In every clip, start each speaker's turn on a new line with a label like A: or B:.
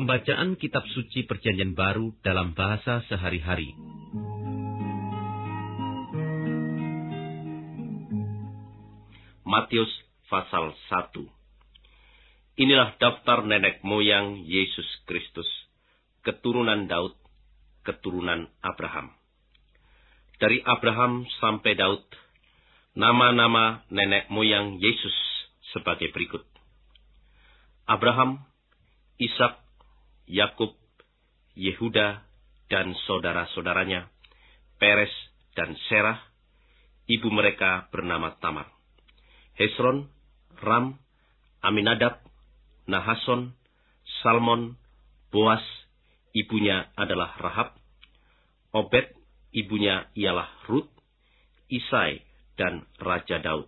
A: Pembacaan Kitab Suci Perjanjian Baru dalam bahasa sehari-hari. Matius pasal 1 Inilah daftar nenek moyang Yesus Kristus, keturunan Daud, keturunan Abraham. Dari Abraham sampai Daud, nama-nama nenek moyang Yesus sebagai berikut. Abraham, Ishak, Yakub, Yehuda, dan saudara-saudaranya, Peres dan Serah, ibu mereka bernama Tamar. Hesron, Ram, Aminadab, Nahason, Salmon, Boas, ibunya adalah Rahab, Obed, ibunya ialah Rut, Isai, dan Raja Daud.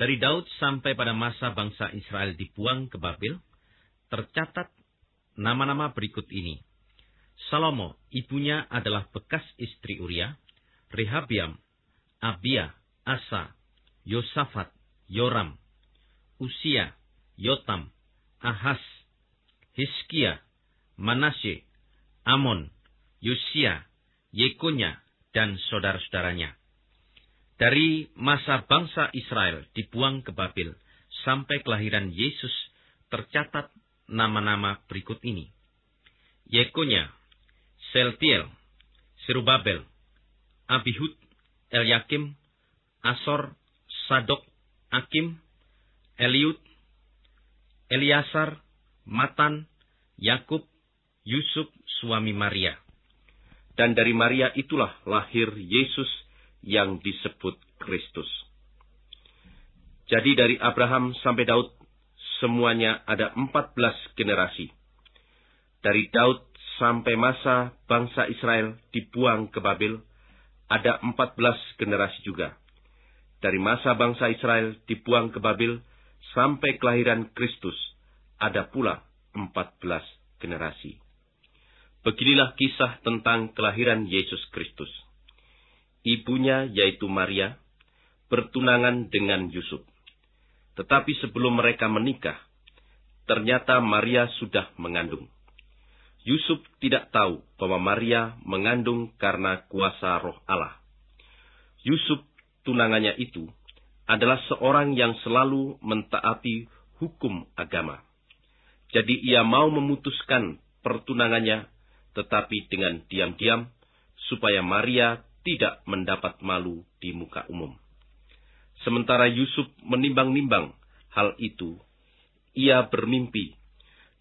A: Dari Daud sampai pada masa bangsa Israel dibuang ke Babel, tercatat Nama-nama berikut ini. Salomo, ibunya adalah bekas istri Uria, Rehabiam, Abia, Asa, Yosafat, Yoram, Usia, Yotam, Ahas, Hiskia, Manasye, Amon, Yusia, Yekonya, dan saudara-saudaranya. Dari masa bangsa Israel dibuang ke Babil sampai kelahiran Yesus tercatat nama-nama berikut ini. Yekonya, Seltiel, Serubabel, Abihud, Eliakim, Asor, Sadok, Akim, Eliud, Eliasar, Matan, Yakub, Yusuf suami Maria. Dan dari Maria itulah lahir Yesus yang disebut Kristus. Jadi dari Abraham sampai Daud semuanya ada empat belas generasi. Dari Daud sampai masa bangsa Israel dibuang ke Babel, ada empat belas generasi juga. Dari masa bangsa Israel dibuang ke Babel sampai kelahiran Kristus, ada pula empat belas generasi. Beginilah kisah tentang kelahiran Yesus Kristus. Ibunya yaitu Maria, bertunangan dengan Yusuf. Tetapi sebelum mereka menikah, ternyata Maria sudah mengandung. Yusuf tidak tahu bahwa Maria mengandung karena kuasa roh Allah. Yusuf, tunangannya itu, adalah seorang yang selalu mentaati hukum agama. Jadi ia mau memutuskan pertunangannya, tetapi dengan diam-diam, supaya Maria tidak mendapat malu di muka umum. Sementara Yusuf menimbang-nimbang hal itu, ia bermimpi.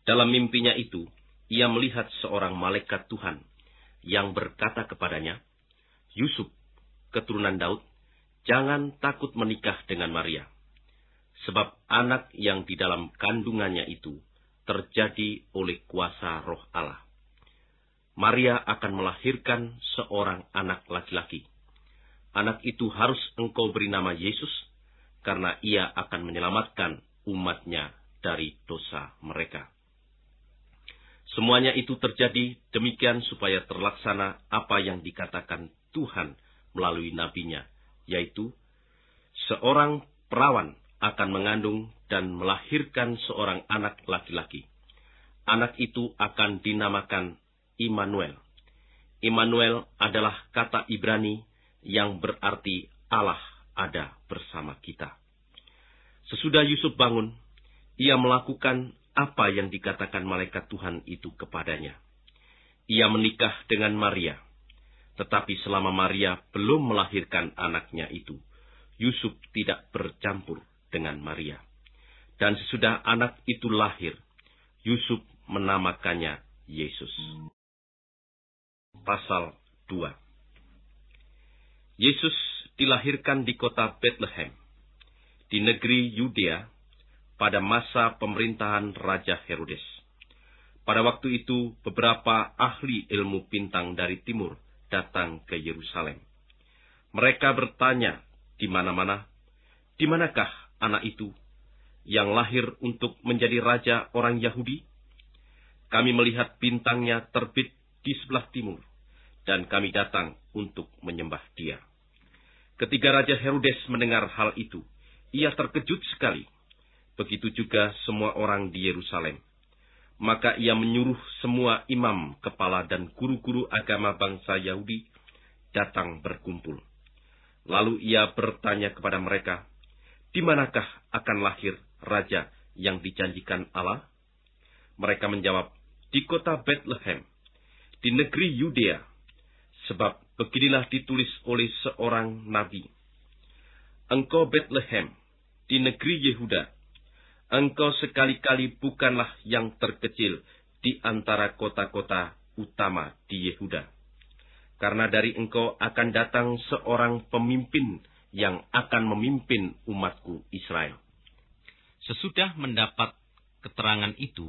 A: Dalam mimpinya itu, ia melihat seorang malaikat Tuhan yang berkata kepadanya, Yusuf, keturunan Daud, jangan takut menikah dengan Maria. Sebab anak yang di dalam kandungannya itu terjadi oleh kuasa roh Allah. Maria akan melahirkan seorang anak laki-laki anak itu harus engkau beri nama Yesus, karena ia akan menyelamatkan umatnya dari dosa mereka. Semuanya itu terjadi demikian supaya terlaksana apa yang dikatakan Tuhan melalui nabinya, yaitu seorang perawan akan mengandung dan melahirkan seorang anak laki-laki. Anak itu akan dinamakan Immanuel. Immanuel adalah kata Ibrani yang berarti Allah ada bersama kita. Sesudah Yusuf bangun, ia melakukan apa yang dikatakan malaikat Tuhan itu kepadanya. Ia menikah dengan Maria, tetapi selama Maria belum melahirkan anaknya itu, Yusuf tidak bercampur dengan Maria. Dan sesudah anak itu lahir, Yusuf menamakannya Yesus. Pasal 2 Yesus dilahirkan di kota Bethlehem, di negeri Yudea, pada masa pemerintahan Raja Herodes. Pada waktu itu, beberapa ahli ilmu bintang dari timur datang ke Yerusalem. Mereka bertanya di mana-mana, di manakah anak itu yang lahir untuk menjadi raja orang Yahudi? Kami melihat bintangnya terbit di sebelah timur, dan kami datang untuk menyembah dia. Ketika Raja Herodes mendengar hal itu, ia terkejut sekali. Begitu juga semua orang di Yerusalem. Maka ia menyuruh semua imam, kepala, dan guru-guru agama bangsa Yahudi datang berkumpul. Lalu ia bertanya kepada mereka, di manakah akan lahir raja yang dijanjikan Allah? Mereka menjawab, di kota Bethlehem, di negeri Yudea, sebab Beginilah ditulis oleh seorang nabi. Engkau Bethlehem, di negeri Yehuda, engkau sekali-kali bukanlah yang terkecil di antara kota-kota utama di Yehuda. Karena dari engkau akan datang seorang pemimpin yang akan memimpin umatku Israel. Sesudah mendapat keterangan itu,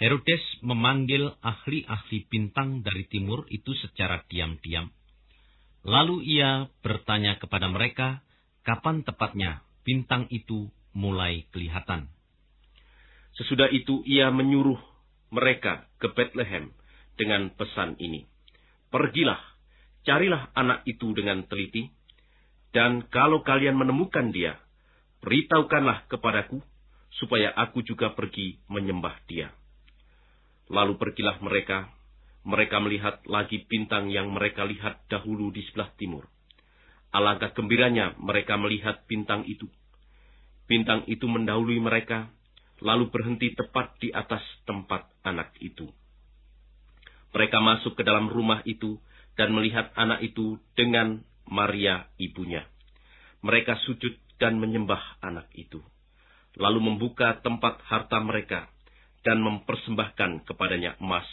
A: Herodes memanggil ahli-ahli bintang dari timur itu secara diam-diam Lalu ia bertanya kepada mereka, kapan tepatnya bintang itu mulai kelihatan. Sesudah itu ia menyuruh mereka ke Bethlehem dengan pesan ini. Pergilah, carilah anak itu dengan teliti, dan kalau kalian menemukan dia, beritahukanlah kepadaku, supaya aku juga pergi menyembah dia. Lalu pergilah mereka mereka melihat lagi bintang yang mereka lihat dahulu di sebelah timur. Alangkah gembiranya mereka melihat bintang itu. Bintang itu mendahului mereka, lalu berhenti tepat di atas tempat anak itu. Mereka masuk ke dalam rumah itu dan melihat anak itu dengan Maria ibunya. Mereka sujud dan menyembah anak itu, lalu membuka tempat harta mereka dan mempersembahkan kepadanya emas,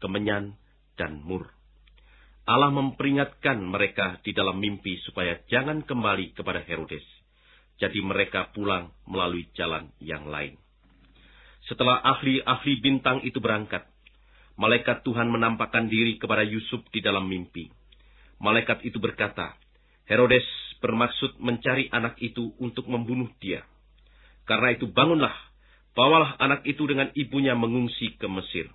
A: kemenyan, dan mur. Allah memperingatkan mereka di dalam mimpi supaya jangan kembali kepada Herodes. Jadi mereka pulang melalui jalan yang lain. Setelah ahli-ahli bintang itu berangkat, malaikat Tuhan menampakkan diri kepada Yusuf di dalam mimpi. Malaikat itu berkata, Herodes bermaksud mencari anak itu untuk membunuh dia. Karena itu bangunlah, bawalah anak itu dengan ibunya mengungsi ke Mesir.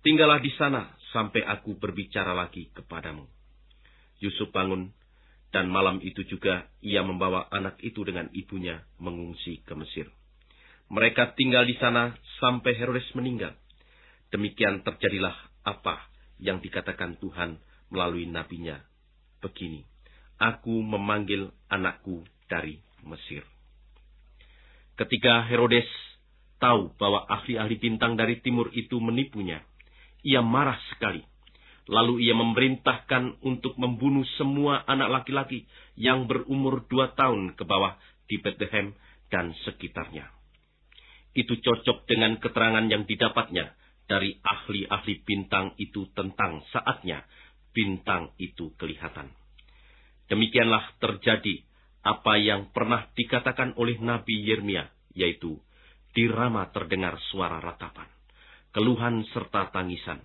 A: Tinggallah di sana sampai aku berbicara lagi kepadamu. Yusuf bangun, dan malam itu juga ia membawa anak itu dengan ibunya mengungsi ke Mesir. Mereka tinggal di sana sampai Herodes meninggal. Demikian terjadilah apa yang dikatakan Tuhan melalui nabinya. Begini, aku memanggil anakku dari Mesir. Ketika Herodes tahu bahwa ahli-ahli bintang dari timur itu menipunya, ia marah sekali. Lalu ia memerintahkan untuk membunuh semua anak laki-laki yang berumur dua tahun ke bawah di Bethlehem dan sekitarnya. Itu cocok dengan keterangan yang didapatnya dari ahli-ahli bintang itu tentang saatnya bintang itu kelihatan. Demikianlah terjadi apa yang pernah dikatakan oleh Nabi Yeremia, yaitu, di Rama terdengar suara ratapan keluhan serta tangisan.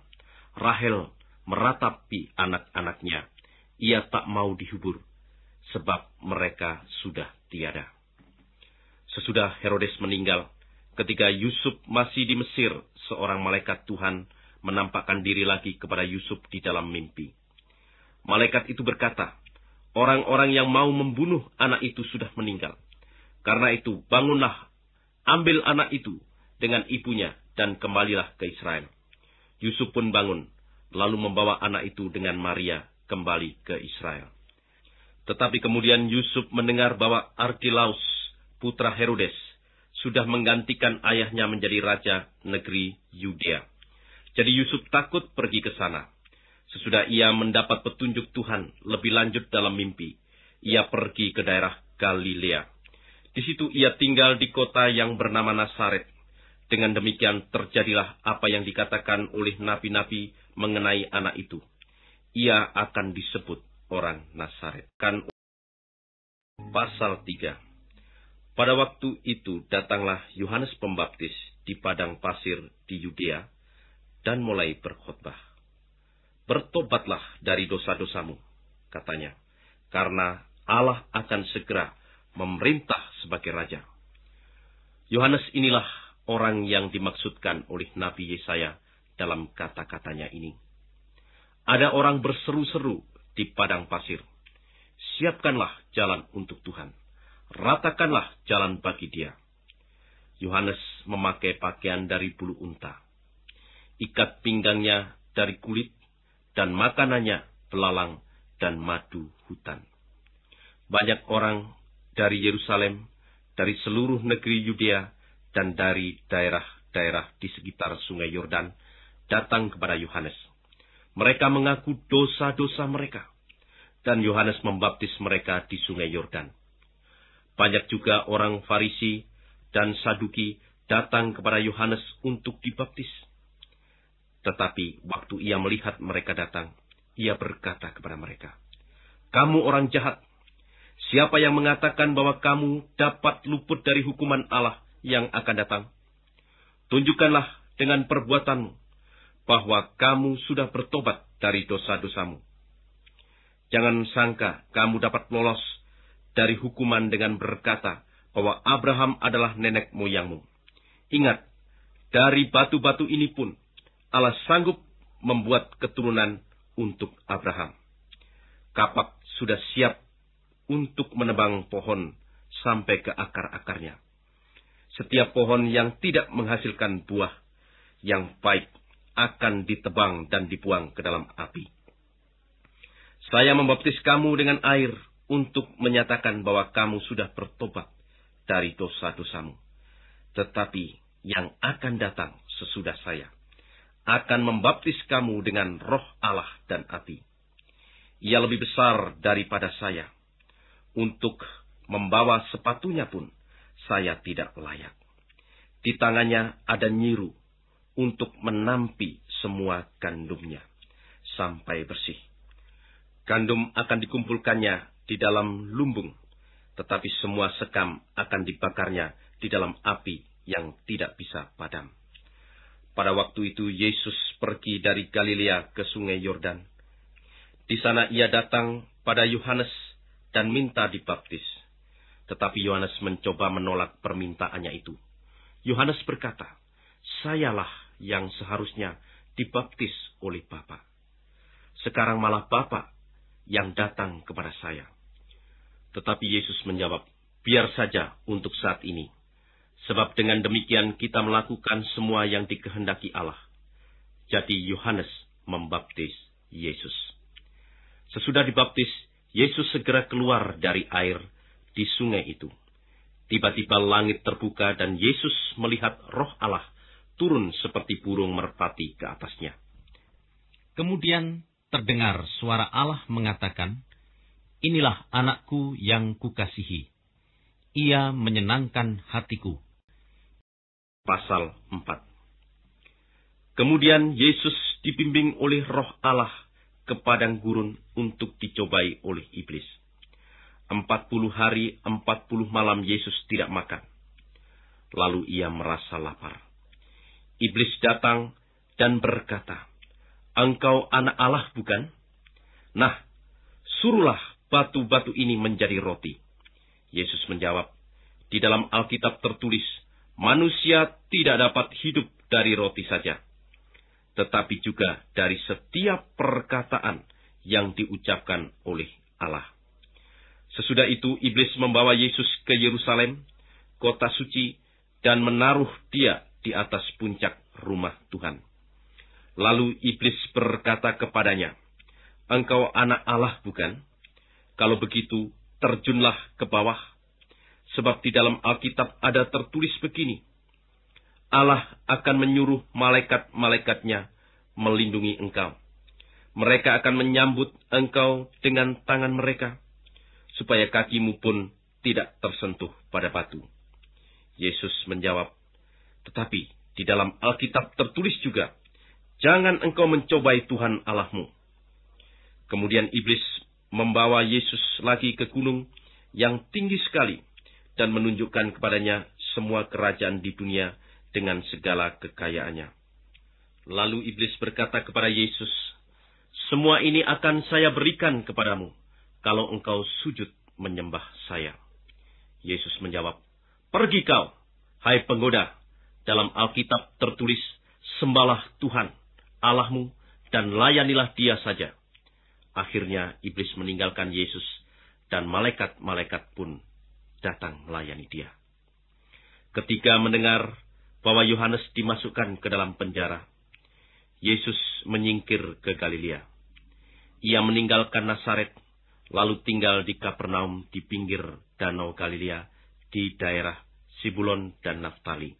A: Rahel meratapi anak-anaknya. Ia tak mau dihubur, sebab mereka sudah tiada. Sesudah Herodes meninggal, ketika Yusuf masih di Mesir, seorang malaikat Tuhan menampakkan diri lagi kepada Yusuf di dalam mimpi. Malaikat itu berkata, orang-orang yang mau membunuh anak itu sudah meninggal. Karena itu, bangunlah, ambil anak itu dengan ibunya, dan kembalilah ke Israel. Yusuf pun bangun, lalu membawa anak itu dengan Maria kembali ke Israel. Tetapi kemudian Yusuf mendengar bahwa Arkilaus, putra Herodes, sudah menggantikan ayahnya menjadi raja negeri Yudea. Jadi Yusuf takut pergi ke sana. Sesudah ia mendapat petunjuk Tuhan lebih lanjut dalam mimpi, ia pergi ke daerah Galilea. Di situ ia tinggal di kota yang bernama Nasaret, dengan demikian terjadilah apa yang dikatakan oleh nabi-nabi mengenai anak itu. Ia akan disebut orang Nasaret. Kan pasal 3. Pada waktu itu datanglah Yohanes Pembaptis di padang pasir di Yudea dan mulai berkhotbah. Bertobatlah dari dosa-dosamu, katanya, karena Allah akan segera memerintah sebagai raja. Yohanes inilah orang yang dimaksudkan oleh Nabi Yesaya dalam kata-katanya ini. Ada orang berseru-seru di padang pasir. Siapkanlah jalan untuk Tuhan. Ratakanlah jalan bagi dia. Yohanes memakai pakaian dari bulu unta. Ikat pinggangnya dari kulit dan makanannya belalang dan madu hutan. Banyak orang dari Yerusalem, dari seluruh negeri Yudea, dan dari daerah-daerah di sekitar sungai Yordan datang kepada Yohanes. Mereka mengaku dosa-dosa mereka, dan Yohanes membaptis mereka di sungai Yordan. Banyak juga orang Farisi dan Saduki datang kepada Yohanes untuk dibaptis. Tetapi waktu ia melihat mereka datang, ia berkata kepada mereka, Kamu orang jahat, siapa yang mengatakan bahwa kamu dapat luput dari hukuman Allah? yang akan datang. Tunjukkanlah dengan perbuatanmu bahwa kamu sudah bertobat dari dosa-dosamu. Jangan sangka kamu dapat lolos dari hukuman dengan berkata bahwa Abraham adalah nenek moyangmu. Ingat, dari batu-batu ini pun Allah sanggup membuat keturunan untuk Abraham. Kapak sudah siap untuk menebang pohon sampai ke akar-akarnya. Setiap pohon yang tidak menghasilkan buah yang baik akan ditebang dan dibuang ke dalam api. Saya membaptis kamu dengan air untuk menyatakan bahwa kamu sudah bertobat dari dosa-dosamu. Tetapi yang akan datang sesudah saya akan membaptis kamu dengan roh Allah dan api. Ia lebih besar daripada saya. Untuk membawa sepatunya pun, saya tidak layak. Di tangannya ada nyiru untuk menampi semua gandumnya sampai bersih. Gandum akan dikumpulkannya di dalam lumbung, tetapi semua sekam akan dibakarnya di dalam api yang tidak bisa padam. Pada waktu itu Yesus pergi dari Galilea ke sungai Yordan. Di sana ia datang pada Yohanes dan minta dibaptis. Tetapi Yohanes mencoba menolak permintaannya itu. Yohanes berkata, Sayalah yang seharusnya dibaptis oleh Bapa. Sekarang malah Bapa yang datang kepada saya. Tetapi Yesus menjawab, biar saja untuk saat ini. Sebab dengan demikian kita melakukan semua yang dikehendaki Allah. Jadi Yohanes membaptis Yesus. Sesudah dibaptis, Yesus segera keluar dari air di sungai itu. Tiba-tiba langit terbuka dan Yesus melihat roh Allah turun seperti burung merpati ke atasnya. Kemudian terdengar suara Allah mengatakan, Inilah anakku yang kukasihi. Ia menyenangkan hatiku. Pasal 4 Kemudian Yesus dibimbing oleh roh Allah ke padang gurun untuk dicobai oleh iblis empat puluh hari, empat puluh malam Yesus tidak makan. Lalu ia merasa lapar. Iblis datang dan berkata, Engkau anak Allah bukan? Nah, suruhlah batu-batu ini menjadi roti. Yesus menjawab, di dalam Alkitab tertulis, manusia tidak dapat hidup dari roti saja, tetapi juga dari setiap perkataan yang diucapkan oleh Allah. Sesudah itu iblis membawa Yesus ke Yerusalem, kota suci, dan menaruh dia di atas puncak rumah Tuhan. Lalu iblis berkata kepadanya, Engkau anak Allah bukan? Kalau begitu, terjunlah ke bawah. Sebab di dalam Alkitab ada tertulis begini, Allah akan menyuruh malaikat-malaikatnya melindungi engkau. Mereka akan menyambut engkau dengan tangan mereka supaya kakimu pun tidak tersentuh pada batu. Yesus menjawab, tetapi di dalam Alkitab tertulis juga, jangan engkau mencobai Tuhan Allahmu. Kemudian iblis membawa Yesus lagi ke gunung yang tinggi sekali dan menunjukkan kepadanya semua kerajaan di dunia dengan segala kekayaannya. Lalu iblis berkata kepada Yesus, "Semua ini akan saya berikan kepadamu kalau engkau sujud menyembah saya. Yesus menjawab, Pergi kau, hai penggoda. Dalam Alkitab tertulis, Sembahlah Tuhan, Allahmu, dan layanilah dia saja. Akhirnya iblis meninggalkan Yesus, dan malaikat-malaikat pun datang melayani dia. Ketika mendengar bahwa Yohanes dimasukkan ke dalam penjara, Yesus menyingkir ke Galilea. Ia meninggalkan Nasaret lalu tinggal di Kapernaum di pinggir Danau Galilea di daerah Sibulon dan Naftali.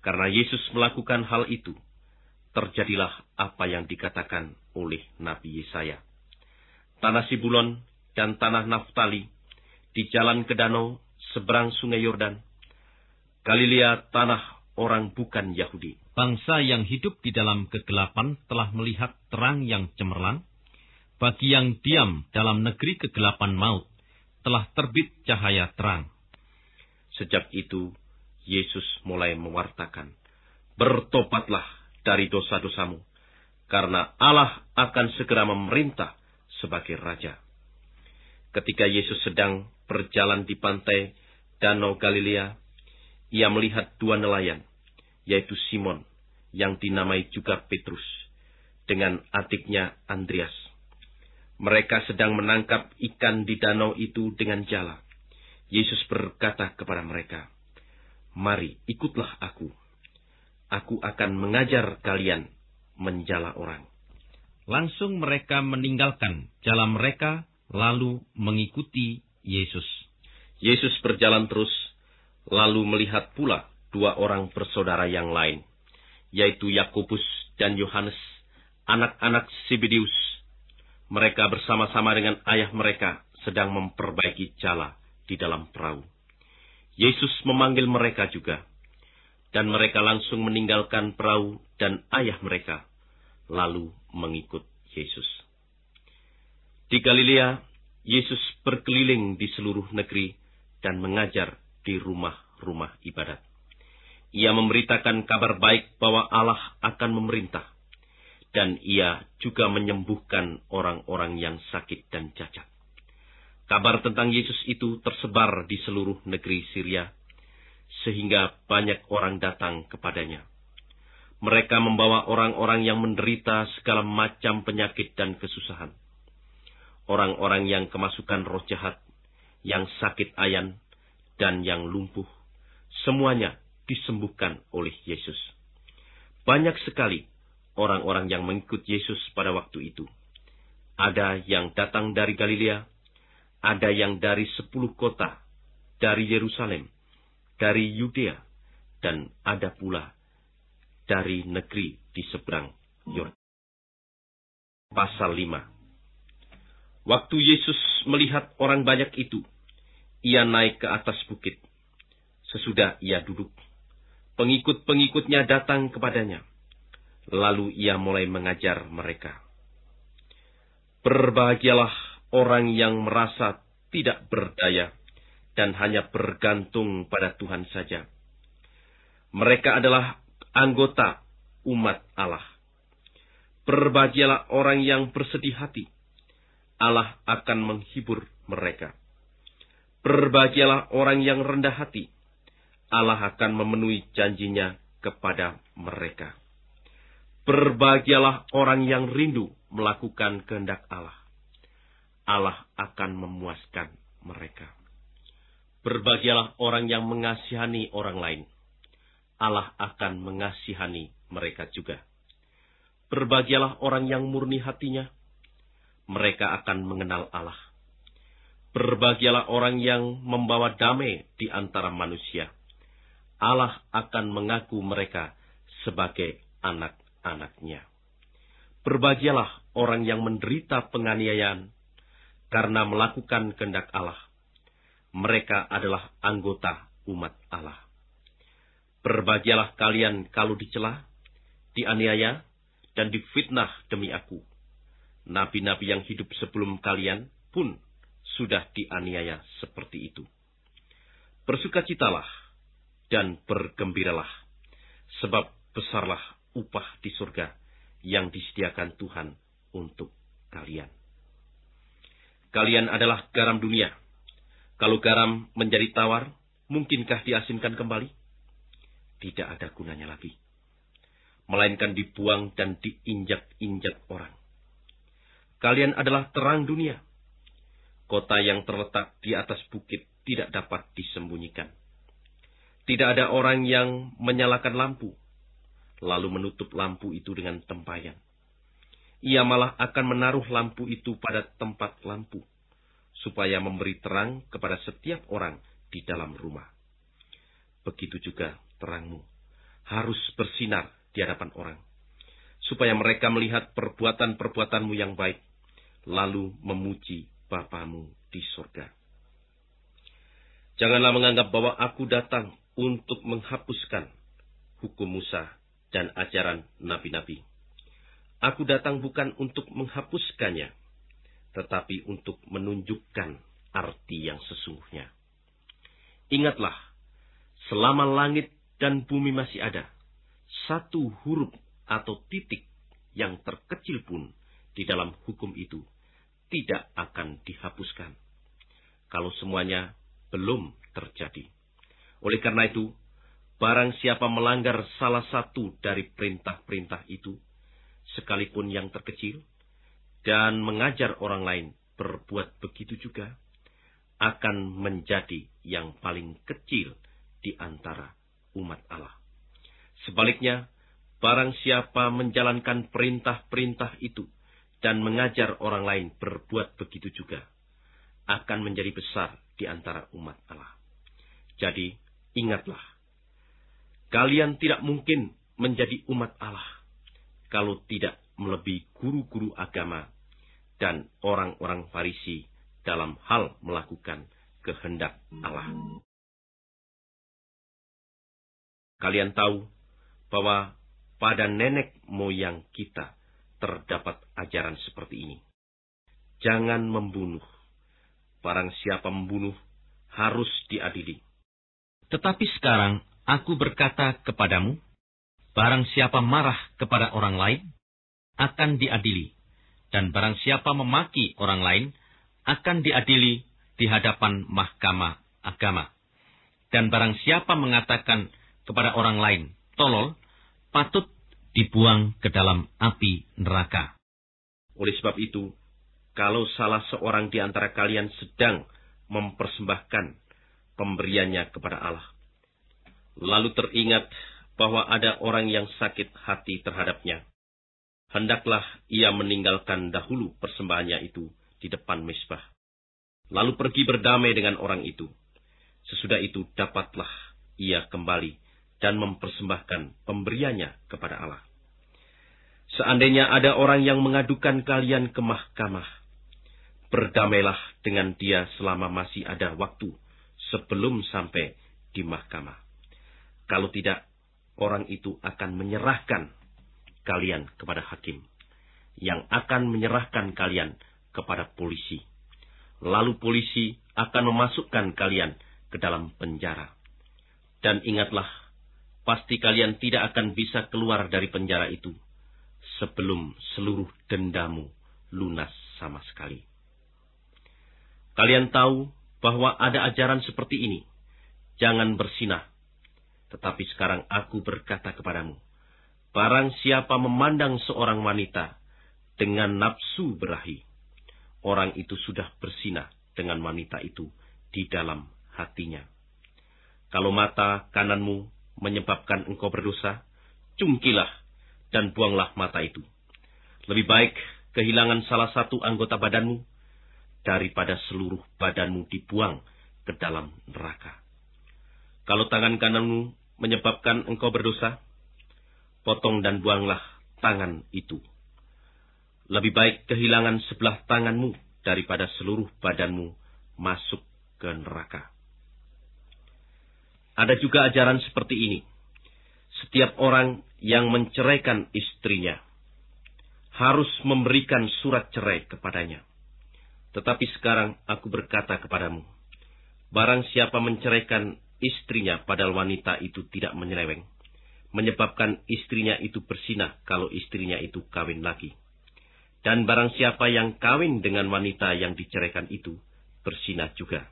A: Karena Yesus melakukan hal itu, terjadilah apa yang dikatakan oleh Nabi Yesaya. Tanah Sibulon dan tanah Naftali di jalan ke danau seberang sungai Yordan. Galilea tanah orang bukan Yahudi. Bangsa yang hidup di dalam kegelapan telah melihat terang yang cemerlang bagi yang diam dalam negeri kegelapan maut, telah terbit cahaya terang. Sejak itu, Yesus mulai mewartakan, Bertobatlah dari dosa-dosamu, karena Allah akan segera memerintah sebagai Raja. Ketika Yesus sedang berjalan di pantai Danau Galilea, ia melihat dua nelayan, yaitu Simon, yang dinamai juga Petrus, dengan adiknya Andreas. Mereka sedang menangkap ikan di danau itu dengan jala. Yesus berkata kepada mereka, Mari ikutlah aku. Aku akan mengajar kalian menjala orang. Langsung mereka meninggalkan jala mereka, lalu mengikuti Yesus. Yesus berjalan terus, lalu melihat pula dua orang bersaudara yang lain, yaitu Yakobus dan Yohanes, anak-anak Sibidius mereka bersama-sama dengan ayah mereka sedang memperbaiki jala di dalam perahu. Yesus memanggil mereka juga, dan mereka langsung meninggalkan perahu dan ayah mereka, lalu mengikut Yesus. Di Galilea, Yesus berkeliling di seluruh negeri dan mengajar di rumah-rumah ibadat. Ia memberitakan kabar baik bahwa Allah akan memerintah dan ia juga menyembuhkan orang-orang yang sakit dan cacat. Kabar tentang Yesus itu tersebar di seluruh negeri Syria, sehingga banyak orang datang kepadanya. Mereka membawa orang-orang yang menderita segala macam penyakit dan kesusahan. Orang-orang yang kemasukan roh jahat, yang sakit ayan, dan yang lumpuh, semuanya disembuhkan oleh Yesus. Banyak sekali orang-orang yang mengikut Yesus pada waktu itu. Ada yang datang dari Galilea, ada yang dari sepuluh kota, dari Yerusalem, dari
B: Yudea, dan ada pula dari negeri di seberang Yordan. Pasal 5 Waktu Yesus
A: melihat orang banyak itu, ia naik ke atas bukit. Sesudah ia duduk, pengikut-pengikutnya datang kepadanya Lalu ia mulai mengajar mereka. Berbahagialah orang yang merasa tidak berdaya dan hanya bergantung pada Tuhan saja. Mereka adalah anggota umat Allah. Berbahagialah orang yang bersedih hati. Allah akan menghibur mereka. Berbahagialah orang yang rendah hati. Allah akan memenuhi janjinya kepada mereka. Berbahagialah orang yang rindu melakukan kehendak Allah. Allah akan memuaskan mereka. Berbahagialah orang yang mengasihani orang lain. Allah akan mengasihani mereka juga. Berbahagialah orang yang murni hatinya. Mereka akan mengenal Allah. Berbahagialah orang yang membawa damai di antara manusia. Allah akan mengaku mereka sebagai anak anaknya. Berbahagialah orang yang menderita penganiayaan karena melakukan kehendak Allah. Mereka adalah anggota umat Allah. Berbahagialah kalian kalau dicela, dianiaya, dan difitnah demi aku. Nabi-nabi yang hidup sebelum kalian pun sudah dianiaya seperti itu. Bersukacitalah dan bergembiralah, sebab besarlah upah di surga yang disediakan Tuhan untuk kalian. Kalian adalah garam dunia. Kalau garam menjadi tawar, mungkinkah diasinkan kembali? Tidak ada gunanya lagi. Melainkan dibuang dan diinjak-injak orang. Kalian adalah terang dunia. Kota yang terletak di atas bukit tidak dapat disembunyikan. Tidak ada orang yang menyalakan lampu lalu menutup lampu itu dengan tempayan. Ia malah akan menaruh lampu itu pada tempat lampu, supaya memberi terang kepada setiap orang di dalam rumah. Begitu juga terangmu harus bersinar di hadapan orang, supaya mereka melihat perbuatan-perbuatanmu yang baik, lalu memuji Bapamu di surga. Janganlah menganggap bahwa aku datang untuk menghapuskan hukum Musa dan ajaran nabi-nabi. Aku datang bukan untuk menghapuskannya, tetapi untuk menunjukkan arti yang sesungguhnya. Ingatlah, selama langit dan bumi masih ada, satu huruf atau titik yang terkecil pun di dalam hukum itu tidak akan dihapuskan. Kalau semuanya belum terjadi. Oleh karena itu, Barang siapa melanggar salah satu dari perintah-perintah itu, sekalipun yang terkecil, dan mengajar orang lain berbuat begitu juga, akan menjadi yang paling kecil di antara umat Allah. Sebaliknya, barang siapa menjalankan perintah-perintah itu dan mengajar orang lain berbuat begitu juga, akan menjadi besar di antara umat Allah. Jadi, ingatlah Kalian tidak mungkin menjadi umat Allah kalau tidak
B: melebihi guru-guru agama dan orang-orang Farisi dalam hal melakukan kehendak Allah. Kalian tahu bahwa pada nenek moyang kita
A: terdapat ajaran seperti ini. Jangan membunuh. Barang siapa membunuh harus diadili. Tetapi sekarang Aku berkata kepadamu, barang siapa marah kepada orang lain, akan diadili. Dan barang siapa memaki orang lain, akan diadili di hadapan mahkamah agama. Dan barang siapa mengatakan kepada orang lain, tolol, patut dibuang ke dalam api neraka. Oleh sebab itu, kalau salah seorang di antara kalian sedang mempersembahkan pemberiannya kepada Allah, Lalu teringat bahwa ada orang yang sakit hati terhadapnya. Hendaklah ia meninggalkan dahulu persembahannya itu di depan misbah. Lalu pergi berdamai dengan orang itu. Sesudah itu dapatlah ia kembali dan mempersembahkan pemberiannya kepada Allah. Seandainya ada orang yang mengadukan kalian ke mahkamah, berdamailah dengan dia selama masih ada waktu sebelum sampai di mahkamah. Kalau tidak, orang itu akan menyerahkan kalian kepada hakim. Yang akan menyerahkan kalian kepada polisi. Lalu polisi akan memasukkan kalian ke dalam penjara. Dan ingatlah, pasti kalian tidak akan bisa keluar dari penjara itu sebelum seluruh dendamu lunas sama sekali. Kalian tahu bahwa ada ajaran seperti ini. Jangan bersinah tetapi sekarang aku berkata kepadamu, barang siapa memandang seorang wanita dengan nafsu berahi, orang itu sudah bersinah dengan wanita itu di dalam hatinya. Kalau mata kananmu menyebabkan engkau berdosa, cungkilah dan buanglah mata itu. Lebih baik kehilangan salah satu anggota badanmu daripada seluruh badanmu dibuang ke dalam neraka. Kalau tangan kananmu menyebabkan engkau berdosa? Potong dan buanglah tangan itu. Lebih baik kehilangan sebelah tanganmu daripada seluruh badanmu masuk ke neraka. Ada juga ajaran seperti ini. Setiap orang yang menceraikan istrinya harus memberikan surat cerai kepadanya. Tetapi sekarang aku berkata kepadamu, barang siapa menceraikan istrinya padahal wanita itu tidak menyeleweng, menyebabkan istrinya itu bersinah kalau istrinya itu kawin lagi. Dan barang siapa yang kawin dengan wanita yang diceraikan itu, bersinah juga.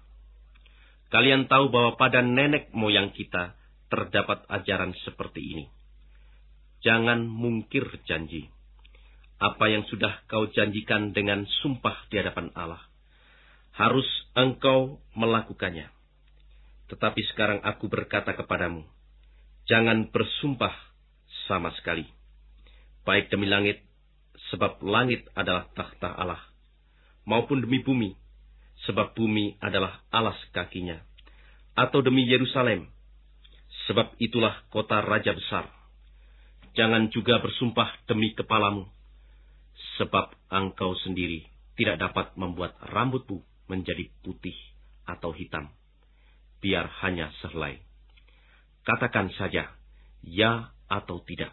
A: Kalian tahu bahwa pada nenek moyang kita terdapat ajaran seperti ini. Jangan mungkir janji. Apa yang sudah kau janjikan dengan sumpah di hadapan Allah, harus engkau melakukannya. Tetapi sekarang aku berkata kepadamu, jangan bersumpah sama sekali. Baik demi langit, sebab langit adalah tahta Allah, maupun demi bumi, sebab bumi adalah alas kakinya, atau demi Yerusalem, sebab itulah kota raja besar. Jangan juga bersumpah demi kepalamu, sebab engkau sendiri tidak dapat membuat rambutmu menjadi putih atau hitam biar hanya sehelai.
B: Katakan saja, ya atau tidak.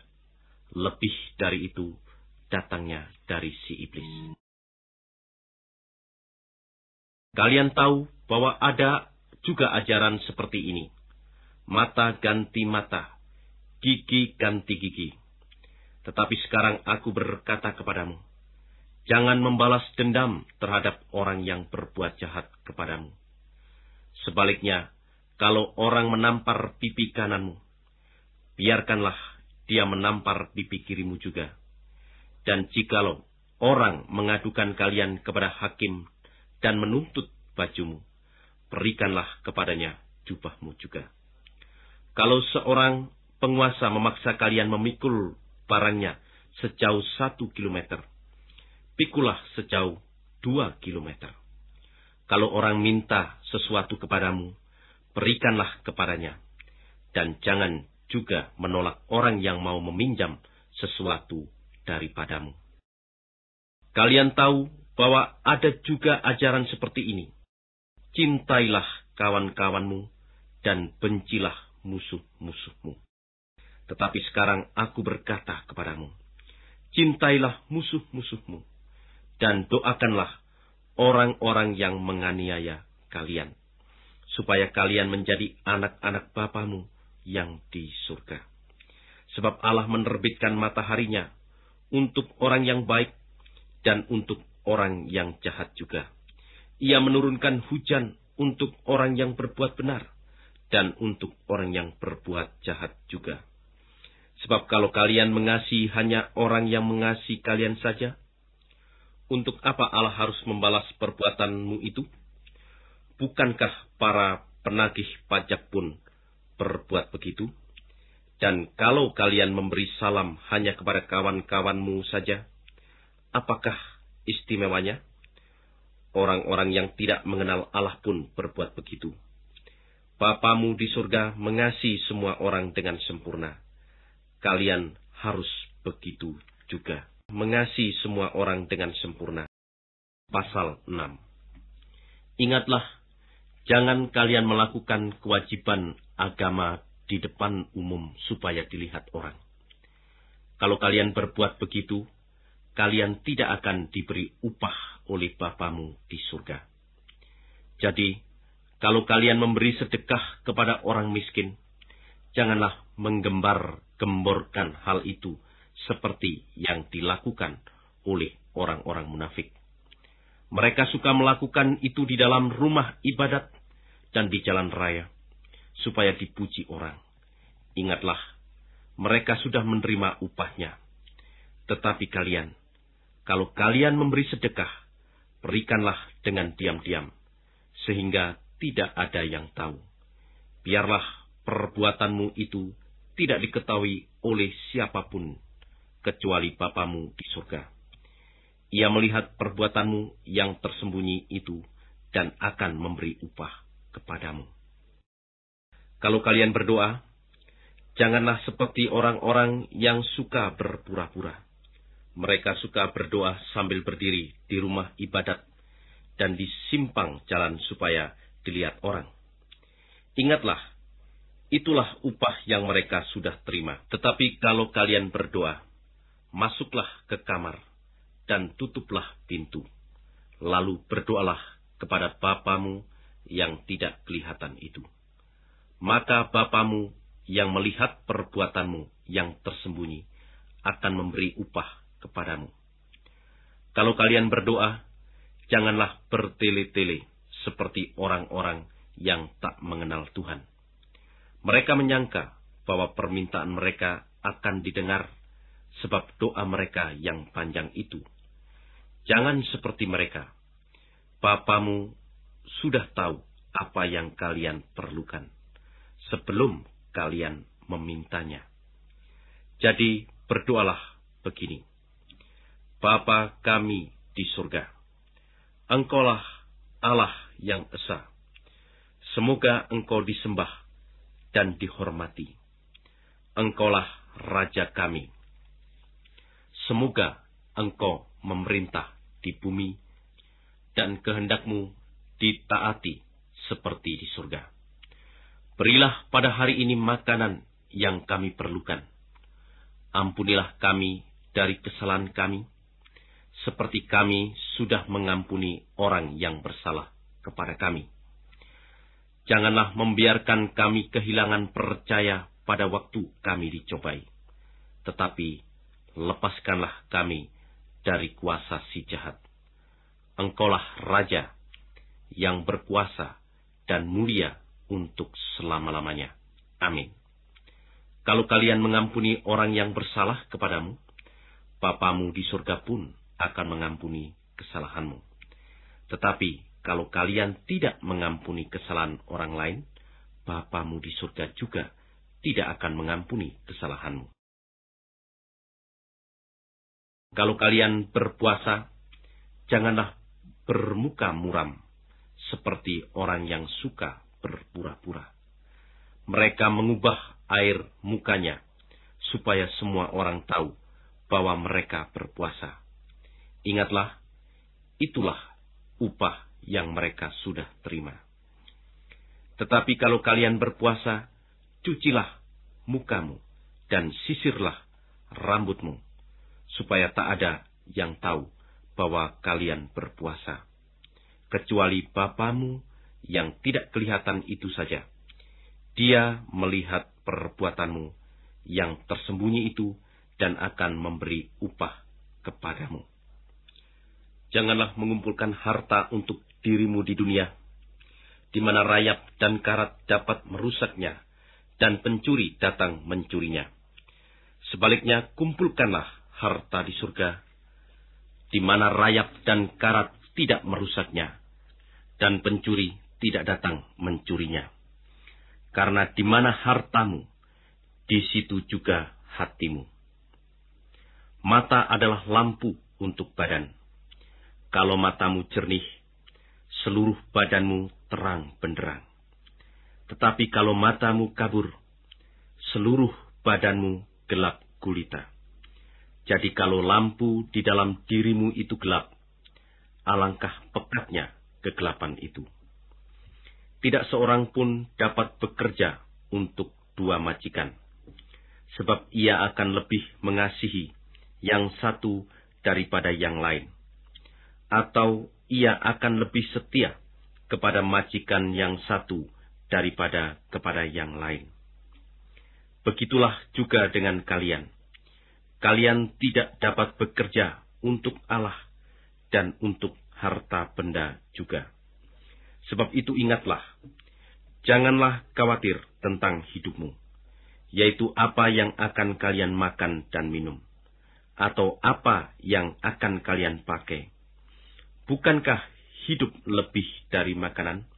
B: Lebih dari itu, datangnya dari si iblis. Kalian tahu bahwa ada juga ajaran seperti ini. Mata
A: ganti mata, gigi ganti gigi. Tetapi sekarang aku berkata kepadamu, jangan membalas dendam terhadap orang yang berbuat jahat kepadamu. Sebaliknya, kalau orang menampar pipi kananmu, biarkanlah dia menampar pipi kirimu juga. Dan jikalau orang mengadukan kalian kepada hakim dan menuntut bajumu, berikanlah kepadanya jubahmu juga. Kalau seorang penguasa memaksa kalian memikul barangnya sejauh satu kilometer, pikulah sejauh dua kilometer. Kalau orang minta sesuatu kepadamu, berikanlah kepadanya. Dan jangan juga menolak orang yang mau meminjam sesuatu daripadamu. Kalian tahu bahwa ada juga ajaran seperti ini. Cintailah kawan-kawanmu dan bencilah musuh-musuhmu. Tetapi sekarang aku berkata kepadamu, cintailah musuh-musuhmu dan doakanlah orang-orang yang menganiaya kalian supaya kalian menjadi anak-anak Bapamu yang di surga. Sebab Allah menerbitkan mataharinya untuk orang yang baik dan untuk orang yang jahat juga. Ia menurunkan hujan untuk orang yang berbuat benar dan untuk orang yang berbuat jahat juga. Sebab kalau kalian mengasihi hanya orang yang mengasihi kalian saja, untuk apa Allah harus membalas perbuatanmu itu? Bukankah para penagih pajak pun berbuat begitu? Dan kalau kalian memberi salam hanya kepada kawan-kawanmu saja, apakah istimewanya? Orang-orang yang tidak mengenal Allah pun berbuat begitu. Bapamu di surga mengasihi semua orang dengan sempurna. Kalian harus begitu juga. Mengasihi semua orang dengan sempurna. Pasal 6 Ingatlah Jangan kalian melakukan kewajiban agama di depan umum supaya dilihat orang. Kalau kalian berbuat begitu, kalian tidak akan diberi upah oleh Bapamu di surga. Jadi, kalau kalian memberi sedekah kepada orang miskin, janganlah menggembar-gemborkan hal itu seperti yang dilakukan oleh orang-orang munafik. Mereka suka melakukan itu di dalam rumah ibadat dan di jalan raya, supaya dipuji orang. Ingatlah, mereka sudah menerima upahnya. Tetapi kalian, kalau kalian memberi sedekah, berikanlah dengan diam-diam, sehingga tidak ada yang tahu. Biarlah perbuatanmu itu tidak diketahui oleh siapapun, kecuali Bapamu di surga. Ia melihat perbuatanmu yang tersembunyi itu dan akan memberi upah kepadamu. Kalau kalian berdoa, janganlah seperti orang-orang yang suka berpura-pura. Mereka suka berdoa sambil berdiri di rumah ibadat dan di simpang jalan supaya dilihat orang. Ingatlah, itulah upah yang mereka sudah terima. Tetapi kalau kalian berdoa, masuklah ke kamar dan tutuplah pintu. Lalu berdoalah kepada Bapamu yang tidak kelihatan itu. Maka Bapamu yang melihat perbuatanmu yang tersembunyi akan memberi upah kepadamu. Kalau kalian berdoa, janganlah bertele-tele seperti orang-orang yang tak mengenal Tuhan. Mereka menyangka bahwa permintaan mereka akan didengar, sebab doa mereka yang panjang itu Jangan seperti mereka. Papamu sudah tahu apa yang kalian perlukan sebelum kalian memintanya. Jadi berdoalah begini. Bapa kami di surga, Engkaulah Allah yang Esa. Semoga Engkau disembah dan dihormati. Engkaulah Raja kami. Semoga Engkau memerintah di bumi, dan kehendakmu ditaati seperti di surga. Berilah pada hari ini makanan yang kami perlukan. Ampunilah kami dari kesalahan kami, seperti kami sudah mengampuni orang yang bersalah kepada kami. Janganlah membiarkan kami kehilangan percaya pada waktu kami dicobai, tetapi lepaskanlah kami dari kuasa si jahat. Engkaulah raja yang berkuasa dan mulia untuk selama-lamanya. Amin. Kalau kalian mengampuni orang yang bersalah kepadamu, papamu di surga pun akan mengampuni kesalahanmu. Tetapi kalau kalian
B: tidak mengampuni kesalahan orang lain, papamu di surga juga tidak akan mengampuni kesalahanmu. Kalau kalian berpuasa, janganlah bermuka muram
A: seperti orang yang suka berpura-pura. Mereka mengubah air mukanya supaya semua orang tahu bahwa mereka berpuasa. Ingatlah, itulah upah yang mereka sudah terima. Tetapi kalau kalian berpuasa, cucilah mukamu dan sisirlah rambutmu supaya tak ada yang tahu bahwa kalian berpuasa. Kecuali Bapamu yang tidak kelihatan itu saja. Dia melihat perbuatanmu yang tersembunyi itu dan akan memberi upah kepadamu. Janganlah mengumpulkan harta untuk dirimu di dunia, di mana rayap dan karat dapat merusaknya, dan pencuri datang mencurinya. Sebaliknya, kumpulkanlah harta di surga, di mana rayap dan karat tidak merusaknya, dan pencuri tidak datang mencurinya. Karena di mana hartamu, di situ juga hatimu. Mata adalah lampu untuk badan. Kalau matamu jernih, seluruh badanmu terang benderang. Tetapi kalau matamu kabur, seluruh badanmu gelap gulita. Jadi kalau lampu di dalam dirimu itu gelap, alangkah pekatnya kegelapan itu. Tidak seorang pun dapat bekerja untuk dua majikan, sebab ia akan lebih mengasihi yang satu daripada yang lain, atau ia akan lebih setia kepada majikan yang satu daripada kepada yang lain. Begitulah juga dengan kalian Kalian tidak dapat bekerja untuk Allah dan untuk harta benda juga. Sebab itu ingatlah, janganlah khawatir tentang hidupmu, yaitu apa yang akan kalian makan dan minum, atau apa yang akan kalian pakai. Bukankah hidup lebih dari makanan,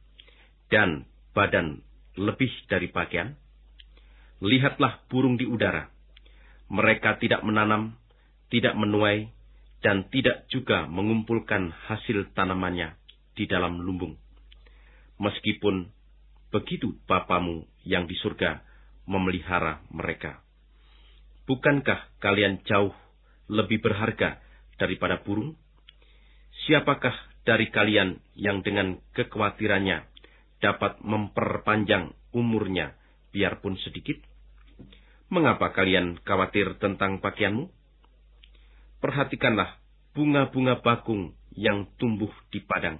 A: dan badan lebih dari pakaian? Lihatlah burung di udara, mereka tidak menanam, tidak menuai, dan tidak juga mengumpulkan hasil tanamannya di dalam lumbung. Meskipun begitu Bapamu yang di surga memelihara mereka. Bukankah kalian jauh lebih berharga daripada burung? Siapakah dari kalian yang dengan kekhawatirannya dapat memperpanjang umurnya biarpun sedikit? Mengapa kalian khawatir tentang pakaianmu? Perhatikanlah bunga-bunga bakung yang tumbuh di padang.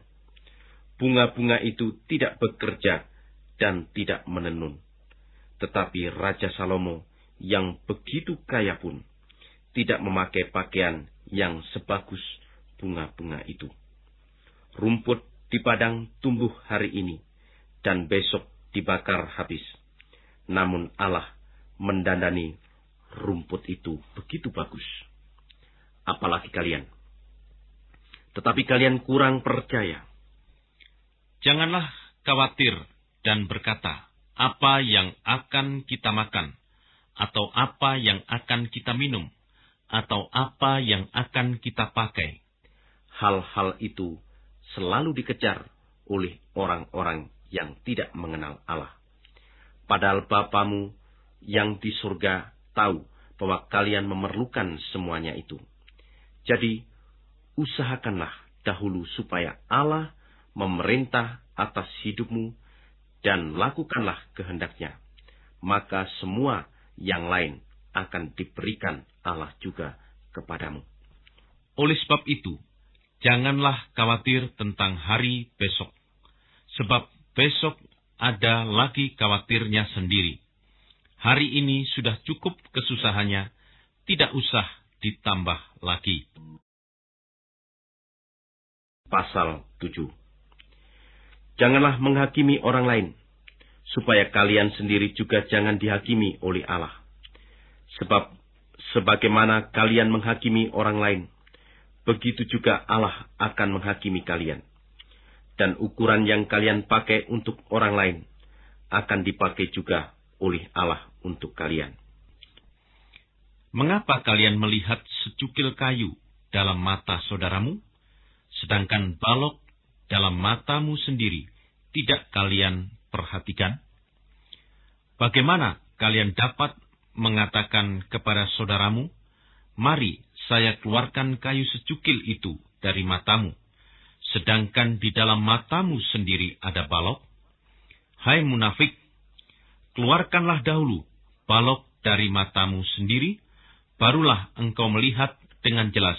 A: Bunga-bunga itu tidak bekerja dan tidak menenun. Tetapi Raja Salomo yang begitu kaya pun tidak memakai pakaian yang sebagus bunga-bunga itu. Rumput di padang tumbuh hari ini dan besok dibakar habis. Namun Allah mendandani rumput itu begitu bagus. Apalagi kalian. Tetapi kalian kurang percaya. Janganlah khawatir dan berkata, apa yang akan kita makan, atau apa yang akan kita minum, atau apa yang akan kita pakai. Hal-hal itu selalu dikejar oleh orang-orang yang tidak mengenal Allah. Padahal Bapamu yang di surga tahu bahwa kalian memerlukan semuanya itu. Jadi, usahakanlah dahulu supaya Allah memerintah atas hidupmu dan lakukanlah kehendaknya. Maka semua yang lain akan diberikan Allah juga kepadamu. Oleh sebab itu, janganlah khawatir tentang hari besok, sebab besok ada lagi khawatirnya sendiri hari ini
B: sudah cukup kesusahannya, tidak usah ditambah lagi. Pasal 7 Janganlah menghakimi orang lain, supaya kalian sendiri juga jangan dihakimi oleh
A: Allah. Sebab, sebagaimana kalian menghakimi orang lain, begitu juga Allah akan menghakimi kalian. Dan ukuran yang kalian pakai untuk orang lain akan dipakai juga oleh Allah untuk kalian. Mengapa kalian melihat secukil kayu dalam mata saudaramu, sedangkan balok dalam matamu sendiri tidak kalian perhatikan? Bagaimana kalian dapat mengatakan kepada saudaramu, Mari saya keluarkan kayu secukil itu dari matamu, sedangkan di dalam matamu sendiri ada balok? Hai munafik, keluarkanlah dahulu balok dari matamu sendiri, barulah engkau melihat dengan jelas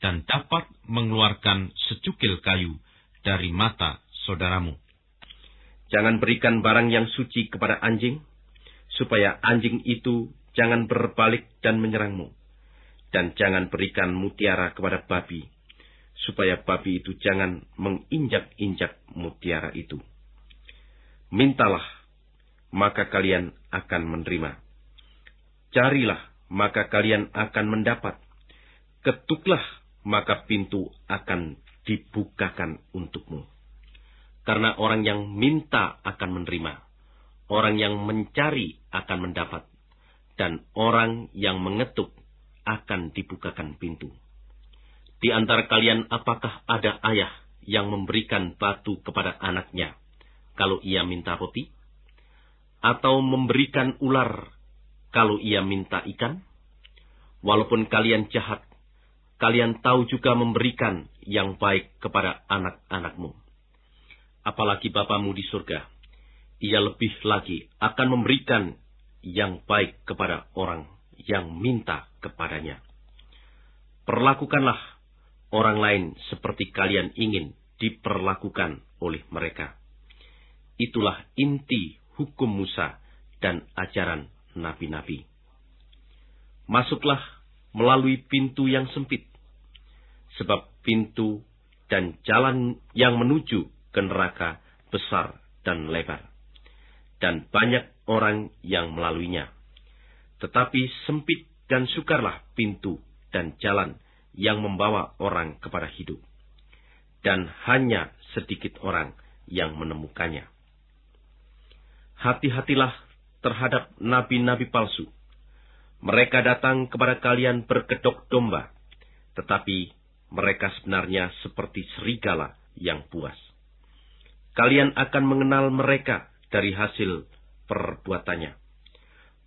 A: dan dapat mengeluarkan secukil kayu dari mata saudaramu. Jangan berikan barang yang suci kepada anjing, supaya anjing itu jangan berbalik dan menyerangmu. Dan jangan berikan mutiara kepada babi, supaya babi itu jangan menginjak-injak mutiara itu. Mintalah maka kalian akan menerima. Carilah, maka kalian akan mendapat. Ketuklah, maka pintu akan dibukakan untukmu. Karena orang yang minta akan menerima, orang yang mencari akan mendapat, dan orang yang mengetuk akan dibukakan pintu. Di antara kalian apakah ada ayah yang memberikan batu kepada anaknya, kalau ia minta roti? atau memberikan ular kalau ia minta ikan? Walaupun kalian jahat, kalian tahu juga memberikan yang baik kepada anak-anakmu. Apalagi Bapamu di surga, ia lebih lagi akan memberikan yang baik kepada orang yang minta kepadanya. Perlakukanlah orang lain seperti kalian ingin diperlakukan oleh mereka. Itulah inti hukum Musa dan ajaran nabi-nabi. Masuklah melalui pintu yang sempit, sebab pintu dan jalan yang menuju ke neraka besar dan lebar, dan banyak orang yang melaluinya. Tetapi sempit dan sukarlah pintu dan jalan yang membawa orang kepada hidup, dan hanya sedikit orang yang menemukannya hati-hatilah terhadap nabi-nabi palsu. Mereka datang kepada kalian berkedok domba, tetapi mereka sebenarnya seperti serigala yang puas. Kalian akan mengenal mereka dari hasil perbuatannya.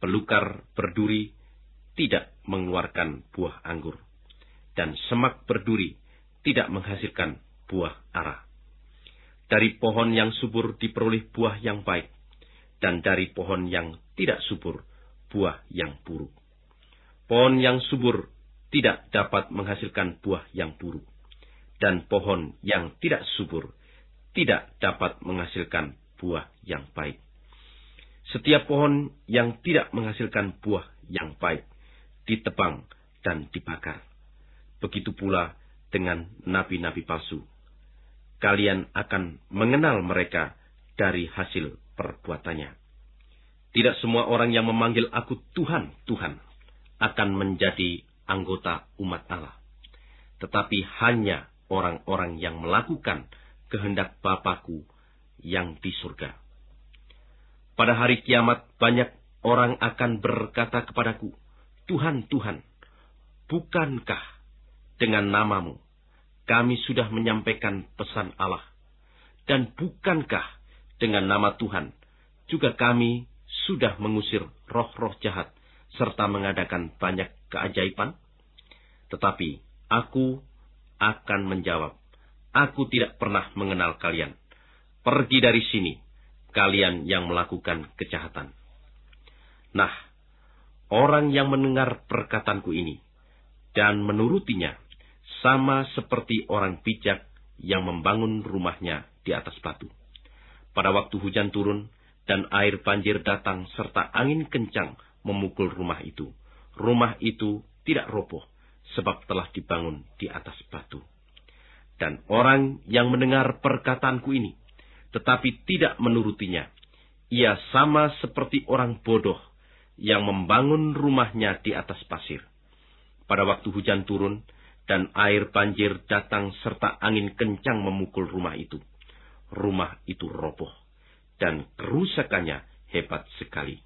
A: Pelukar berduri tidak mengeluarkan buah anggur, dan semak berduri tidak menghasilkan buah arah. Dari pohon yang subur diperoleh buah yang baik, dan dari pohon yang tidak subur, buah yang buruk. Pohon yang subur tidak dapat menghasilkan buah yang buruk, dan pohon yang tidak subur tidak dapat menghasilkan buah yang baik. Setiap pohon yang tidak menghasilkan buah yang baik ditebang dan dibakar. Begitu pula dengan nabi-nabi palsu. Kalian akan mengenal mereka dari hasil perbuatannya. Tidak semua orang yang memanggil aku Tuhan, Tuhan, akan menjadi anggota umat Allah. Tetapi hanya orang-orang yang melakukan kehendak Bapakku yang di surga. Pada hari kiamat banyak orang akan berkata kepadaku, Tuhan, Tuhan, bukankah dengan namamu kami sudah menyampaikan pesan Allah? Dan bukankah dengan nama Tuhan. Juga kami sudah mengusir roh-roh jahat serta mengadakan banyak keajaiban. Tetapi aku akan menjawab, aku tidak pernah mengenal kalian. Pergi dari sini, kalian yang melakukan kejahatan. Nah, orang yang mendengar perkataanku ini dan menurutinya sama seperti orang bijak yang membangun rumahnya di atas batu pada waktu hujan turun dan air banjir datang serta angin kencang memukul rumah itu. Rumah itu tidak roboh sebab telah dibangun di atas batu. Dan orang yang mendengar perkataanku ini tetapi tidak menurutinya, ia sama seperti orang bodoh yang membangun rumahnya di atas pasir. Pada waktu hujan turun dan air banjir datang serta angin kencang memukul rumah itu rumah itu roboh, dan kerusakannya hebat sekali.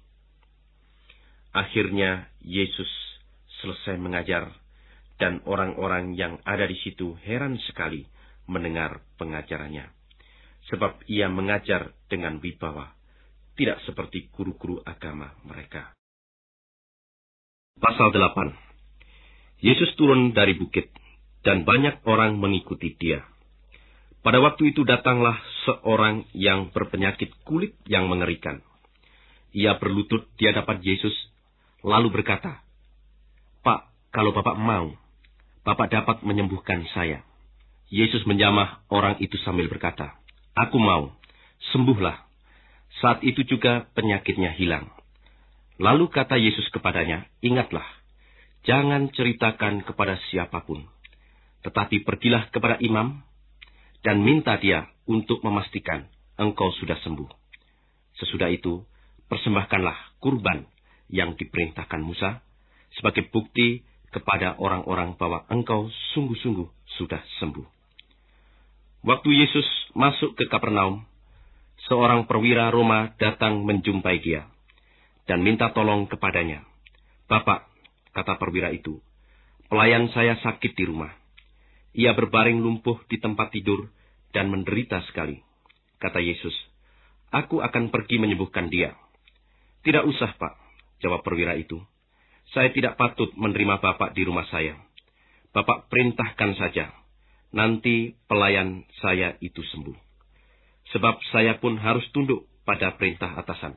A: Akhirnya Yesus selesai mengajar, dan orang-orang yang ada di situ heran sekali mendengar pengajarannya. Sebab ia
B: mengajar dengan wibawa, tidak seperti guru-guru agama mereka. Pasal 8 Yesus turun dari bukit, dan
A: banyak orang mengikuti dia. Pada waktu itu datanglah seorang yang berpenyakit kulit yang mengerikan. Ia berlutut di hadapan Yesus, lalu berkata, Pak, kalau Bapak mau, Bapak dapat menyembuhkan saya. Yesus menjamah orang itu sambil berkata, Aku mau, sembuhlah. Saat itu juga penyakitnya hilang. Lalu kata Yesus kepadanya, Ingatlah, jangan ceritakan kepada siapapun. Tetapi pergilah kepada imam, dan minta dia untuk memastikan engkau sudah sembuh. Sesudah itu, persembahkanlah kurban yang diperintahkan Musa sebagai bukti kepada orang-orang bahwa engkau sungguh-sungguh sudah sembuh. Waktu Yesus masuk ke Kapernaum, seorang perwira Roma datang menjumpai dia dan minta tolong kepadanya. Bapak, kata perwira itu, pelayan saya sakit di rumah ia berbaring lumpuh di tempat tidur dan menderita sekali. Kata Yesus, Aku akan pergi menyembuhkan dia. Tidak usah, Pak, jawab perwira itu. Saya tidak patut menerima Bapak di rumah saya. Bapak perintahkan saja, nanti pelayan saya itu sembuh. Sebab saya pun harus tunduk pada perintah atasan.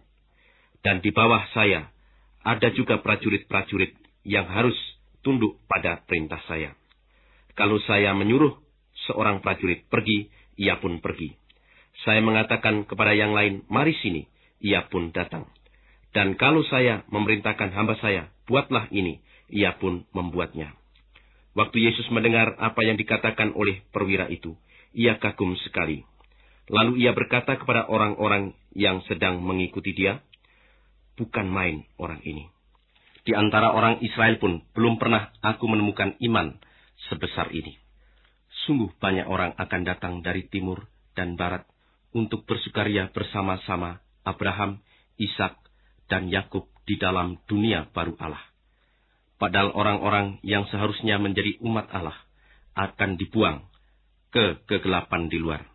A: Dan di bawah saya, ada juga prajurit-prajurit yang harus tunduk pada perintah saya. Kalau saya menyuruh seorang prajurit pergi, ia pun pergi. Saya mengatakan kepada yang lain, mari sini, ia pun datang. Dan kalau saya memerintahkan hamba saya, buatlah ini, ia pun membuatnya. Waktu Yesus mendengar apa yang dikatakan oleh perwira itu, ia kagum sekali. Lalu ia berkata kepada orang-orang yang sedang mengikuti dia, Bukan main orang ini. Di antara orang Israel pun belum pernah aku menemukan iman sebesar ini. Sungguh banyak orang akan datang dari timur dan barat untuk bersukaria bersama-sama Abraham, Ishak, dan Yakub di dalam dunia baru Allah. Padahal orang-orang yang seharusnya menjadi umat Allah akan dibuang ke kegelapan di luar.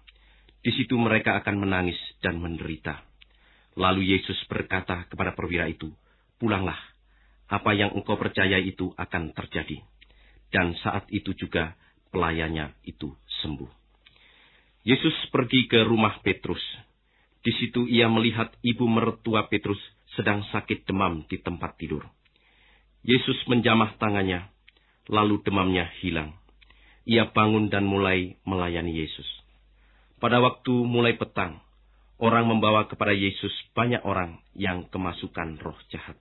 A: Di situ mereka akan menangis dan menderita. Lalu Yesus berkata kepada perwira itu, "Pulanglah, apa yang engkau percaya itu akan terjadi." dan saat itu juga pelayannya itu sembuh. Yesus pergi ke rumah Petrus. Di situ ia melihat ibu mertua Petrus sedang sakit demam di tempat tidur. Yesus menjamah tangannya, lalu demamnya hilang. Ia bangun dan mulai melayani Yesus. Pada waktu mulai petang, orang membawa kepada Yesus banyak orang yang kemasukan roh jahat.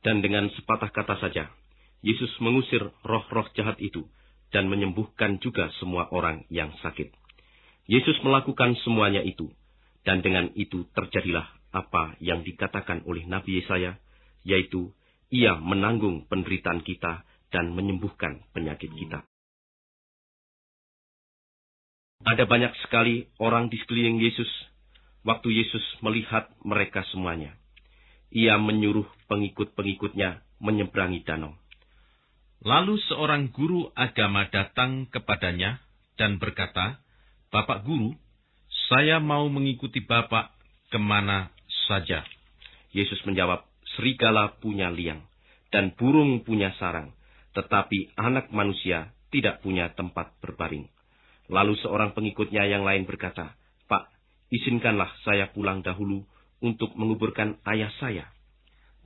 A: Dan dengan sepatah kata saja, Yesus mengusir roh-roh jahat itu dan menyembuhkan juga semua orang yang sakit. Yesus melakukan semuanya itu, dan dengan itu terjadilah apa yang dikatakan oleh Nabi Yesaya, yaitu
B: ia menanggung penderitaan kita dan menyembuhkan penyakit kita. Ada banyak sekali orang di sekeliling Yesus waktu Yesus melihat mereka semuanya. Ia menyuruh
A: pengikut-pengikutnya menyeberangi danau. Lalu seorang guru agama datang kepadanya dan berkata, Bapak guru, saya mau mengikuti Bapak kemana saja. Yesus menjawab, Serigala punya liang, dan burung punya sarang, tetapi anak manusia tidak punya tempat berbaring. Lalu seorang pengikutnya yang lain berkata, Pak, izinkanlah saya pulang dahulu untuk menguburkan ayah saya.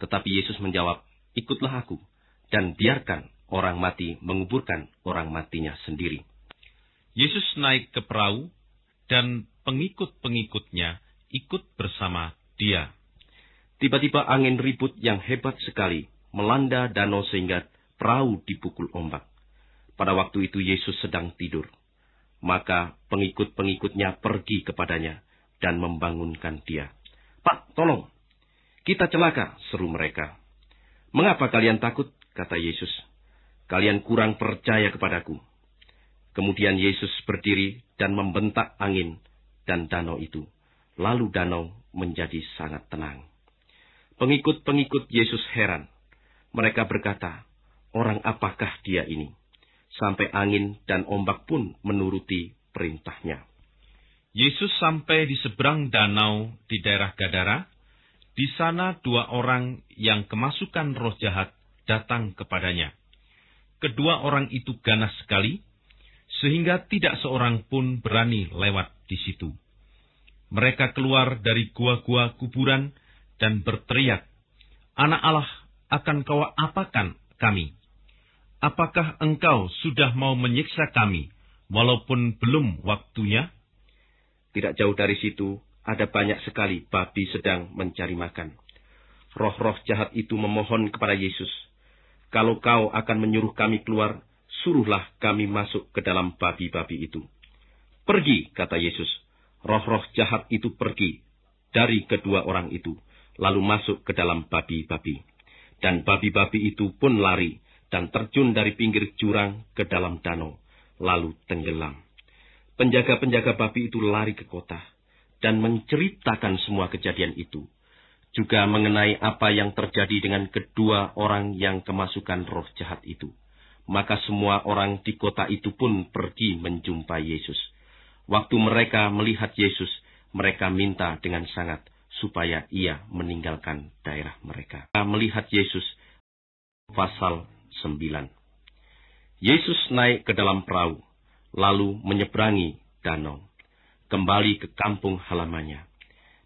A: Tetapi Yesus menjawab, ikutlah aku, dan biarkan orang mati menguburkan orang matinya sendiri. Yesus naik ke perahu, dan pengikut-pengikutnya ikut bersama dia. Tiba-tiba angin ribut yang hebat sekali melanda danau sehingga perahu dipukul ombak. Pada waktu itu Yesus sedang tidur. Maka pengikut-pengikutnya pergi kepadanya dan membangunkan dia. Pak, tolong. Kita celaka, seru mereka. Mengapa kalian takut? kata Yesus kalian kurang percaya kepadaku. Kemudian Yesus berdiri dan membentak angin dan danau itu. Lalu danau menjadi sangat tenang. Pengikut-pengikut Yesus heran. Mereka berkata, orang apakah dia ini? Sampai angin dan ombak pun menuruti perintahnya. Yesus sampai di seberang danau di daerah Gadara. Di sana dua orang yang kemasukan roh jahat datang kepadanya. Kedua orang itu ganas sekali, sehingga tidak seorang pun berani lewat di situ. Mereka keluar dari gua-gua kuburan dan berteriak, Anak Allah akan kau apakan kami? Apakah engkau sudah mau menyiksa kami, walaupun belum waktunya? Tidak jauh dari situ, ada banyak sekali babi sedang mencari makan. Roh-roh jahat itu memohon kepada Yesus, kalau kau akan menyuruh kami keluar, suruhlah kami masuk ke dalam babi-babi itu. Pergi, kata Yesus. Roh-roh jahat itu pergi dari kedua orang itu, lalu masuk ke dalam babi-babi. Dan babi-babi itu pun lari dan terjun dari pinggir jurang ke dalam danau, lalu tenggelam. Penjaga-penjaga babi itu lari ke kota dan menceritakan semua kejadian itu juga mengenai apa yang terjadi dengan kedua orang yang kemasukan roh jahat itu. Maka semua orang di kota itu pun pergi menjumpai Yesus. Waktu mereka melihat Yesus, mereka minta dengan sangat supaya ia meninggalkan daerah mereka. Melihat Yesus, pasal 9. Yesus naik ke dalam perahu, lalu menyeberangi danau, kembali ke kampung halamannya.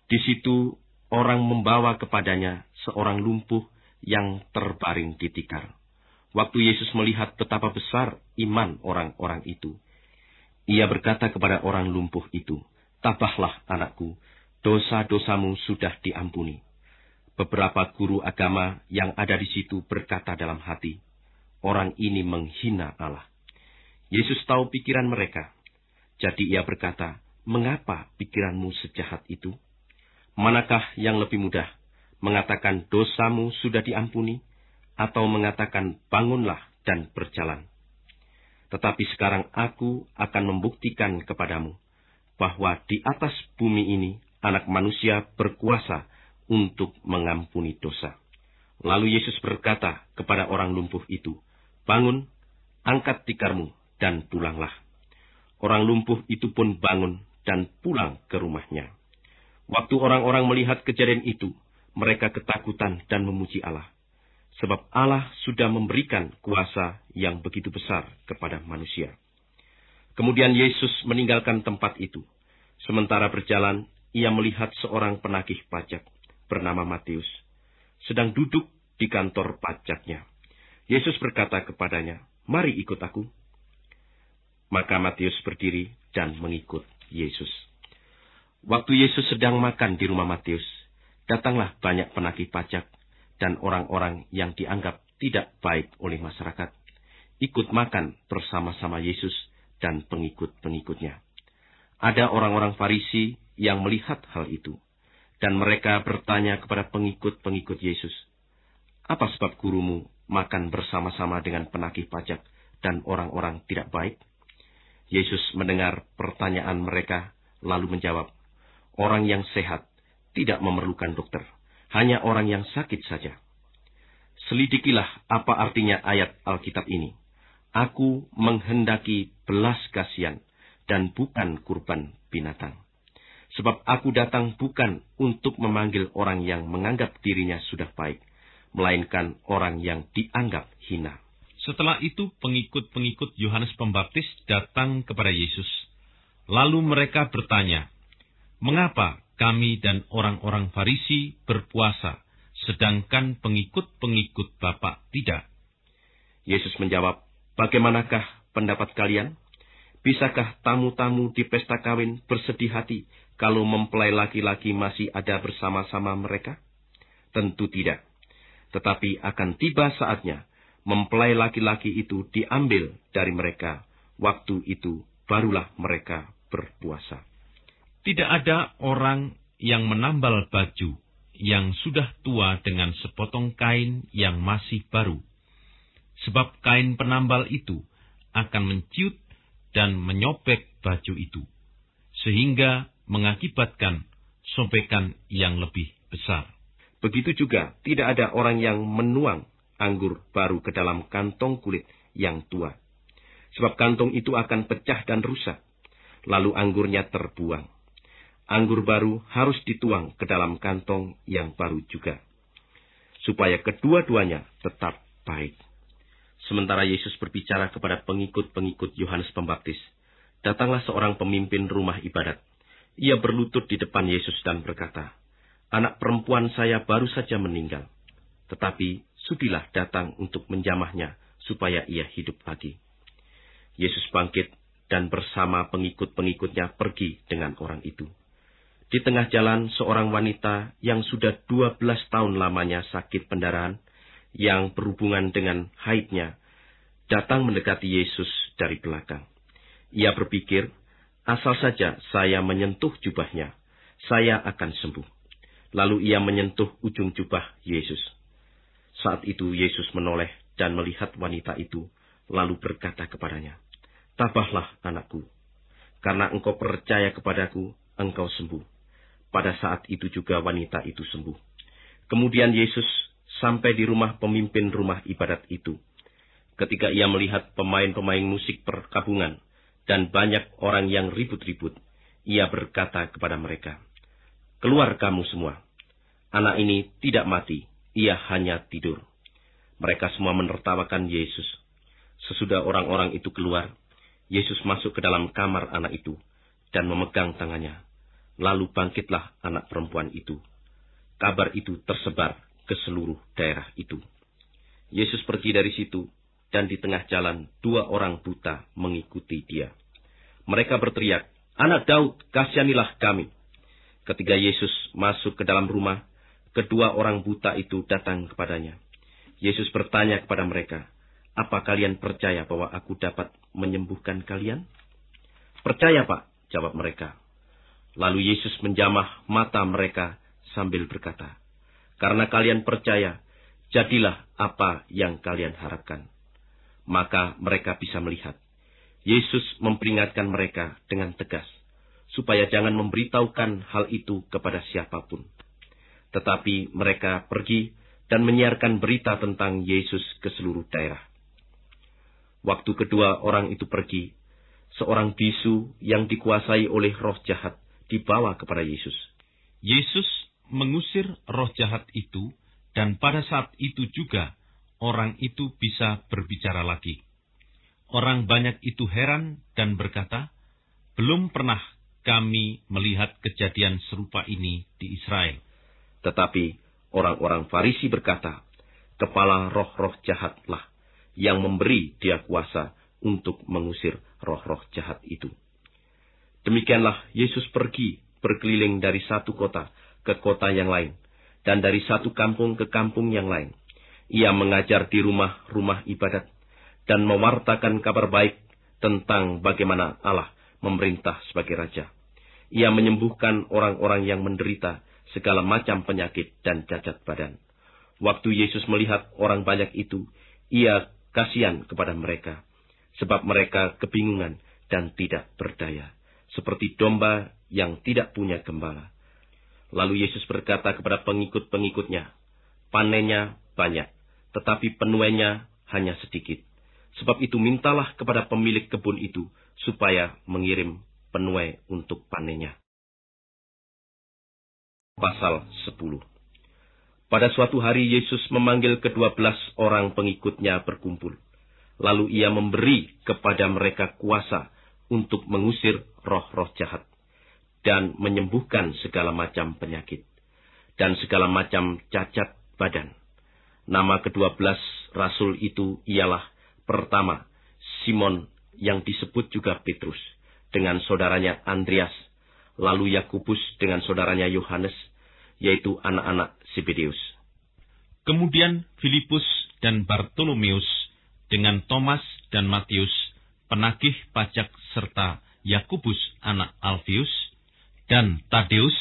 A: Di situ orang membawa kepadanya seorang lumpuh yang terbaring di tikar. Waktu Yesus melihat betapa besar iman orang-orang itu, ia berkata kepada orang lumpuh itu, Tabahlah anakku, dosa-dosamu sudah diampuni. Beberapa guru agama yang ada di situ berkata dalam hati, Orang ini menghina Allah. Yesus tahu pikiran mereka. Jadi ia berkata, Mengapa pikiranmu sejahat itu? Manakah yang lebih mudah? Mengatakan dosamu sudah diampuni atau mengatakan bangunlah dan berjalan. Tetapi sekarang aku akan membuktikan kepadamu bahwa di atas bumi ini anak manusia berkuasa untuk mengampuni dosa. Lalu Yesus berkata kepada orang lumpuh itu, Bangun, angkat tikarmu, dan pulanglah. Orang lumpuh itu pun bangun dan pulang ke rumahnya. Waktu orang-orang melihat kejadian itu, mereka ketakutan dan memuji Allah. Sebab Allah sudah memberikan kuasa yang begitu besar kepada manusia. Kemudian Yesus meninggalkan tempat itu. Sementara berjalan, ia melihat seorang penagih pajak bernama Matius sedang duduk di kantor pajaknya. Yesus berkata kepadanya, "Mari ikut aku." Maka Matius berdiri dan mengikut Yesus. Waktu Yesus sedang makan di rumah Matius, datanglah banyak penagih pajak dan orang-orang yang dianggap tidak baik oleh masyarakat. Ikut makan bersama-sama Yesus dan pengikut-pengikutnya. Ada orang-orang Farisi yang melihat hal itu, dan mereka bertanya kepada pengikut-pengikut Yesus, "Apa sebab gurumu makan bersama-sama dengan penagih pajak dan orang-orang tidak baik?" Yesus mendengar pertanyaan mereka, lalu menjawab, Orang yang sehat tidak memerlukan dokter, hanya orang yang sakit saja. Selidikilah apa artinya ayat Alkitab ini. Aku menghendaki belas kasihan dan bukan kurban binatang. Sebab aku datang bukan untuk memanggil orang yang menganggap dirinya sudah baik, melainkan orang yang dianggap hina. Setelah itu pengikut-pengikut Yohanes Pembaptis datang kepada Yesus. Lalu mereka bertanya, Mengapa kami dan orang-orang Farisi berpuasa, sedangkan pengikut-pengikut Bapak tidak? Yesus menjawab, Bagaimanakah pendapat kalian? Bisakah tamu-tamu di pesta kawin bersedih hati kalau mempelai laki-laki masih ada bersama-sama mereka? Tentu tidak. Tetapi akan tiba saatnya mempelai laki-laki itu diambil dari mereka. Waktu itu barulah mereka berpuasa. Tidak ada orang yang menambal baju yang sudah tua dengan sepotong kain yang masih baru. Sebab kain penambal itu akan menciut dan menyobek baju itu, sehingga mengakibatkan sobekan yang lebih besar. Begitu juga tidak ada orang yang menuang anggur baru ke dalam kantong kulit yang tua. Sebab kantong itu akan pecah dan rusak, lalu anggurnya terbuang anggur baru harus dituang ke dalam kantong yang baru juga, supaya kedua-duanya tetap baik. Sementara Yesus berbicara kepada pengikut-pengikut Yohanes Pembaptis, datanglah seorang pemimpin rumah ibadat. Ia berlutut di depan Yesus dan berkata, Anak perempuan saya baru saja meninggal, tetapi sudilah datang untuk menjamahnya supaya ia hidup lagi. Yesus bangkit dan bersama pengikut-pengikutnya pergi dengan orang itu. Di tengah jalan seorang wanita yang sudah 12 tahun lamanya sakit pendarahan yang berhubungan dengan haidnya datang mendekati Yesus dari belakang. Ia berpikir, asal saja saya menyentuh jubahnya, saya akan sembuh. Lalu ia menyentuh ujung jubah Yesus. Saat itu Yesus menoleh dan melihat wanita itu, lalu berkata kepadanya, Tabahlah anakku, karena engkau percaya kepadaku, engkau sembuh pada saat itu juga wanita itu sembuh. Kemudian Yesus sampai di rumah pemimpin rumah ibadat itu. Ketika ia melihat pemain-pemain musik perkabungan dan banyak orang yang ribut-ribut, ia berkata kepada mereka, Keluar kamu semua. Anak ini tidak mati, ia hanya tidur. Mereka semua menertawakan Yesus. Sesudah orang-orang itu keluar, Yesus masuk ke dalam kamar anak itu dan memegang tangannya. Lalu bangkitlah anak perempuan itu. Kabar itu tersebar ke seluruh daerah itu. Yesus pergi dari situ, dan di tengah jalan dua orang buta mengikuti dia. Mereka berteriak, Anak Daud, kasihanilah kami. Ketika Yesus masuk ke dalam rumah, kedua orang buta itu datang kepadanya. Yesus bertanya kepada mereka, apa kalian percaya bahwa aku dapat menyembuhkan kalian? Percaya, Pak, jawab mereka. Lalu Yesus menjamah mata mereka sambil berkata, Karena kalian percaya, jadilah apa yang kalian harapkan. Maka mereka bisa melihat. Yesus memperingatkan mereka dengan tegas, supaya jangan memberitahukan hal itu kepada siapapun. Tetapi mereka pergi dan menyiarkan berita tentang Yesus ke seluruh daerah. Waktu kedua orang itu pergi, seorang bisu yang dikuasai oleh roh jahat dibawa kepada Yesus. Yesus mengusir roh jahat itu, dan pada saat itu juga orang itu bisa berbicara lagi. Orang banyak itu heran dan berkata, "Belum pernah kami melihat kejadian serupa ini di Israel." Tetapi orang-orang Farisi berkata, "Kepala roh-roh jahatlah yang memberi dia kuasa untuk mengusir roh-roh jahat itu." Demikianlah Yesus pergi berkeliling dari satu kota ke kota yang lain, dan dari satu kampung ke kampung yang lain. Ia mengajar di rumah-rumah ibadat, dan mewartakan kabar baik tentang bagaimana Allah memerintah sebagai Raja. Ia menyembuhkan orang-orang yang menderita segala macam penyakit dan cacat badan. Waktu Yesus melihat orang banyak itu, ia kasihan kepada mereka, sebab mereka kebingungan dan tidak berdaya seperti domba yang tidak punya gembala. Lalu Yesus berkata kepada pengikut-pengikutnya, panennya banyak, tetapi penuainya hanya sedikit. Sebab itu mintalah kepada pemilik kebun itu,
B: supaya mengirim penuai untuk panennya. Pasal 10 Pada suatu hari Yesus memanggil kedua
A: belas orang pengikutnya berkumpul. Lalu ia memberi kepada mereka kuasa untuk mengusir roh-roh jahat dan menyembuhkan segala macam penyakit dan segala macam cacat badan. Nama kedua belas rasul itu ialah pertama Simon yang disebut juga Petrus dengan saudaranya Andreas, lalu Yakubus dengan saudaranya Yohanes, yaitu anak-anak Sibidius, Kemudian Filipus dan Bartolomeus dengan Thomas dan Matius penagih pajak serta Yakubus anak Alfius dan Tadeus.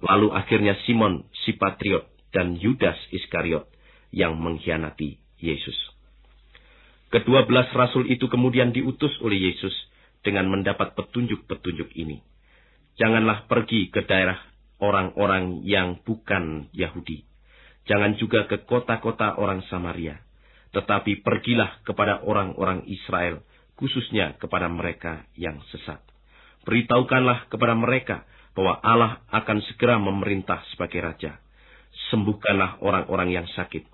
A: Lalu akhirnya Simon si Patriot dan Yudas Iskariot yang mengkhianati Yesus. Kedua belas rasul itu kemudian diutus oleh Yesus dengan mendapat petunjuk-petunjuk ini. Janganlah pergi ke daerah orang-orang yang bukan Yahudi. Jangan juga ke kota-kota orang Samaria. Tetapi pergilah kepada orang-orang Israel khususnya kepada mereka yang sesat. Beritahukanlah kepada mereka bahwa Allah akan segera memerintah sebagai raja. Sembuhkanlah orang-orang yang sakit,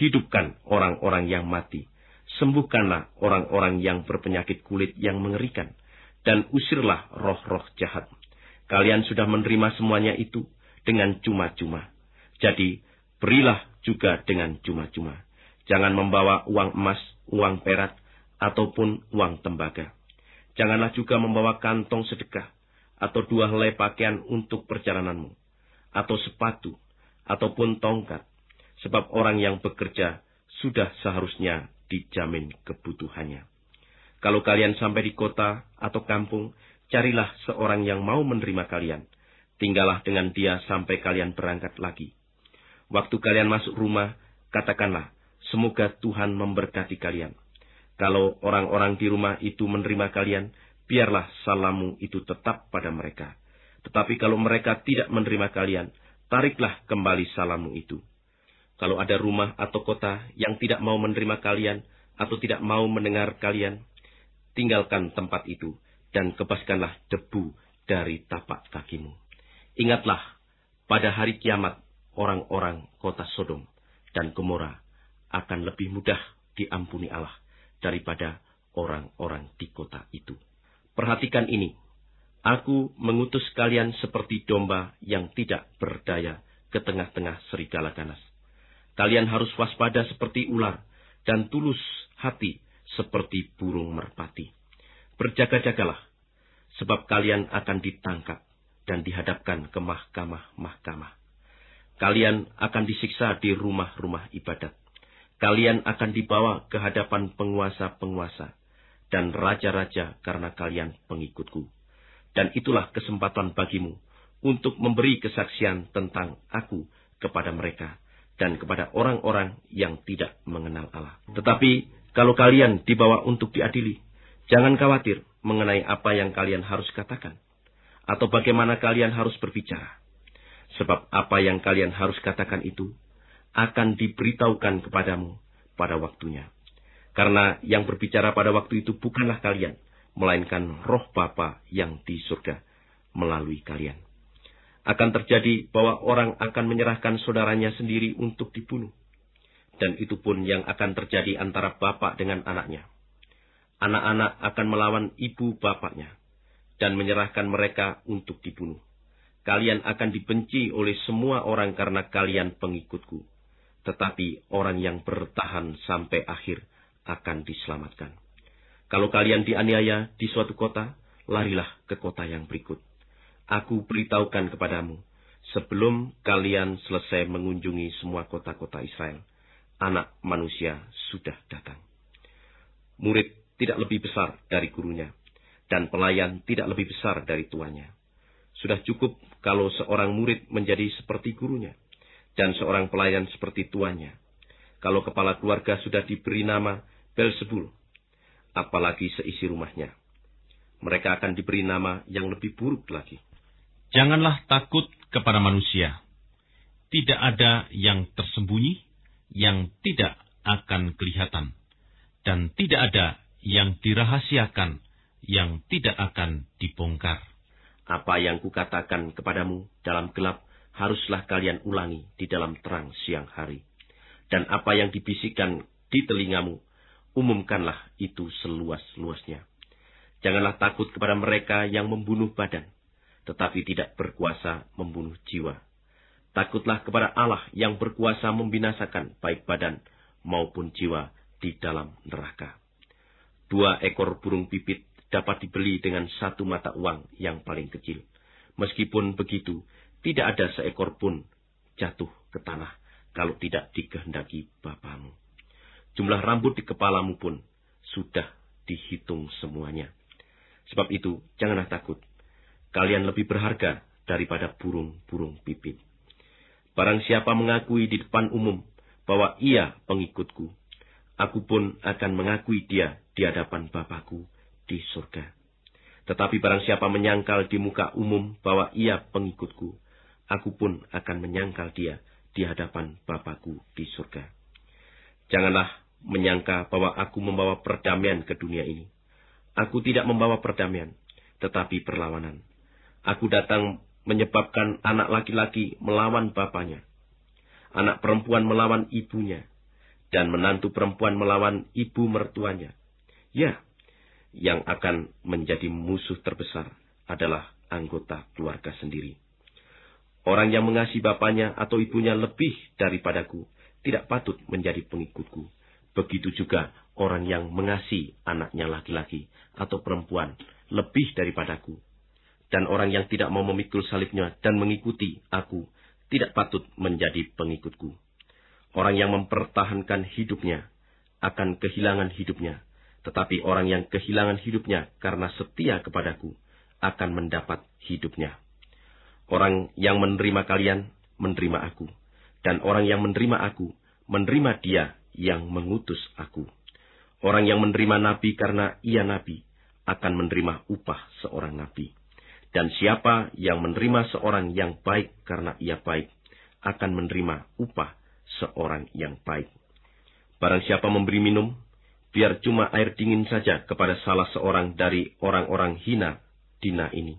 A: hidupkan orang-orang yang mati, sembuhkanlah orang-orang yang berpenyakit kulit yang mengerikan, dan usirlah roh-roh jahat. Kalian sudah menerima semuanya itu dengan cuma-cuma. Jadi, berilah juga dengan cuma-cuma. Jangan membawa uang emas, uang perak, ataupun uang tembaga. Janganlah juga membawa kantong sedekah, atau dua helai pakaian untuk perjalananmu, atau sepatu, ataupun tongkat, sebab orang yang bekerja sudah seharusnya dijamin kebutuhannya. Kalau kalian sampai di kota atau kampung, carilah seorang yang mau menerima kalian. Tinggallah dengan dia sampai kalian berangkat lagi. Waktu kalian masuk rumah, katakanlah, semoga Tuhan memberkati kalian kalau orang-orang di rumah itu menerima kalian, biarlah salammu itu tetap pada mereka. Tetapi kalau mereka tidak menerima kalian, tariklah kembali salammu itu. Kalau ada rumah atau kota yang tidak mau menerima kalian atau tidak mau mendengar kalian, tinggalkan tempat itu dan kebaskanlah debu dari tapak kakimu. Ingatlah, pada hari kiamat orang-orang kota Sodom dan Gomora akan lebih mudah diampuni Allah daripada orang-orang di kota itu. Perhatikan ini, aku mengutus kalian seperti domba yang tidak berdaya ke tengah-tengah serigala ganas. Kalian harus waspada seperti ular dan tulus hati seperti burung merpati. Berjaga-jagalah, sebab kalian akan ditangkap dan dihadapkan ke mahkamah-mahkamah. Kalian akan disiksa di rumah-rumah ibadat Kalian akan dibawa ke hadapan penguasa-penguasa dan raja-raja karena kalian pengikutku. Dan itulah kesempatan bagimu untuk memberi kesaksian tentang aku kepada mereka dan kepada orang-orang yang tidak mengenal Allah. Tetapi kalau kalian dibawa untuk diadili, jangan khawatir mengenai apa yang kalian harus katakan atau bagaimana kalian harus berbicara. Sebab apa yang kalian harus katakan itu akan diberitahukan kepadamu pada waktunya. Karena yang berbicara pada waktu itu bukanlah kalian, melainkan roh Bapa yang di surga melalui kalian. Akan terjadi bahwa orang akan menyerahkan saudaranya sendiri untuk dibunuh. Dan itu pun yang akan terjadi antara bapak dengan anaknya. Anak-anak akan melawan ibu bapaknya dan menyerahkan mereka untuk dibunuh. Kalian akan dibenci oleh semua orang karena kalian pengikutku tetapi orang yang bertahan sampai akhir akan diselamatkan. Kalau kalian dianiaya di suatu kota, larilah ke kota yang berikut. Aku beritahukan kepadamu, sebelum kalian selesai mengunjungi semua kota-kota Israel, anak manusia sudah datang. Murid tidak lebih besar dari gurunya, dan pelayan tidak lebih besar dari tuannya. Sudah cukup kalau seorang murid menjadi seperti gurunya dan seorang pelayan seperti tuanya, Kalau kepala keluarga sudah diberi nama Belzebul, apalagi seisi rumahnya. Mereka akan diberi nama yang lebih buruk lagi. Janganlah takut kepada manusia. Tidak ada yang tersembunyi, yang tidak akan kelihatan. Dan tidak ada yang dirahasiakan, yang tidak akan dibongkar. Apa yang kukatakan kepadamu dalam gelap, haruslah kalian ulangi di dalam terang siang hari. Dan apa yang dibisikkan di telingamu, umumkanlah itu seluas-luasnya. Janganlah takut kepada mereka yang membunuh badan, tetapi tidak berkuasa membunuh jiwa. Takutlah kepada Allah yang berkuasa membinasakan baik badan maupun jiwa di dalam neraka. Dua ekor burung pipit dapat dibeli dengan satu mata uang yang paling kecil. Meskipun begitu, tidak ada seekor pun jatuh ke tanah kalau tidak dikehendaki Bapamu. Jumlah rambut di kepalamu pun sudah dihitung semuanya. Sebab itu, janganlah takut. Kalian lebih berharga daripada burung-burung pipit. Barang siapa mengakui di depan umum bahwa ia pengikutku, aku pun akan mengakui dia di hadapan Bapakku di surga. Tetapi barang siapa menyangkal di muka umum bahwa ia pengikutku, aku pun akan menyangkal dia di hadapan Bapakku di surga. Janganlah menyangka bahwa aku membawa perdamaian ke dunia ini. Aku tidak membawa perdamaian, tetapi perlawanan. Aku datang menyebabkan anak laki-laki melawan bapaknya, anak perempuan melawan ibunya, dan menantu perempuan melawan ibu mertuanya. Ya, yang akan menjadi musuh terbesar adalah anggota keluarga sendiri. Orang yang mengasihi bapaknya atau ibunya lebih daripadaku tidak patut menjadi pengikutku. Begitu juga orang yang mengasihi anaknya laki-laki atau perempuan lebih daripadaku. Dan orang yang tidak mau memikul salibnya dan mengikuti aku tidak patut menjadi pengikutku. Orang yang mempertahankan hidupnya akan kehilangan hidupnya. Tetapi orang yang kehilangan hidupnya karena setia kepadaku akan mendapat hidupnya. Orang yang menerima kalian, menerima aku. Dan orang yang menerima aku, menerima dia yang mengutus aku. Orang yang menerima nabi karena ia nabi, akan menerima upah seorang nabi. Dan siapa yang menerima seorang yang baik karena ia baik, akan menerima upah seorang yang baik. Barang siapa memberi minum, biar cuma air dingin saja kepada salah seorang dari orang-orang hina dina ini.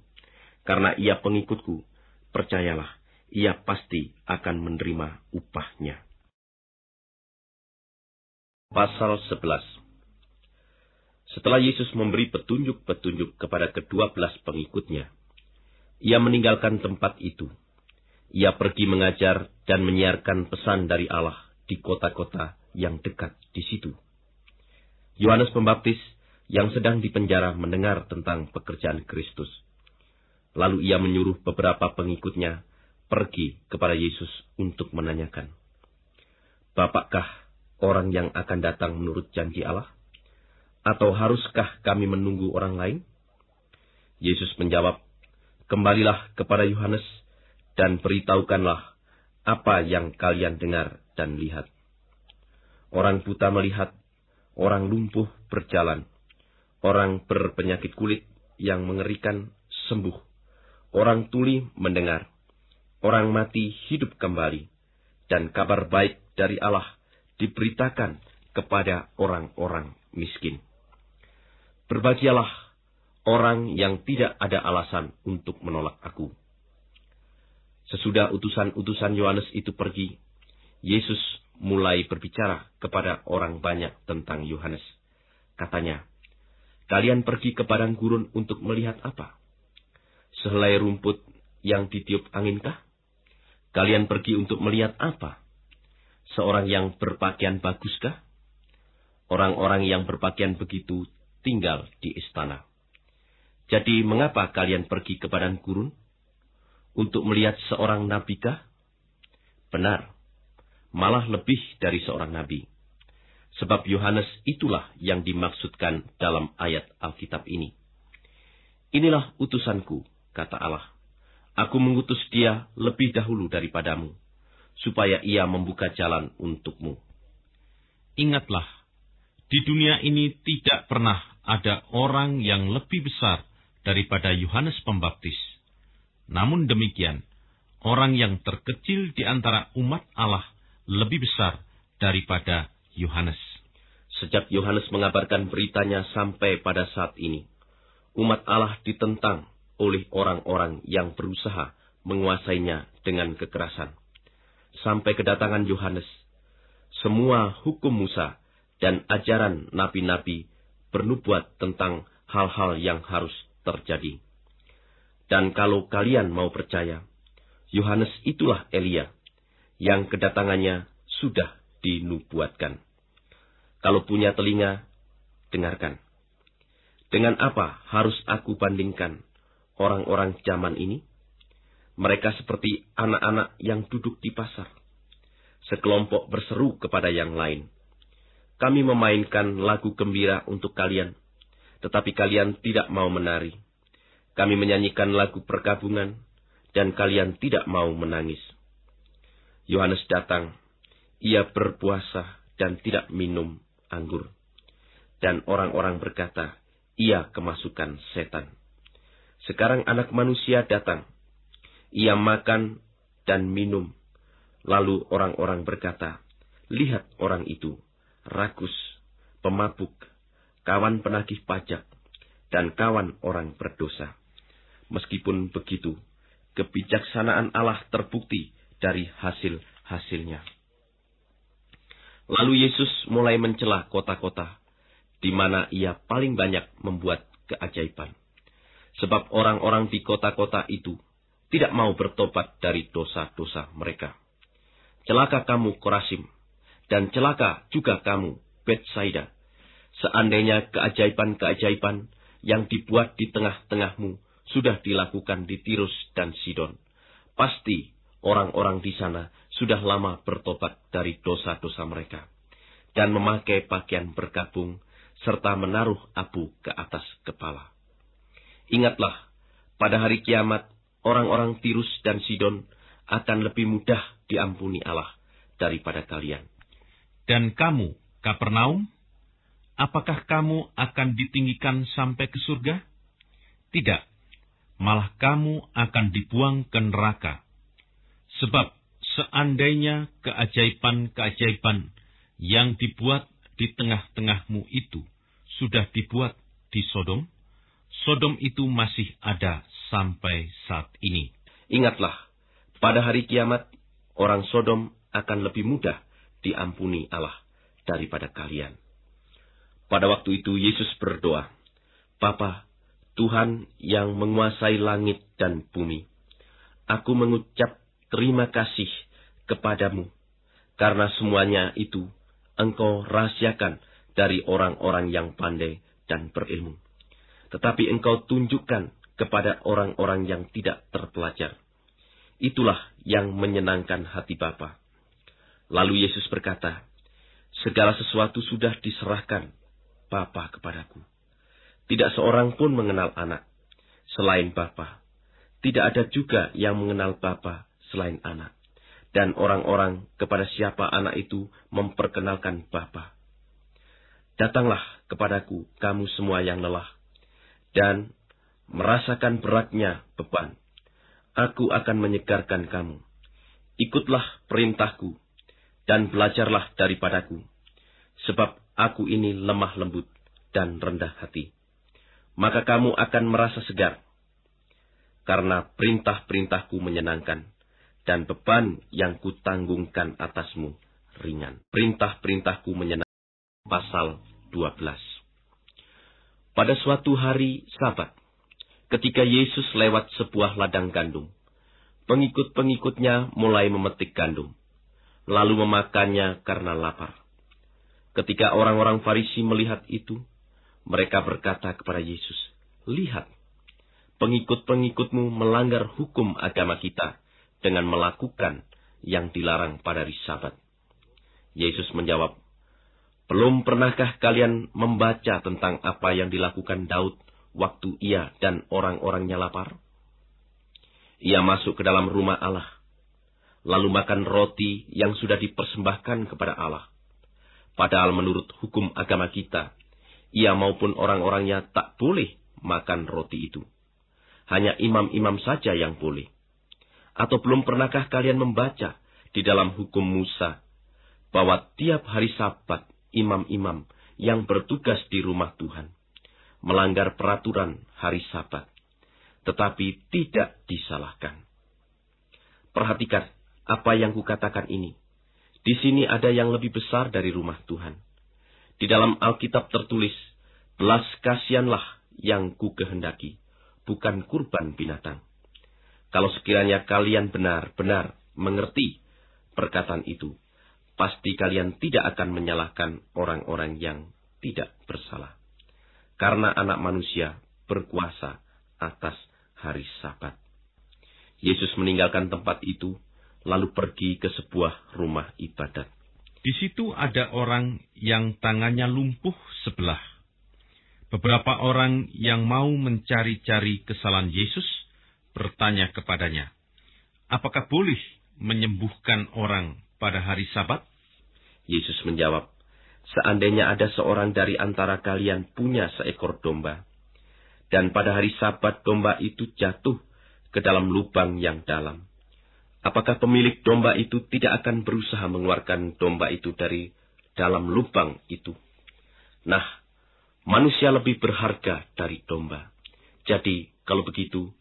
A: Karena ia pengikutku, percayalah,
B: ia pasti akan menerima upahnya. Pasal 11 Setelah Yesus memberi petunjuk-petunjuk
A: kepada kedua belas pengikutnya, ia meninggalkan tempat itu. Ia pergi mengajar dan menyiarkan pesan dari Allah di kota-kota yang dekat di situ. Yohanes Pembaptis yang sedang dipenjara mendengar tentang pekerjaan Kristus Lalu ia menyuruh beberapa pengikutnya pergi kepada Yesus untuk menanyakan, Bapakkah orang yang akan datang menurut janji Allah? Atau haruskah kami menunggu orang lain? Yesus menjawab, Kembalilah kepada Yohanes dan beritahukanlah apa yang kalian dengar dan lihat. Orang buta melihat, orang lumpuh berjalan, orang berpenyakit kulit yang mengerikan sembuh Orang tuli mendengar, orang mati hidup kembali, dan kabar baik dari Allah diberitakan kepada orang-orang miskin. Berbahagialah orang yang tidak ada alasan untuk menolak aku. Sesudah utusan-utusan Yohanes itu pergi, Yesus mulai berbicara kepada orang banyak tentang Yohanes. Katanya, "Kalian pergi ke padang gurun untuk melihat apa? sehelai rumput yang ditiup anginkah? Kalian pergi untuk melihat apa? Seorang yang berpakaian baguskah? Orang-orang yang berpakaian begitu tinggal di istana. Jadi mengapa kalian pergi ke badan gurun? Untuk melihat seorang nabi kah? Benar, malah lebih dari seorang nabi. Sebab Yohanes itulah yang dimaksudkan dalam ayat Alkitab ini. Inilah utusanku, kata Allah, Aku mengutus dia lebih dahulu daripadamu, supaya ia membuka jalan untukmu. Ingatlah, di dunia ini tidak pernah ada orang yang lebih besar daripada Yohanes Pembaptis. Namun demikian, orang yang terkecil di antara umat Allah lebih besar daripada Yohanes. Sejak Yohanes mengabarkan beritanya sampai pada saat ini, umat Allah ditentang oleh orang-orang yang berusaha menguasainya dengan kekerasan. Sampai kedatangan Yohanes, semua hukum Musa dan ajaran nabi-nabi bernubuat tentang hal-hal yang harus terjadi. Dan kalau kalian mau percaya, Yohanes itulah Elia, yang kedatangannya sudah dinubuatkan. Kalau punya telinga, dengarkan. Dengan apa harus aku bandingkan orang-orang zaman ini? Mereka seperti anak-anak yang duduk di pasar. Sekelompok berseru kepada yang lain. Kami memainkan lagu gembira untuk kalian, tetapi kalian tidak mau menari. Kami menyanyikan lagu perkabungan, dan kalian tidak mau menangis. Yohanes datang, ia berpuasa dan tidak minum anggur. Dan orang-orang berkata, ia kemasukan setan. Sekarang anak manusia datang. Ia makan dan minum. Lalu orang-orang berkata, Lihat orang itu, rakus, pemabuk, kawan penagih pajak, dan kawan orang berdosa. Meskipun begitu, kebijaksanaan Allah terbukti dari hasil-hasilnya. Lalu Yesus mulai mencela kota-kota di mana ia paling banyak membuat keajaiban sebab orang-orang di kota-kota itu tidak mau bertobat dari dosa-dosa mereka. Celaka kamu Korasim, dan celaka juga kamu Bethsaida. Seandainya keajaiban-keajaiban yang dibuat di tengah-tengahmu sudah dilakukan di Tirus dan Sidon, pasti orang-orang di sana sudah lama bertobat dari dosa-dosa mereka dan memakai pakaian berkabung serta menaruh abu ke atas kepala. Ingatlah, pada hari kiamat, orang-orang Tirus dan Sidon akan lebih mudah diampuni Allah daripada kalian. Dan kamu, Kapernaum, apakah kamu akan ditinggikan sampai ke surga? Tidak, malah kamu akan dibuang ke neraka. Sebab seandainya keajaiban-keajaiban yang dibuat di tengah-tengahmu itu sudah dibuat di Sodom, Sodom itu masih ada sampai saat ini. Ingatlah, pada hari kiamat, orang Sodom akan lebih mudah diampuni Allah daripada kalian. Pada waktu itu Yesus berdoa, Papa, Tuhan yang menguasai langit dan bumi, aku mengucap terima kasih kepadamu, karena semuanya itu engkau rahasiakan dari orang-orang yang pandai dan berilmu tetapi engkau tunjukkan kepada orang-orang yang tidak terpelajar. Itulah yang menyenangkan hati Bapa. Lalu Yesus berkata, Segala sesuatu sudah diserahkan Bapa kepadaku. Tidak seorang pun mengenal anak, selain Bapa. Tidak ada juga yang mengenal Bapa selain anak. Dan orang-orang kepada siapa anak itu memperkenalkan Bapa. Datanglah kepadaku kamu semua yang lelah dan merasakan beratnya beban. Aku akan menyegarkan kamu. Ikutlah perintahku dan belajarlah daripadaku, sebab aku ini lemah lembut dan rendah hati. Maka kamu akan merasa segar, karena perintah-perintahku menyenangkan, dan beban yang kutanggungkan atasmu ringan. Perintah-perintahku menyenangkan. Pasal 12 pada suatu hari Sabat, ketika Yesus lewat sebuah ladang gandum, pengikut-pengikutnya mulai memetik gandum, lalu memakannya karena lapar. Ketika orang-orang Farisi melihat itu, mereka berkata kepada Yesus, "Lihat, pengikut-pengikutmu melanggar hukum agama kita dengan melakukan yang dilarang pada hari Sabat." Yesus menjawab, belum pernahkah kalian membaca tentang apa yang dilakukan Daud waktu ia dan orang-orangnya lapar? Ia masuk ke dalam rumah Allah, lalu makan roti yang sudah dipersembahkan kepada Allah. Padahal menurut hukum agama kita, ia maupun orang-orangnya tak boleh makan roti itu. Hanya imam-imam saja yang boleh. Atau belum pernahkah kalian membaca di dalam hukum Musa bahwa tiap hari Sabat imam-imam yang bertugas di rumah Tuhan, melanggar peraturan hari Sabat, tetapi tidak disalahkan. Perhatikan apa yang kukatakan ini. Di sini ada yang lebih besar dari rumah Tuhan. Di dalam Alkitab tertulis, belas kasihanlah yang ku kehendaki, bukan kurban binatang. Kalau sekiranya kalian benar-benar mengerti perkataan itu, pasti kalian tidak akan menyalahkan orang-orang yang tidak bersalah. Karena anak manusia berkuasa atas hari sabat. Yesus meninggalkan tempat itu, lalu pergi ke sebuah rumah ibadat. Di situ ada orang yang tangannya lumpuh sebelah. Beberapa orang yang mau mencari-cari kesalahan Yesus bertanya kepadanya, Apakah boleh menyembuhkan orang pada hari sabat? Yesus menjawab, Seandainya ada seorang dari antara kalian punya seekor domba, dan pada hari sabat domba itu jatuh ke dalam lubang yang dalam. Apakah pemilik domba itu tidak akan berusaha mengeluarkan domba itu dari dalam lubang itu? Nah, manusia lebih berharga dari domba. Jadi, kalau begitu,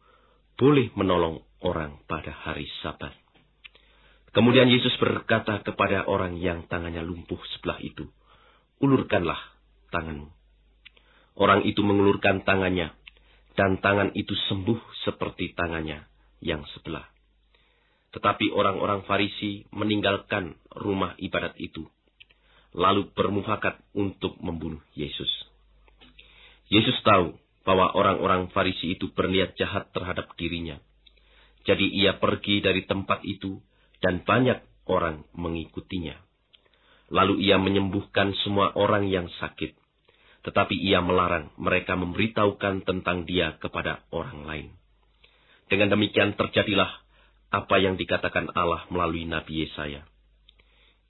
A: boleh menolong orang pada hari sabat. Kemudian Yesus berkata kepada orang yang tangannya lumpuh sebelah itu, "Ulurkanlah tanganmu." Orang itu mengulurkan tangannya, dan tangan itu sembuh seperti tangannya yang sebelah. Tetapi orang-orang Farisi meninggalkan rumah ibadat itu, lalu bermufakat untuk membunuh Yesus. Yesus tahu bahwa orang-orang Farisi itu berniat jahat terhadap dirinya. Jadi ia pergi dari tempat itu dan banyak orang mengikutinya. Lalu ia menyembuhkan semua orang yang sakit, tetapi ia melarang mereka memberitahukan tentang dia kepada orang lain. Dengan demikian terjadilah apa yang dikatakan Allah melalui Nabi Yesaya.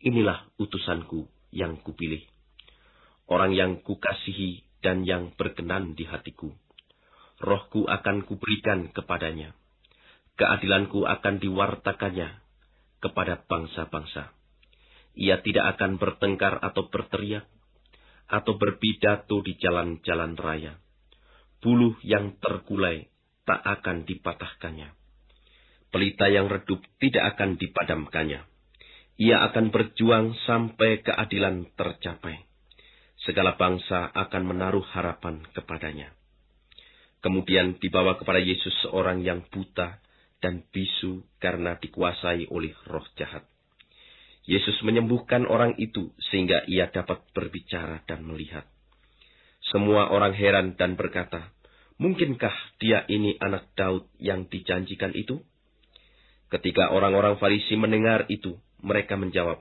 A: Inilah utusanku yang kupilih, orang yang kukasihi dan yang berkenan di hatiku. Rohku akan kuberikan kepadanya, keadilanku akan diwartakannya, kepada bangsa-bangsa. Ia tidak akan bertengkar atau berteriak, atau berpidato di jalan-jalan raya. Buluh yang terkulai tak akan dipatahkannya. Pelita yang redup tidak akan dipadamkannya. Ia akan berjuang sampai keadilan tercapai. Segala bangsa akan menaruh harapan kepadanya. Kemudian dibawa kepada Yesus seorang yang buta, dan bisu karena dikuasai oleh roh jahat. Yesus menyembuhkan orang itu sehingga ia dapat berbicara dan melihat. Semua orang heran dan berkata, Mungkinkah dia ini anak Daud yang dijanjikan itu? Ketika orang-orang Farisi mendengar itu, mereka menjawab,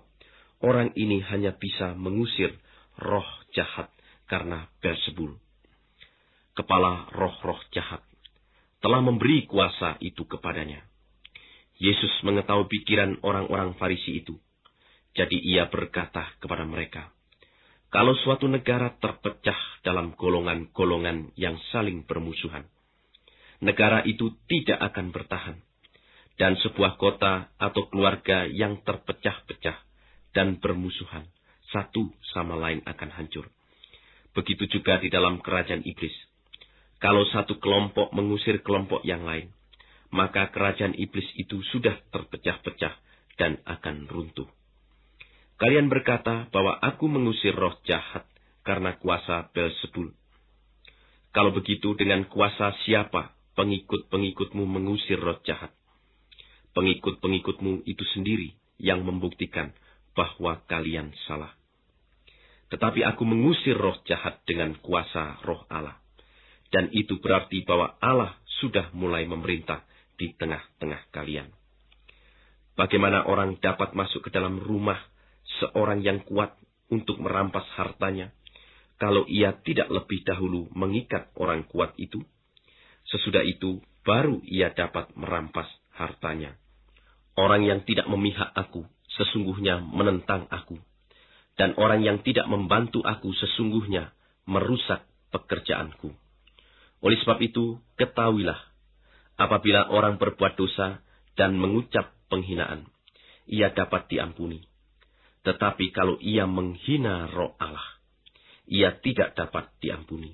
A: Orang ini hanya bisa mengusir roh jahat karena Bersebul, kepala roh-roh jahat telah memberi kuasa itu kepadanya. Yesus mengetahui pikiran orang-orang Farisi itu. Jadi ia berkata kepada mereka, Kalau suatu negara terpecah dalam golongan-golongan yang saling bermusuhan, negara itu tidak akan bertahan. Dan sebuah kota atau keluarga yang terpecah-pecah dan bermusuhan, satu sama lain akan hancur. Begitu juga di dalam kerajaan iblis kalau satu kelompok mengusir kelompok yang lain, maka kerajaan iblis itu sudah terpecah-pecah dan akan runtuh. Kalian berkata bahwa aku mengusir roh jahat karena kuasa Belzebul. Kalau begitu, dengan kuasa siapa pengikut-pengikutmu mengusir roh jahat? Pengikut-pengikutmu itu sendiri yang membuktikan bahwa kalian salah. Tetapi aku mengusir roh jahat dengan kuasa roh Allah. Dan itu berarti bahwa Allah sudah mulai memerintah di tengah-tengah kalian. Bagaimana orang dapat masuk ke dalam rumah seorang yang kuat untuk merampas hartanya, kalau ia tidak lebih dahulu mengikat orang kuat itu? Sesudah itu, baru ia dapat merampas hartanya. Orang yang tidak memihak aku, sesungguhnya menentang aku. Dan orang yang tidak membantu aku, sesungguhnya merusak pekerjaanku. Oleh sebab itu, ketahuilah, apabila orang berbuat dosa dan mengucap penghinaan, ia dapat diampuni. Tetapi kalau ia menghina roh Allah, ia tidak dapat diampuni.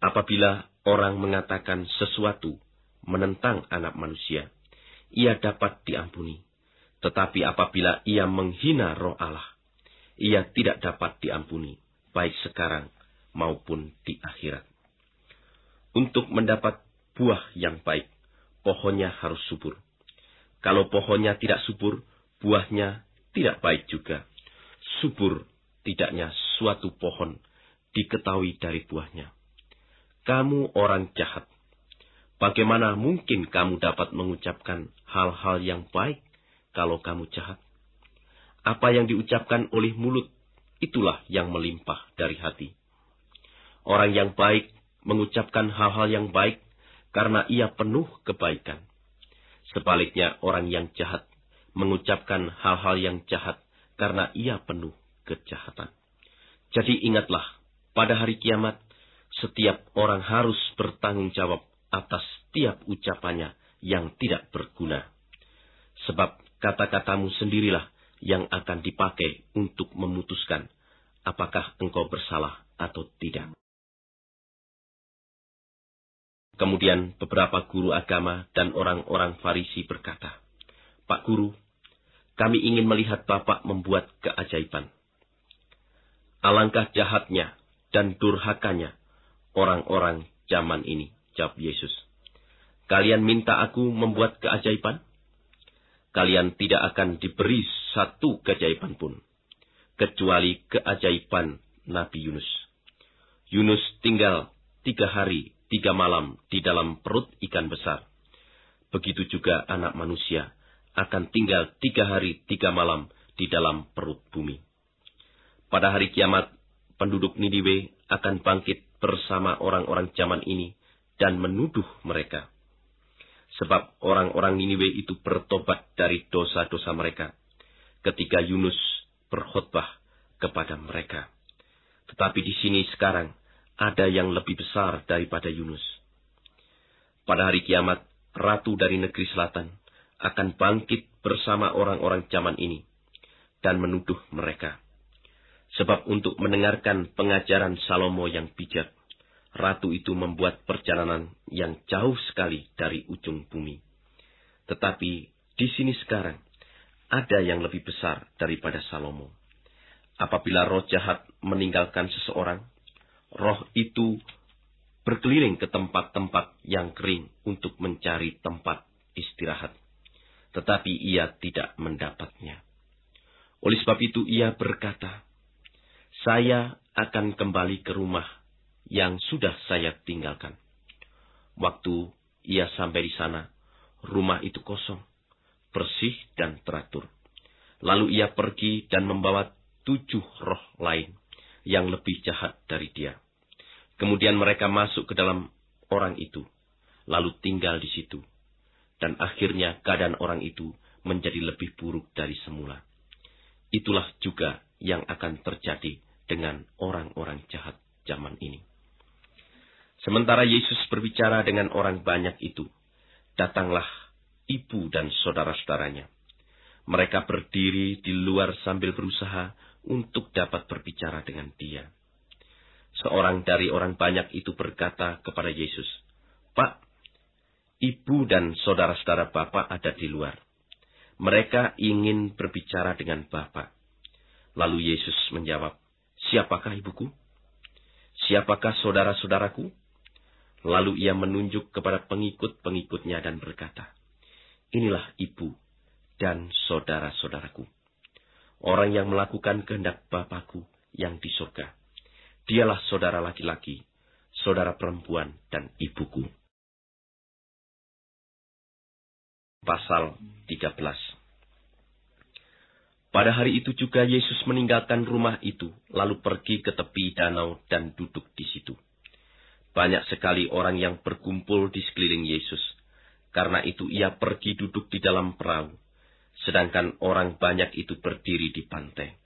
A: Apabila orang mengatakan sesuatu menentang anak manusia, ia dapat diampuni. Tetapi apabila ia menghina roh Allah, ia tidak dapat diampuni, baik sekarang maupun di akhirat. Untuk mendapat buah yang baik, pohonnya harus subur. Kalau pohonnya tidak subur, buahnya tidak baik juga. Subur tidaknya suatu pohon diketahui dari buahnya. Kamu orang jahat. Bagaimana mungkin kamu dapat mengucapkan hal-hal yang baik kalau kamu jahat? Apa yang diucapkan oleh mulut, itulah yang melimpah dari hati. Orang yang baik mengucapkan hal-hal yang baik karena ia penuh kebaikan. Sebaliknya orang yang jahat mengucapkan hal-hal yang jahat karena ia penuh kejahatan. Jadi ingatlah, pada hari kiamat, setiap orang harus bertanggung jawab atas setiap ucapannya yang tidak berguna. Sebab
B: kata-katamu sendirilah yang akan dipakai untuk memutuskan apakah engkau bersalah atau tidak. Kemudian beberapa guru agama dan orang-orang Farisi berkata, Pak Guru,
A: kami ingin melihat Bapak membuat keajaiban. Alangkah jahatnya dan durhakanya orang-orang zaman ini, jawab Yesus. Kalian minta aku membuat keajaiban? Kalian tidak akan diberi satu keajaiban pun, kecuali keajaiban Nabi Yunus. Yunus tinggal tiga hari tiga malam di dalam perut ikan besar. Begitu juga anak manusia akan tinggal tiga hari tiga malam di dalam perut bumi. Pada hari kiamat, penduduk Niniwe akan bangkit bersama orang-orang zaman ini dan menuduh mereka. Sebab orang-orang Niniwe itu bertobat dari dosa-dosa mereka ketika Yunus berkhutbah kepada mereka. Tetapi di sini sekarang, ada yang lebih besar daripada Yunus. Pada hari kiamat, ratu dari negeri selatan akan bangkit bersama orang-orang zaman ini dan menuduh mereka. Sebab untuk mendengarkan pengajaran Salomo yang bijak, ratu itu membuat perjalanan yang jauh sekali dari ujung bumi. Tetapi di sini sekarang, ada yang lebih besar daripada Salomo. Apabila roh jahat meninggalkan seseorang, roh itu berkeliling ke tempat-tempat yang kering untuk mencari tempat istirahat. Tetapi ia tidak mendapatnya. Oleh sebab itu ia berkata, Saya akan kembali ke rumah yang sudah saya tinggalkan. Waktu ia sampai di sana, rumah itu kosong, bersih dan teratur. Lalu ia pergi dan membawa tujuh roh lain yang lebih jahat dari dia. Kemudian mereka masuk ke dalam orang itu, lalu tinggal di situ. Dan akhirnya keadaan orang itu menjadi lebih buruk dari semula. Itulah juga yang akan terjadi dengan orang-orang jahat zaman ini. Sementara Yesus berbicara dengan orang banyak itu, datanglah ibu dan saudara-saudaranya. Mereka berdiri di luar sambil berusaha untuk dapat berbicara dengan dia. Seorang dari orang banyak itu berkata kepada Yesus, Pak, ibu dan saudara-saudara Bapak ada di luar. Mereka ingin berbicara dengan Bapak. Lalu Yesus menjawab, Siapakah ibuku? Siapakah saudara-saudaraku? Lalu ia menunjuk kepada pengikut-pengikutnya dan berkata, Inilah ibu dan saudara-saudaraku. Orang yang melakukan kehendak Bapakku yang di
B: surga. Dialah saudara laki-laki, saudara perempuan, dan ibuku. Pasal 13 Pada hari itu juga Yesus meninggalkan rumah itu, lalu pergi
A: ke tepi danau dan duduk di situ. Banyak sekali orang yang berkumpul di sekeliling Yesus. Karena itu ia pergi duduk di dalam perahu, sedangkan orang banyak itu berdiri di pantai.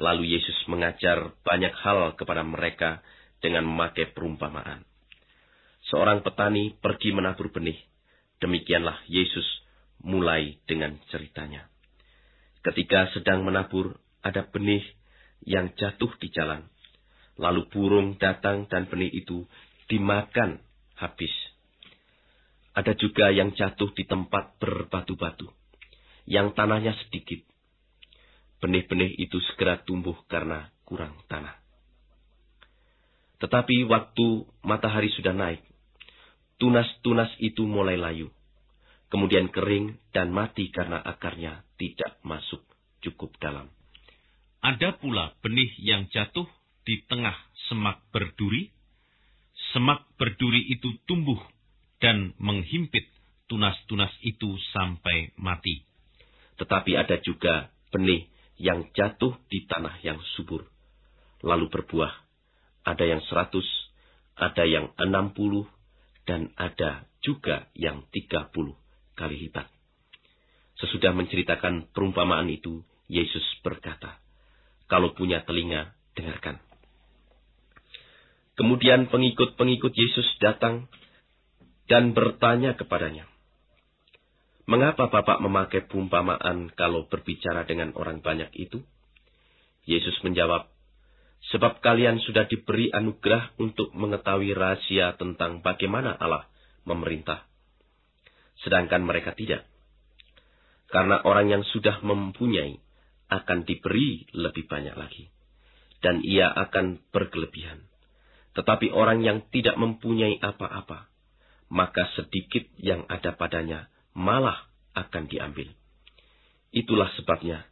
A: Lalu Yesus mengajar banyak hal kepada mereka dengan memakai perumpamaan. Seorang petani pergi menabur benih. Demikianlah Yesus mulai dengan ceritanya. Ketika sedang menabur, ada benih yang jatuh di jalan. Lalu burung datang dan benih itu dimakan habis. Ada juga yang jatuh di tempat berbatu-batu, yang tanahnya sedikit. Benih-benih itu segera tumbuh karena kurang tanah. Tetapi waktu matahari sudah naik, tunas-tunas itu mulai layu, kemudian kering dan mati karena akarnya tidak masuk cukup dalam. Ada pula benih yang jatuh di tengah semak berduri. Semak berduri itu tumbuh dan menghimpit tunas-tunas itu sampai mati. Tetapi ada juga benih yang jatuh di tanah yang subur, lalu berbuah. Ada yang seratus, ada yang enam puluh, dan ada juga yang tiga puluh kali lipat. Sesudah menceritakan perumpamaan itu, Yesus berkata, Kalau punya telinga, dengarkan. Kemudian pengikut-pengikut Yesus datang dan bertanya kepadanya, Mengapa Bapak memakai perumpamaan kalau berbicara dengan orang banyak itu? Yesus menjawab, Sebab kalian sudah diberi anugerah untuk mengetahui rahasia tentang bagaimana Allah memerintah. Sedangkan mereka tidak. Karena orang yang sudah mempunyai akan diberi lebih banyak lagi. Dan ia akan berkelebihan. Tetapi orang yang tidak mempunyai apa-apa, maka sedikit yang ada padanya malah akan diambil. Itulah sebabnya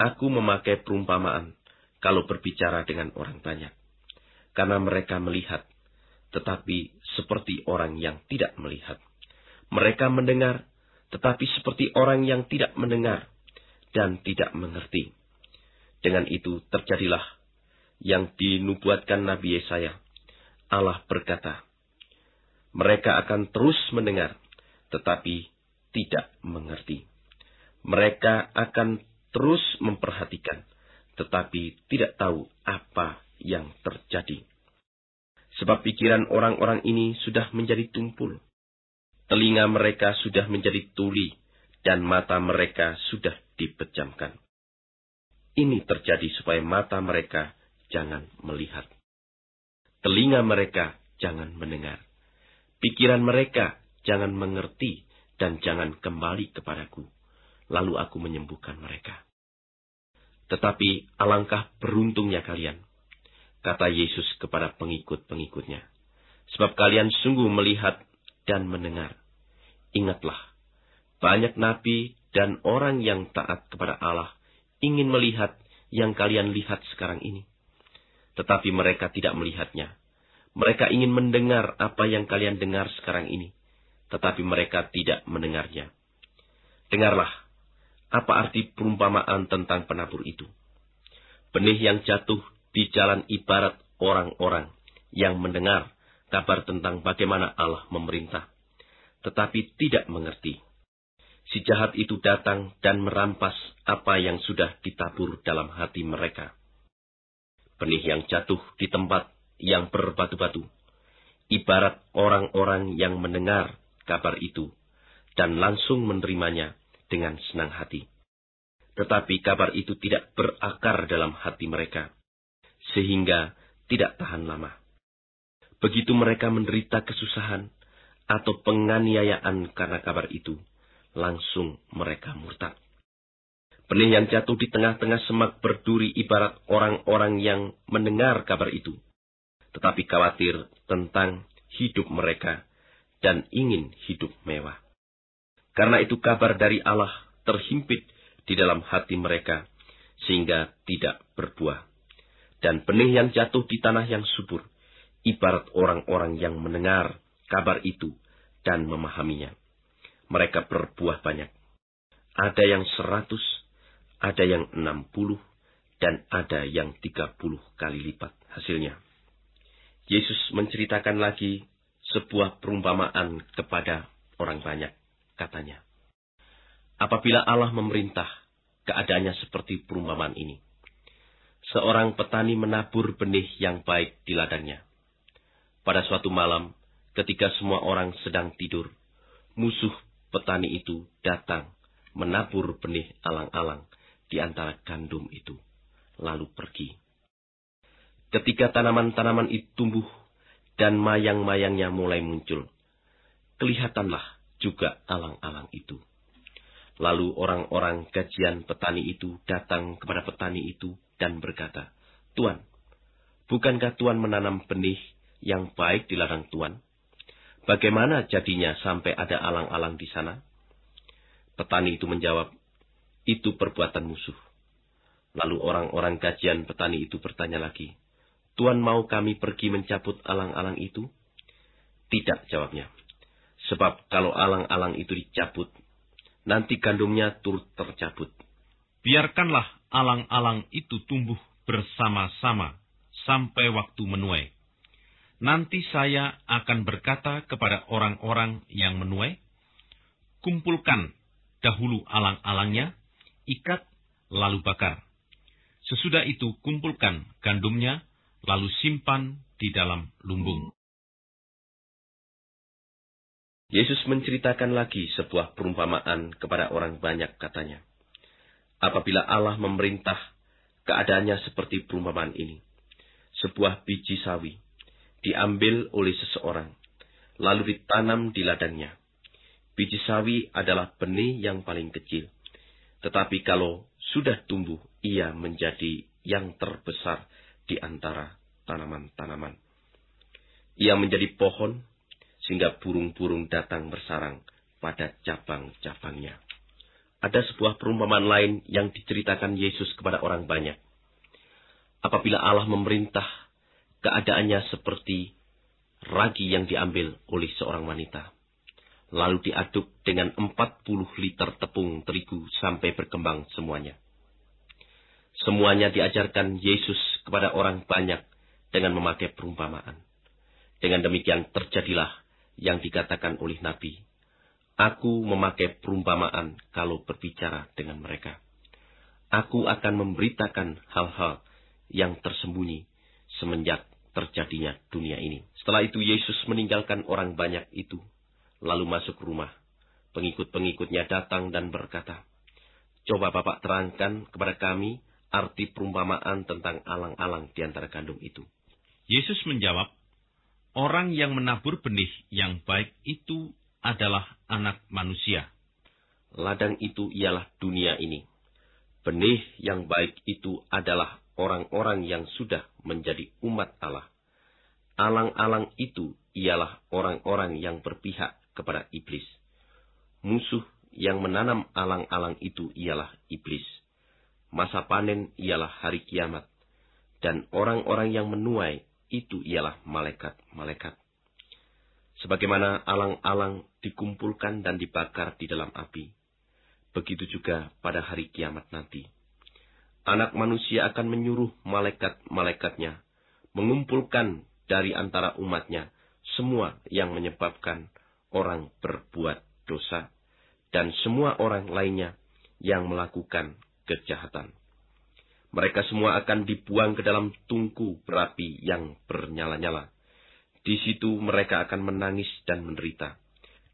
A: aku memakai perumpamaan kalau berbicara dengan orang banyak, karena mereka melihat, tetapi seperti orang yang tidak melihat. Mereka mendengar, tetapi seperti orang yang tidak mendengar dan tidak mengerti. Dengan itu terjadilah yang dinubuatkan Nabi Yesaya. Allah berkata, mereka akan terus mendengar, tetapi tidak mengerti. Mereka akan terus memperhatikan, tetapi tidak tahu apa yang terjadi. Sebab pikiran orang-orang ini sudah menjadi tumpul. Telinga mereka sudah menjadi tuli, dan mata mereka sudah dipejamkan. Ini terjadi supaya mata mereka jangan melihat. Telinga mereka jangan mendengar. Pikiran mereka jangan mengerti dan jangan kembali kepadaku. Lalu aku menyembuhkan mereka. Tetapi alangkah beruntungnya kalian, kata Yesus kepada pengikut-pengikutnya. Sebab kalian sungguh melihat dan mendengar. Ingatlah, banyak nabi dan orang yang taat kepada Allah ingin melihat yang kalian lihat sekarang ini. Tetapi mereka tidak melihatnya. Mereka ingin mendengar apa yang kalian dengar sekarang ini tetapi mereka tidak mendengarnya. Dengarlah, apa arti perumpamaan tentang penabur itu? Benih yang jatuh di jalan ibarat orang-orang yang mendengar kabar tentang bagaimana Allah memerintah, tetapi tidak mengerti. Si jahat itu datang dan merampas apa yang sudah ditabur dalam hati mereka. Benih yang jatuh di tempat yang berbatu-batu, ibarat orang-orang yang mendengar kabar itu dan langsung menerimanya dengan senang hati. Tetapi kabar itu tidak berakar dalam hati mereka, sehingga tidak tahan lama. Begitu mereka menderita kesusahan atau penganiayaan karena kabar itu, langsung mereka murtad. Penih yang jatuh di tengah-tengah semak berduri ibarat orang-orang yang mendengar kabar itu, tetapi khawatir tentang hidup mereka dan ingin hidup mewah. Karena itu kabar dari Allah terhimpit di dalam hati mereka sehingga tidak berbuah. Dan benih yang jatuh di tanah yang subur, ibarat orang-orang yang mendengar kabar itu dan memahaminya. Mereka berbuah banyak. Ada yang seratus, ada yang enam puluh, dan ada yang tiga puluh kali lipat hasilnya. Yesus menceritakan lagi sebuah perumpamaan kepada orang banyak, katanya. Apabila Allah memerintah, keadaannya seperti perumpamaan ini. Seorang petani menabur benih yang baik di ladangnya. Pada suatu malam, ketika semua orang sedang tidur, musuh petani itu datang menabur benih alang-alang di antara gandum itu, lalu pergi. Ketika tanaman-tanaman itu tumbuh dan mayang-mayangnya mulai muncul. Kelihatanlah juga alang-alang itu. Lalu orang-orang gajian petani itu datang kepada petani itu dan berkata, Tuan, bukankah Tuan menanam benih yang baik di ladang Tuan? Bagaimana jadinya sampai ada alang-alang di sana? Petani itu menjawab, itu perbuatan musuh. Lalu orang-orang gajian petani itu bertanya lagi, Tuhan mau kami pergi mencabut alang-alang itu? Tidak, jawabnya. Sebab kalau alang-alang itu dicabut, nanti gandumnya turut tercabut. Biarkanlah alang-alang itu tumbuh bersama-sama sampai waktu menuai. Nanti saya akan berkata kepada orang-orang yang menuai, kumpulkan dahulu alang-alangnya,
B: ikat, lalu bakar. Sesudah itu kumpulkan gandumnya, lalu simpan di dalam lumbung. Yesus menceritakan lagi sebuah perumpamaan kepada orang banyak katanya.
A: Apabila Allah memerintah, keadaannya seperti perumpamaan ini. Sebuah biji sawi diambil oleh seseorang, lalu ditanam di ladangnya. Biji sawi adalah benih yang paling kecil. Tetapi kalau sudah tumbuh, ia menjadi yang terbesar di antara tanaman-tanaman. Ia menjadi pohon sehingga burung-burung datang bersarang pada cabang-cabangnya. Ada sebuah perumpamaan lain yang diceritakan Yesus kepada orang banyak. Apabila Allah memerintah, keadaannya seperti ragi yang diambil oleh seorang wanita. Lalu diaduk dengan 40 liter tepung terigu sampai berkembang semuanya. Semuanya diajarkan Yesus kepada orang banyak dengan memakai perumpamaan. Dengan demikian terjadilah yang dikatakan oleh Nabi. Aku memakai perumpamaan kalau berbicara dengan mereka. Aku akan memberitakan hal-hal yang tersembunyi semenjak terjadinya dunia ini. Setelah itu Yesus meninggalkan orang banyak itu, lalu masuk rumah. Pengikut-pengikutnya datang dan berkata, Coba Bapak terangkan kepada kami arti perumpamaan tentang alang-alang di antara gandum itu? Yesus menjawab, orang yang menabur benih yang baik itu adalah anak manusia. Ladang itu ialah dunia ini. Benih yang baik itu adalah orang-orang yang sudah menjadi umat Allah. Alang-alang itu ialah orang-orang yang berpihak kepada iblis. Musuh yang menanam alang-alang itu ialah iblis masa panen ialah hari kiamat, dan orang-orang yang menuai itu ialah malaikat-malaikat. Sebagaimana alang-alang dikumpulkan dan dibakar di dalam api, begitu juga pada hari kiamat nanti. Anak manusia akan menyuruh malaikat-malaikatnya mengumpulkan dari antara umatnya semua yang menyebabkan orang berbuat dosa dan semua orang lainnya yang melakukan kejahatan. Mereka semua akan dibuang ke dalam tungku berapi yang bernyala-nyala. Di situ mereka akan menangis dan menderita.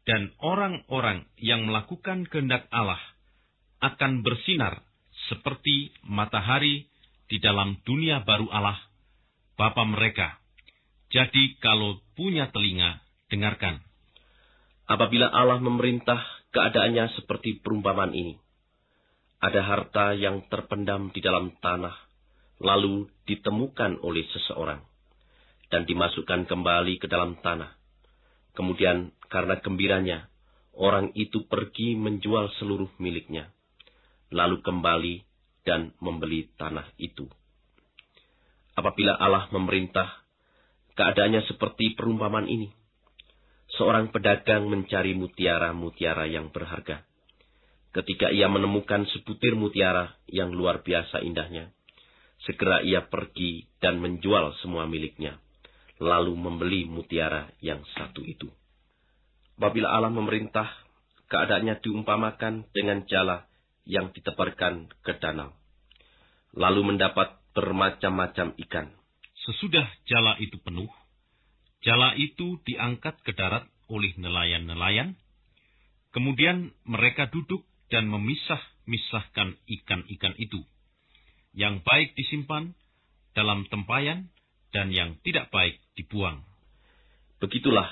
A: Dan orang-orang yang melakukan kehendak Allah akan bersinar seperti matahari di dalam dunia baru Allah, Bapa mereka. Jadi kalau punya telinga, dengarkan. Apabila Allah memerintah, keadaannya seperti perumpamaan ini ada harta yang terpendam di dalam tanah, lalu ditemukan oleh seseorang, dan dimasukkan kembali ke dalam tanah. Kemudian, karena gembiranya, orang itu pergi menjual seluruh miliknya, lalu kembali dan membeli tanah itu. Apabila Allah memerintah, keadaannya seperti perumpamaan ini. Seorang pedagang mencari mutiara-mutiara yang berharga Ketika ia menemukan sebutir mutiara yang luar biasa indahnya, segera ia pergi dan menjual semua miliknya, lalu membeli mutiara yang satu itu. Apabila Allah memerintah, keadaannya diumpamakan dengan jala yang ditebarkan ke danau, lalu mendapat bermacam-macam ikan. Sesudah jala itu penuh, jala itu diangkat ke darat oleh nelayan-nelayan, kemudian mereka duduk dan memisah-misahkan ikan-ikan itu. Yang baik disimpan dalam tempayan dan yang tidak baik dibuang. Begitulah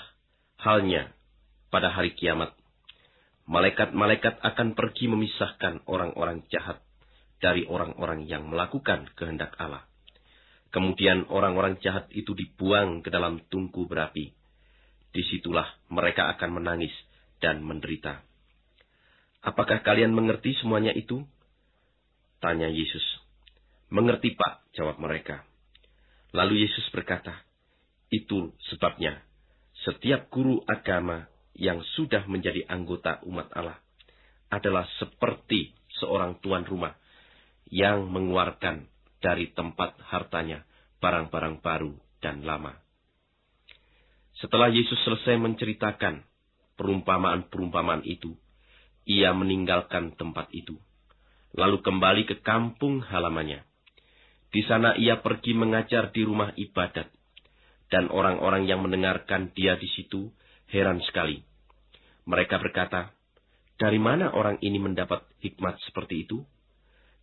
A: halnya pada hari kiamat. Malaikat-malaikat akan pergi memisahkan orang-orang jahat dari orang-orang yang melakukan kehendak Allah. Kemudian orang-orang jahat itu dibuang ke dalam tungku berapi. Disitulah mereka akan menangis dan menderita. Apakah kalian mengerti semuanya itu? Tanya Yesus. Mengerti pak, jawab mereka. Lalu Yesus berkata, itu sebabnya setiap guru agama yang sudah menjadi anggota umat Allah adalah seperti seorang tuan rumah yang mengeluarkan dari tempat hartanya barang-barang baru dan lama. Setelah Yesus selesai menceritakan perumpamaan-perumpamaan itu, ia meninggalkan tempat itu, lalu kembali ke kampung halamannya. Di sana ia pergi mengajar di rumah ibadat, dan orang-orang yang mendengarkan dia di situ heran sekali. Mereka berkata, "Dari mana orang ini mendapat hikmat seperti itu,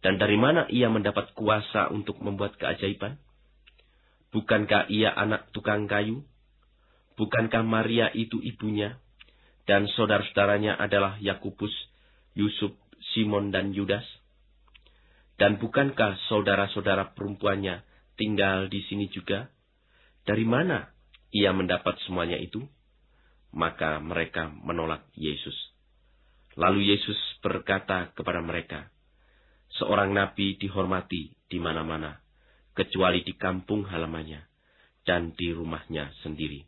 A: dan dari mana ia mendapat kuasa untuk membuat keajaiban? Bukankah ia anak tukang kayu? Bukankah Maria itu ibunya?" dan saudara-saudaranya adalah Yakubus, Yusuf, Simon, dan Yudas? Dan bukankah saudara-saudara perempuannya tinggal di sini juga? Dari mana ia mendapat semuanya itu? Maka mereka menolak Yesus. Lalu Yesus berkata kepada mereka, Seorang nabi dihormati di mana-mana, kecuali di kampung halamannya dan di rumahnya sendiri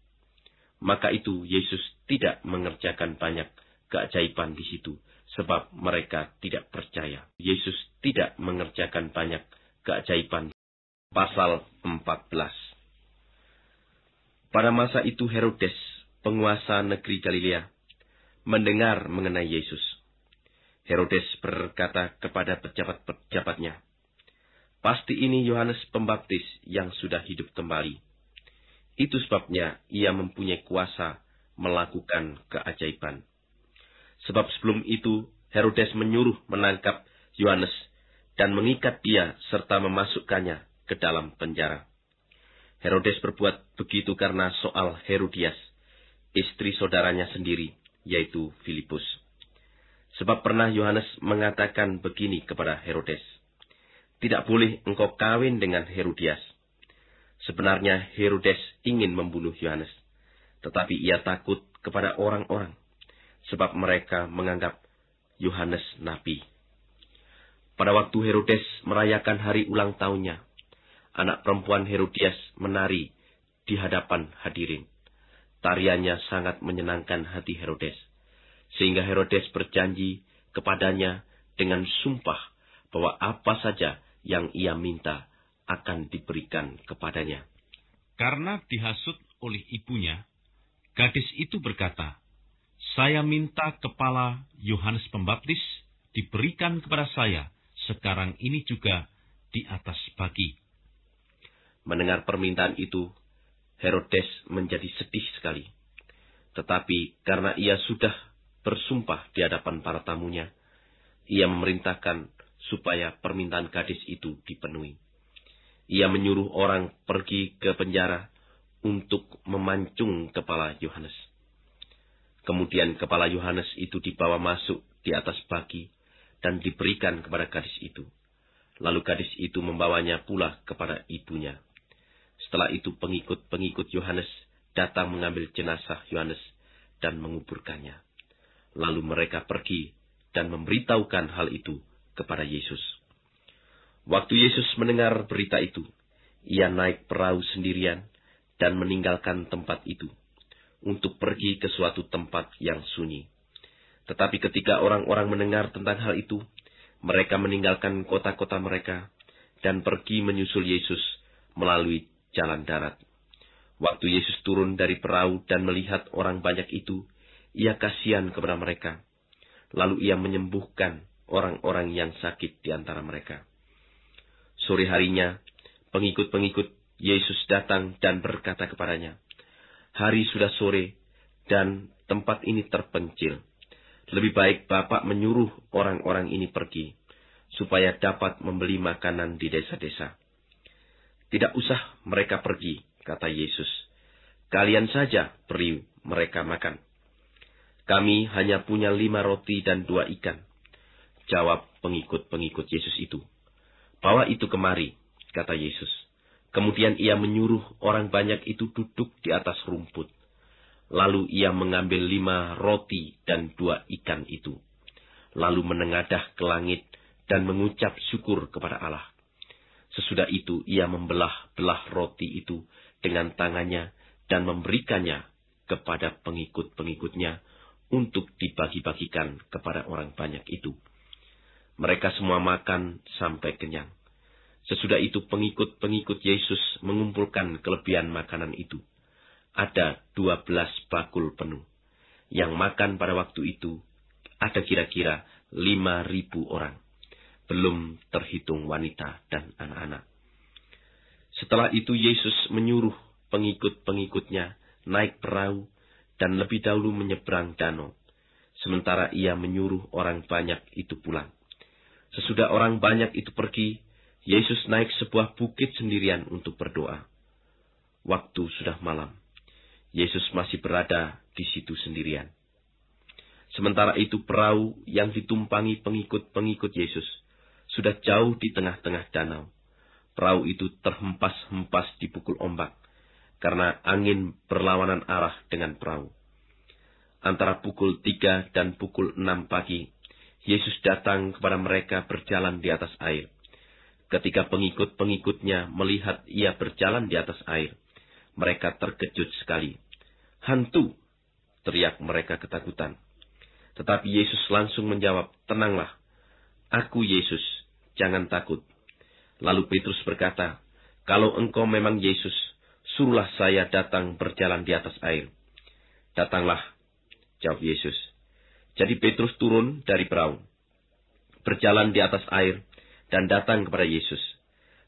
A: maka itu Yesus tidak mengerjakan banyak keajaiban di situ, sebab mereka tidak percaya. Yesus tidak mengerjakan banyak keajaiban. Pasal 14 Pada masa itu Herodes, penguasa negeri Galilea, mendengar mengenai Yesus. Herodes berkata kepada pejabat-pejabatnya, Pasti ini Yohanes Pembaptis yang sudah hidup kembali itu sebabnya ia mempunyai kuasa melakukan keajaiban. Sebab sebelum itu, Herodes menyuruh menangkap Yohanes dan mengikat dia serta memasukkannya ke dalam penjara. Herodes berbuat begitu karena soal Herodias, istri saudaranya sendiri, yaitu Filipus. Sebab pernah Yohanes mengatakan begini kepada Herodes, Tidak boleh engkau kawin dengan Herodias Sebenarnya Herodes ingin membunuh Yohanes, tetapi ia takut kepada orang-orang, sebab mereka menganggap Yohanes nabi. Pada waktu Herodes merayakan hari ulang tahunnya, anak perempuan Herodias menari di hadapan hadirin. Tariannya sangat menyenangkan hati Herodes, sehingga Herodes berjanji kepadanya dengan sumpah bahwa apa saja yang ia minta akan diberikan kepadanya. Karena dihasut oleh ibunya, gadis itu berkata, Saya minta kepala Yohanes Pembaptis diberikan kepada saya sekarang ini juga di atas pagi. Mendengar permintaan itu, Herodes menjadi sedih sekali. Tetapi karena ia sudah bersumpah di hadapan para tamunya, ia memerintahkan supaya permintaan gadis itu dipenuhi ia menyuruh orang pergi ke penjara untuk memancung kepala Yohanes. Kemudian kepala Yohanes itu dibawa masuk di atas pagi dan diberikan kepada gadis itu. Lalu gadis itu membawanya pula kepada ibunya. Setelah itu pengikut-pengikut Yohanes datang mengambil jenazah Yohanes dan menguburkannya. Lalu mereka pergi dan memberitahukan hal itu kepada Yesus. Waktu Yesus mendengar berita itu, ia naik perahu sendirian dan meninggalkan tempat itu untuk pergi ke suatu tempat yang sunyi. Tetapi ketika orang-orang mendengar tentang hal itu, mereka meninggalkan kota-kota mereka dan pergi menyusul Yesus melalui jalan darat. Waktu Yesus turun dari perahu dan melihat orang banyak itu, ia kasihan kepada mereka. Lalu ia menyembuhkan orang-orang yang sakit di antara mereka. Sore harinya, pengikut-pengikut Yesus datang dan berkata kepadanya, Hari sudah sore, dan tempat ini terpencil. Lebih baik Bapak menyuruh orang-orang ini pergi, supaya dapat membeli makanan di desa-desa. Tidak usah mereka pergi, kata Yesus. Kalian saja beri mereka makan. Kami hanya punya lima roti dan dua ikan. Jawab pengikut-pengikut Yesus itu. Bawa itu kemari, kata Yesus. Kemudian ia menyuruh orang banyak itu duduk di atas rumput. Lalu ia mengambil lima roti dan dua ikan itu. Lalu menengadah ke langit dan mengucap syukur kepada Allah. Sesudah itu ia membelah-belah roti itu dengan tangannya dan memberikannya kepada pengikut-pengikutnya untuk dibagi-bagikan kepada orang banyak itu. Mereka semua makan sampai kenyang. Sesudah itu pengikut-pengikut Yesus mengumpulkan kelebihan makanan itu. Ada dua belas bakul penuh. Yang makan pada waktu itu ada kira-kira lima ribu orang. Belum terhitung wanita dan anak-anak. Setelah itu Yesus menyuruh pengikut-pengikutnya naik perahu dan lebih dahulu menyeberang danau. Sementara ia menyuruh orang banyak itu pulang. Sesudah orang banyak itu pergi, Yesus naik sebuah bukit sendirian untuk berdoa. Waktu sudah malam. Yesus masih berada di situ sendirian. Sementara itu perahu yang ditumpangi pengikut-pengikut Yesus sudah jauh di tengah-tengah danau. Perahu itu terhempas-hempas dipukul ombak karena angin berlawanan arah dengan perahu. Antara pukul tiga dan pukul enam pagi Yesus datang kepada mereka berjalan di atas air. Ketika pengikut-pengikutnya melihat ia berjalan di atas air, mereka terkejut sekali. Hantu! teriak mereka ketakutan. Tetapi Yesus langsung menjawab, Tenanglah, aku Yesus, jangan takut. Lalu Petrus berkata, Kalau engkau memang Yesus, suruhlah saya datang berjalan di atas air. Datanglah, jawab Yesus. Jadi Petrus turun dari perahu, berjalan di atas air, dan datang kepada Yesus.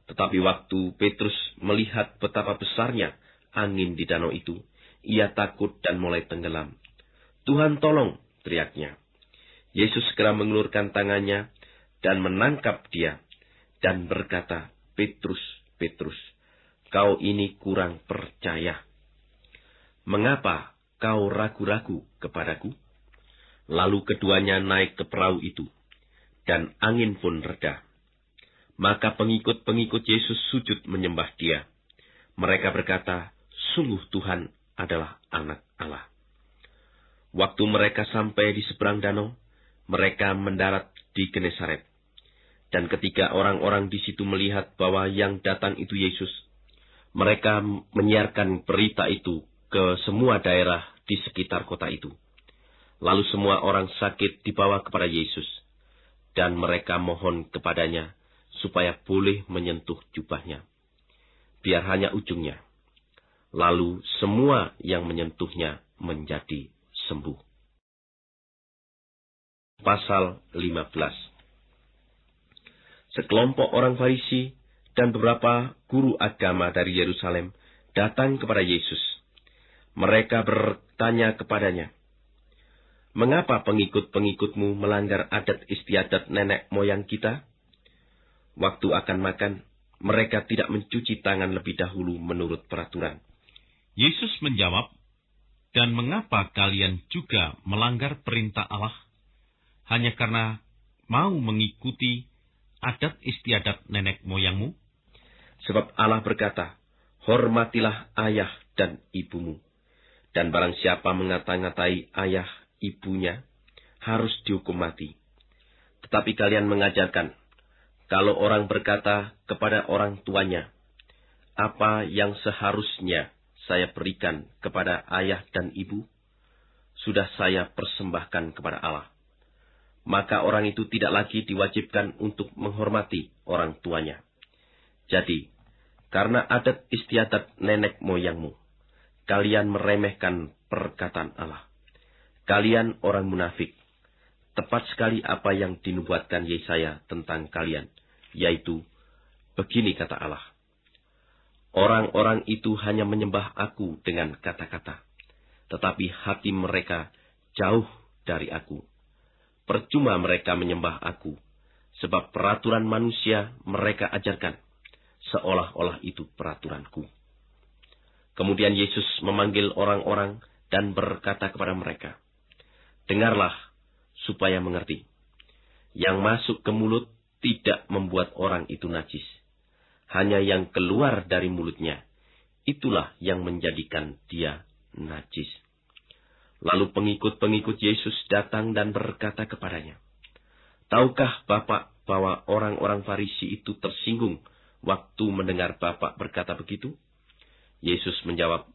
A: Tetapi waktu Petrus melihat betapa besarnya angin di danau itu, ia takut dan mulai tenggelam. Tuhan tolong, teriaknya. Yesus segera mengulurkan tangannya dan menangkap dia dan berkata, Petrus, Petrus, kau ini kurang percaya. Mengapa kau ragu-ragu kepadaku? Lalu keduanya naik ke perahu itu, dan angin pun reda. Maka pengikut-pengikut Yesus sujud menyembah dia. Mereka berkata, sungguh Tuhan adalah anak Allah. Waktu mereka sampai di seberang danau, mereka mendarat di Genesaret. Dan ketika orang-orang di situ melihat bahwa yang datang itu Yesus, mereka menyiarkan berita itu ke semua daerah di sekitar kota itu. Lalu semua orang sakit dibawa kepada Yesus, dan mereka mohon kepadanya supaya boleh menyentuh jubahnya. Biar hanya ujungnya.
B: Lalu semua yang menyentuhnya menjadi sembuh. Pasal 15 Sekelompok orang Farisi dan beberapa guru agama dari Yerusalem
A: datang kepada Yesus. Mereka bertanya kepadanya, Mengapa pengikut-pengikutmu melanggar adat istiadat nenek moyang kita? Waktu akan makan, mereka tidak mencuci tangan lebih dahulu menurut peraturan. Yesus menjawab, Dan mengapa kalian juga melanggar perintah Allah? Hanya karena mau mengikuti adat istiadat nenek moyangmu? Sebab Allah berkata, Hormatilah ayah dan ibumu. Dan barang siapa mengata-ngatai ayah ibunya, harus dihukum mati. Tetapi kalian mengajarkan, kalau orang berkata kepada orang tuanya, apa yang seharusnya saya berikan kepada ayah dan ibu, sudah saya persembahkan kepada Allah. Maka orang itu tidak lagi diwajibkan untuk menghormati orang tuanya. Jadi, karena adat istiadat nenek moyangmu, kalian meremehkan perkataan Allah. Kalian orang munafik. Tepat sekali apa yang dinubuatkan Yesaya tentang kalian, yaitu, begini kata Allah. Orang-orang itu hanya menyembah aku dengan kata-kata, tetapi hati mereka jauh dari aku. Percuma mereka menyembah aku, sebab peraturan manusia mereka ajarkan, seolah-olah itu peraturanku. Kemudian Yesus memanggil orang-orang dan berkata kepada mereka, dengarlah supaya mengerti. Yang masuk ke mulut tidak membuat orang itu najis. Hanya yang keluar dari mulutnya, itulah yang menjadikan dia najis. Lalu pengikut-pengikut Yesus datang dan berkata kepadanya, Tahukah Bapak bahwa orang-orang Farisi itu tersinggung waktu mendengar Bapak berkata begitu? Yesus menjawab,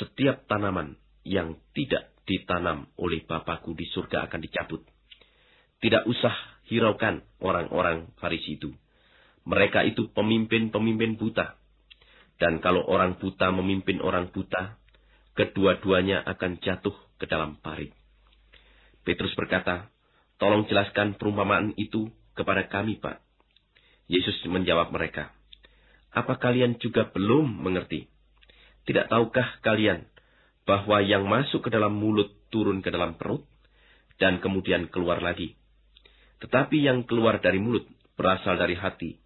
A: setiap tanaman yang tidak ditanam oleh Bapakku di surga akan dicabut. Tidak usah hiraukan orang-orang Farisi itu. Mereka itu pemimpin-pemimpin buta. Dan kalau orang buta memimpin orang buta, kedua-duanya akan jatuh ke dalam parit. Petrus berkata, Tolong jelaskan perumpamaan itu kepada kami, Pak. Yesus menjawab mereka, Apa kalian juga belum mengerti? Tidak tahukah kalian bahwa yang masuk ke dalam mulut turun ke dalam perut dan kemudian keluar lagi. Tetapi yang keluar dari mulut berasal dari hati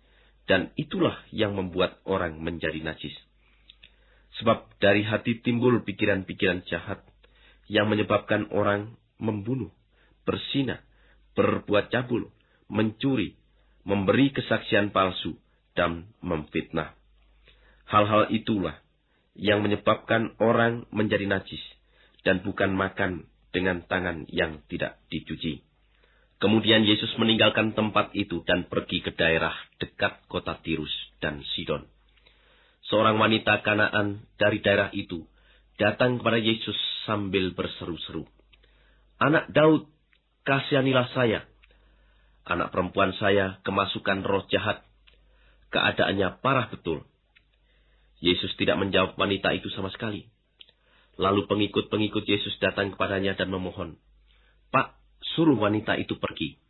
A: dan itulah yang membuat orang menjadi najis. Sebab dari hati timbul pikiran-pikiran jahat yang menyebabkan orang membunuh, bersina, berbuat cabul, mencuri, memberi kesaksian palsu, dan memfitnah. Hal-hal itulah yang menyebabkan orang menjadi najis dan bukan makan dengan tangan yang tidak dicuci. Kemudian Yesus meninggalkan tempat itu dan pergi ke daerah dekat kota Tirus dan Sidon. Seorang wanita Kanaan dari daerah itu datang kepada Yesus sambil berseru-seru, "Anak Daud, kasihanilah saya. Anak perempuan saya kemasukan roh jahat. Keadaannya parah betul." Yesus tidak menjawab wanita itu sama sekali. Lalu pengikut-pengikut Yesus datang kepadanya dan memohon, Pak, suruh wanita itu pergi.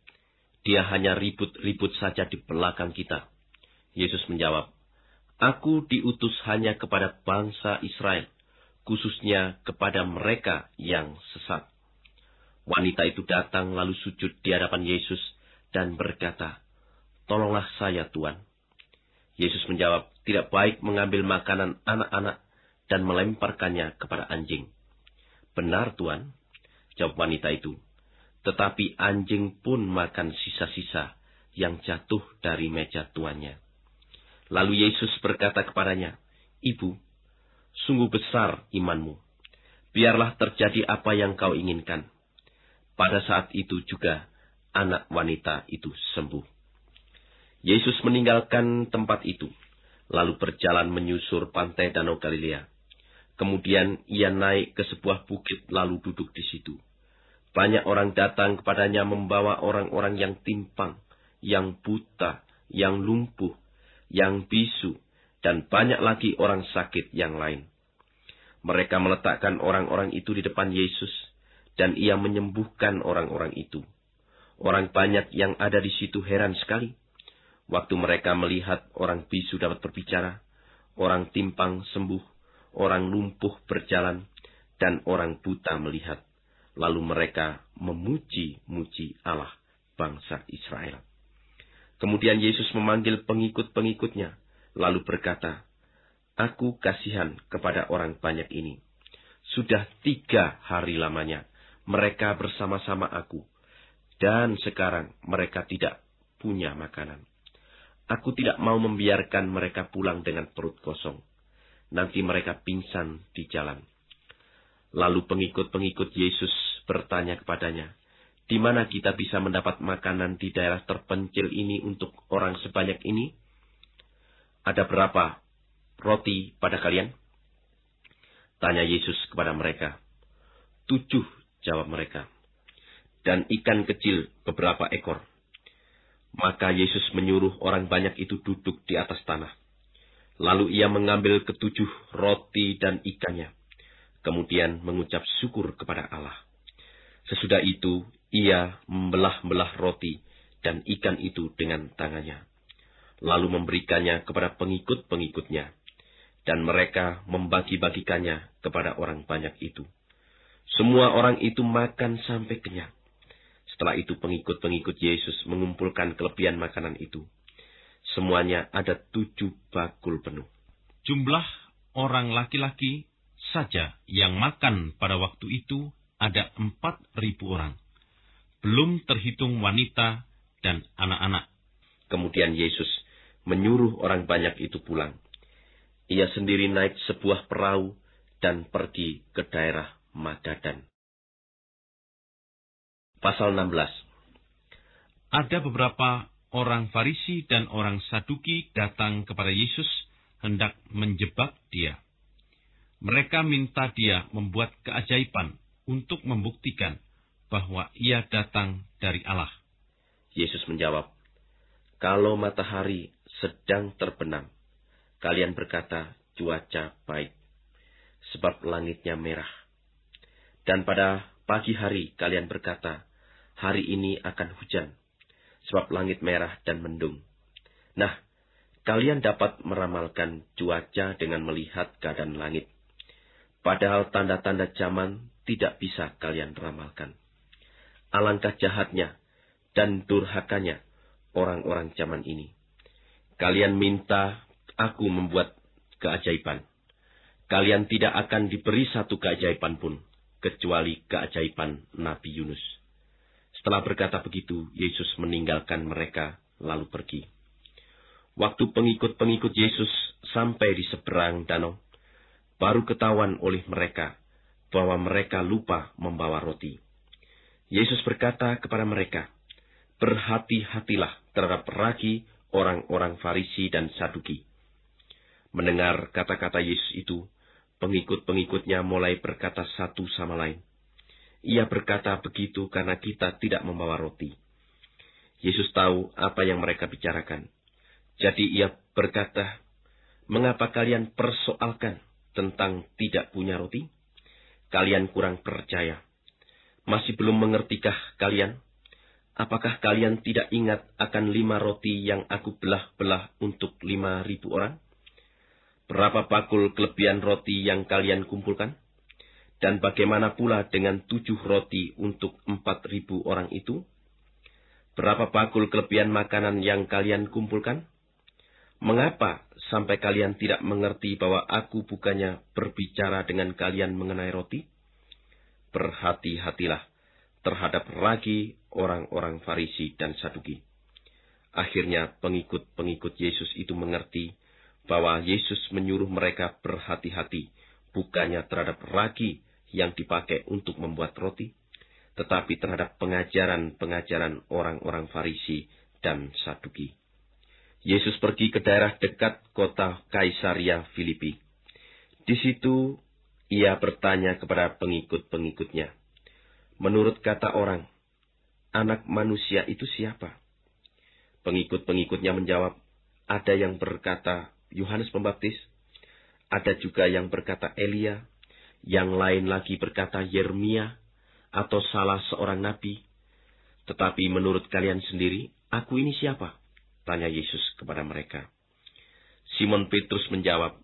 A: Dia hanya ribut-ribut saja di belakang kita. Yesus menjawab, Aku diutus hanya kepada bangsa Israel, khususnya kepada mereka yang sesat. Wanita itu datang lalu sujud di hadapan Yesus dan berkata, Tolonglah saya, Tuhan. Yesus menjawab, tidak baik mengambil makanan anak-anak dan melemparkannya kepada anjing. Benar, Tuan, jawab wanita itu. Tetapi anjing pun makan sisa-sisa yang jatuh dari meja tuannya. Lalu Yesus berkata kepadanya, Ibu, sungguh besar imanmu. Biarlah terjadi apa yang kau inginkan. Pada saat itu juga anak wanita itu sembuh. Yesus meninggalkan tempat itu lalu berjalan menyusur pantai Danau Galilea. Kemudian ia naik ke sebuah bukit lalu duduk di situ. Banyak orang datang kepadanya membawa orang-orang yang timpang, yang buta, yang lumpuh, yang bisu, dan banyak lagi orang sakit yang lain. Mereka meletakkan orang-orang itu di depan Yesus, dan ia menyembuhkan orang-orang itu. Orang banyak yang ada di situ heran sekali Waktu mereka melihat orang bisu dapat berbicara, orang timpang sembuh, orang lumpuh berjalan, dan orang buta melihat. Lalu mereka memuji-muji Allah, bangsa Israel. Kemudian Yesus memanggil pengikut-pengikutnya, lalu berkata, Aku kasihan kepada orang banyak ini. Sudah tiga hari lamanya, mereka bersama-sama aku. Dan sekarang mereka tidak punya makanan. Aku tidak mau membiarkan mereka pulang dengan perut kosong. Nanti mereka pingsan di jalan. Lalu pengikut-pengikut Yesus bertanya kepadanya, di mana kita bisa mendapat makanan di daerah terpencil ini untuk orang sebanyak ini? Ada berapa roti pada kalian? Tanya Yesus kepada mereka. Tujuh, jawab mereka. Dan ikan kecil beberapa ekor. Maka Yesus menyuruh orang banyak itu duduk di atas tanah. Lalu ia mengambil ketujuh roti dan ikannya, kemudian mengucap syukur kepada Allah. Sesudah itu, ia membelah-belah roti dan ikan itu dengan tangannya. Lalu memberikannya kepada pengikut-pengikutnya, dan mereka membagi-bagikannya kepada orang banyak itu. Semua orang itu makan sampai kenyang. Setelah itu pengikut-pengikut Yesus mengumpulkan kelebihan makanan itu. Semuanya ada tujuh bakul penuh. Jumlah orang laki-laki saja yang makan pada waktu itu ada empat ribu orang. Belum terhitung wanita dan anak-anak. Kemudian Yesus menyuruh orang banyak itu pulang. Ia sendiri naik sebuah
B: perahu dan pergi ke daerah Magadan. Pasal 16 Ada beberapa orang Farisi
A: dan orang Saduki datang kepada Yesus hendak menjebak dia. Mereka minta dia membuat keajaiban untuk membuktikan bahwa ia datang dari Allah. Yesus menjawab, Kalau matahari sedang terbenam, kalian berkata cuaca baik, sebab langitnya merah. Dan pada Pagi hari kalian berkata, hari ini akan hujan, sebab langit merah dan mendung. Nah, kalian dapat meramalkan cuaca dengan melihat keadaan langit. Padahal tanda-tanda zaman tidak bisa kalian ramalkan. Alangkah jahatnya dan durhakanya orang-orang zaman ini. Kalian minta aku membuat keajaiban. Kalian tidak akan diberi satu keajaiban pun kecuali keajaiban Nabi Yunus. Setelah berkata begitu, Yesus meninggalkan mereka lalu pergi. Waktu pengikut-pengikut Yesus sampai di seberang danau, baru ketahuan oleh mereka bahwa mereka lupa membawa roti. Yesus berkata kepada mereka, Berhati-hatilah terhadap ragi orang-orang Farisi dan Saduki. Mendengar kata-kata Yesus itu, Pengikut-pengikutnya mulai berkata satu sama lain. Ia berkata begitu karena kita tidak membawa roti. Yesus tahu apa yang mereka bicarakan. Jadi ia berkata, Mengapa kalian persoalkan tentang tidak punya roti? Kalian kurang percaya. Masih belum mengertikah kalian? Apakah kalian tidak ingat akan lima roti yang aku belah-belah untuk lima ribu orang? Berapa bakul kelebihan roti yang kalian kumpulkan? Dan bagaimana pula dengan tujuh roti untuk empat ribu orang itu? Berapa bakul kelebihan makanan yang kalian kumpulkan? Mengapa sampai kalian tidak mengerti bahwa aku bukannya berbicara dengan kalian mengenai roti? Berhati-hatilah terhadap ragi orang-orang Farisi dan Saduki. Akhirnya pengikut-pengikut Yesus itu mengerti bahwa Yesus menyuruh mereka berhati-hati, bukannya terhadap ragi yang dipakai untuk membuat roti, tetapi terhadap pengajaran-pengajaran orang-orang Farisi dan Saduki. Yesus pergi ke daerah dekat kota Kaisaria Filipi. Di situ ia bertanya kepada pengikut-pengikutnya, "Menurut kata orang, anak manusia itu siapa?" Pengikut-pengikutnya menjawab, "Ada yang berkata Yohanes Pembaptis, ada juga yang berkata Elia, yang lain lagi berkata Yeremia, atau salah seorang nabi. Tetapi menurut kalian sendiri, aku ini siapa? Tanya Yesus kepada mereka. Simon Petrus menjawab,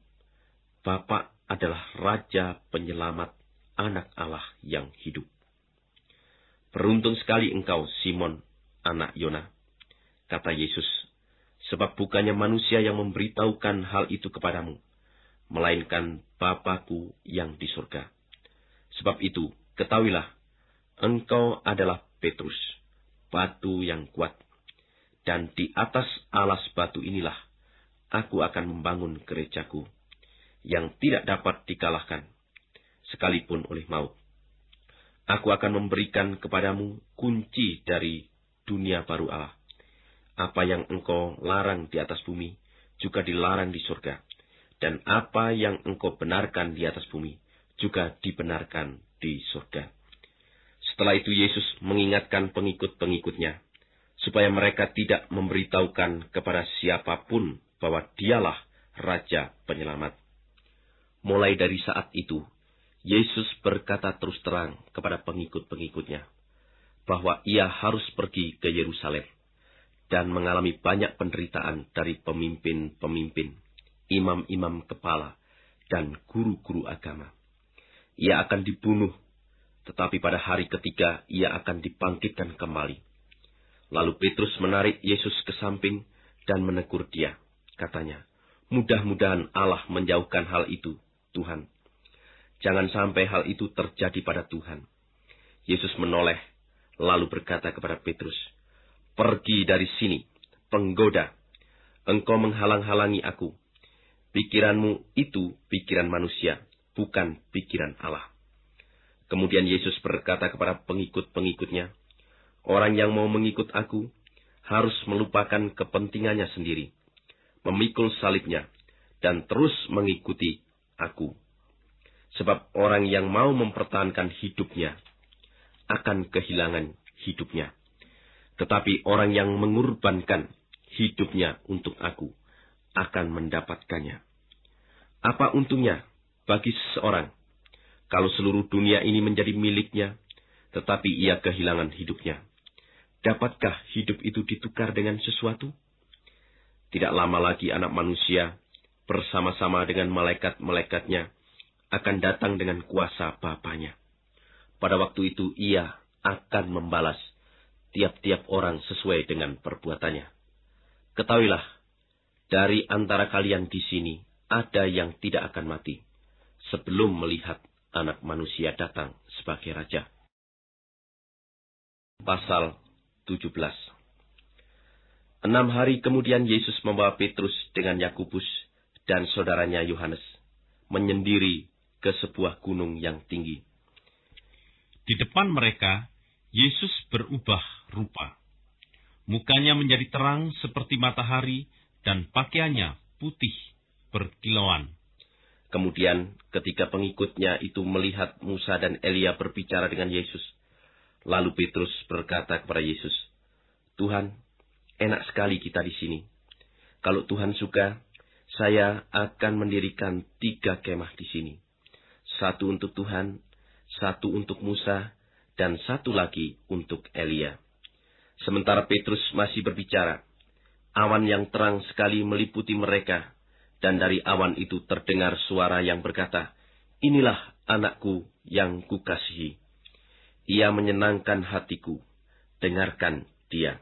A: Bapak adalah Raja Penyelamat anak Allah yang hidup. Beruntung sekali engkau, Simon, anak Yona, kata Yesus Sebab bukannya manusia yang memberitahukan hal itu kepadamu, melainkan Bapakku yang di surga. Sebab itu, ketahuilah, engkau adalah Petrus, batu yang kuat. Dan di atas alas batu inilah, aku akan membangun gerejaku, yang tidak dapat dikalahkan, sekalipun oleh maut. Aku akan memberikan kepadamu kunci dari dunia baru Allah apa yang engkau larang di atas bumi juga dilarang di surga, dan apa yang engkau benarkan di atas bumi juga dibenarkan di surga. Setelah itu Yesus mengingatkan pengikut-pengikutnya, supaya mereka tidak memberitahukan kepada siapapun bahwa dialah Raja Penyelamat. Mulai dari saat itu, Yesus berkata terus terang kepada pengikut-pengikutnya, bahwa ia harus pergi ke Yerusalem dan mengalami banyak penderitaan dari pemimpin-pemimpin, imam-imam kepala, dan guru-guru agama. Ia akan dibunuh, tetapi pada hari ketiga ia akan dibangkitkan kembali. Lalu Petrus menarik Yesus ke samping dan menegur dia. Katanya, mudah-mudahan Allah menjauhkan hal itu, Tuhan. Jangan sampai hal itu terjadi pada Tuhan. Yesus menoleh, lalu berkata kepada Petrus, Pergi dari sini, penggoda. Engkau menghalang-halangi aku. Pikiranmu itu pikiran manusia, bukan pikiran Allah. Kemudian Yesus berkata kepada pengikut-pengikutnya, Orang yang mau mengikut aku harus melupakan kepentingannya sendiri, memikul salibnya, dan terus mengikuti aku. Sebab orang yang mau mempertahankan hidupnya akan kehilangan hidupnya. Tetapi orang yang mengorbankan hidupnya untuk aku akan mendapatkannya. Apa untungnya bagi seseorang kalau seluruh dunia ini menjadi miliknya, tetapi ia kehilangan hidupnya? Dapatkah hidup itu ditukar dengan sesuatu? Tidak lama lagi anak manusia bersama-sama dengan malaikat-malaikatnya akan datang dengan kuasa Bapaknya. Pada waktu itu ia akan membalas tiap-tiap orang sesuai dengan perbuatannya. Ketahuilah, dari antara kalian di sini ada yang tidak akan mati
B: sebelum melihat anak manusia datang sebagai raja. Pasal 17 Enam hari kemudian
A: Yesus membawa Petrus dengan Yakubus dan saudaranya Yohanes menyendiri ke sebuah gunung yang tinggi. Di depan mereka Yesus berubah rupa. Mukanya menjadi terang seperti matahari dan pakaiannya putih berkilauan. Kemudian ketika pengikutnya itu melihat Musa dan Elia berbicara dengan Yesus, lalu Petrus berkata kepada Yesus, "Tuhan, enak sekali kita di sini. Kalau Tuhan suka, saya akan mendirikan tiga kemah di sini. Satu untuk Tuhan, satu untuk Musa, dan satu lagi untuk Elia. Sementara Petrus masih berbicara, awan yang terang sekali meliputi mereka, dan dari awan itu terdengar suara yang berkata, Inilah anakku yang kukasihi. Ia menyenangkan hatiku, dengarkan dia.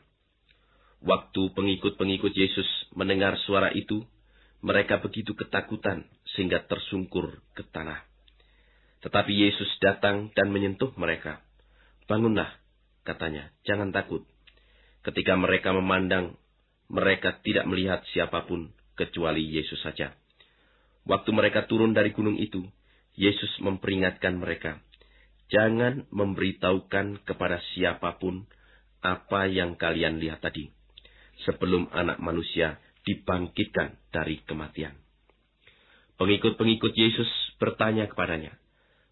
A: Waktu pengikut-pengikut Yesus mendengar suara itu, mereka begitu ketakutan sehingga tersungkur ke tanah. Tetapi Yesus datang dan menyentuh mereka Bangunlah, katanya, jangan takut. Ketika mereka memandang, mereka tidak melihat siapapun kecuali Yesus saja. Waktu mereka turun dari gunung itu, Yesus memperingatkan mereka, jangan memberitahukan kepada siapapun apa yang kalian lihat tadi, sebelum anak manusia dibangkitkan dari kematian. Pengikut-pengikut Yesus bertanya kepadanya,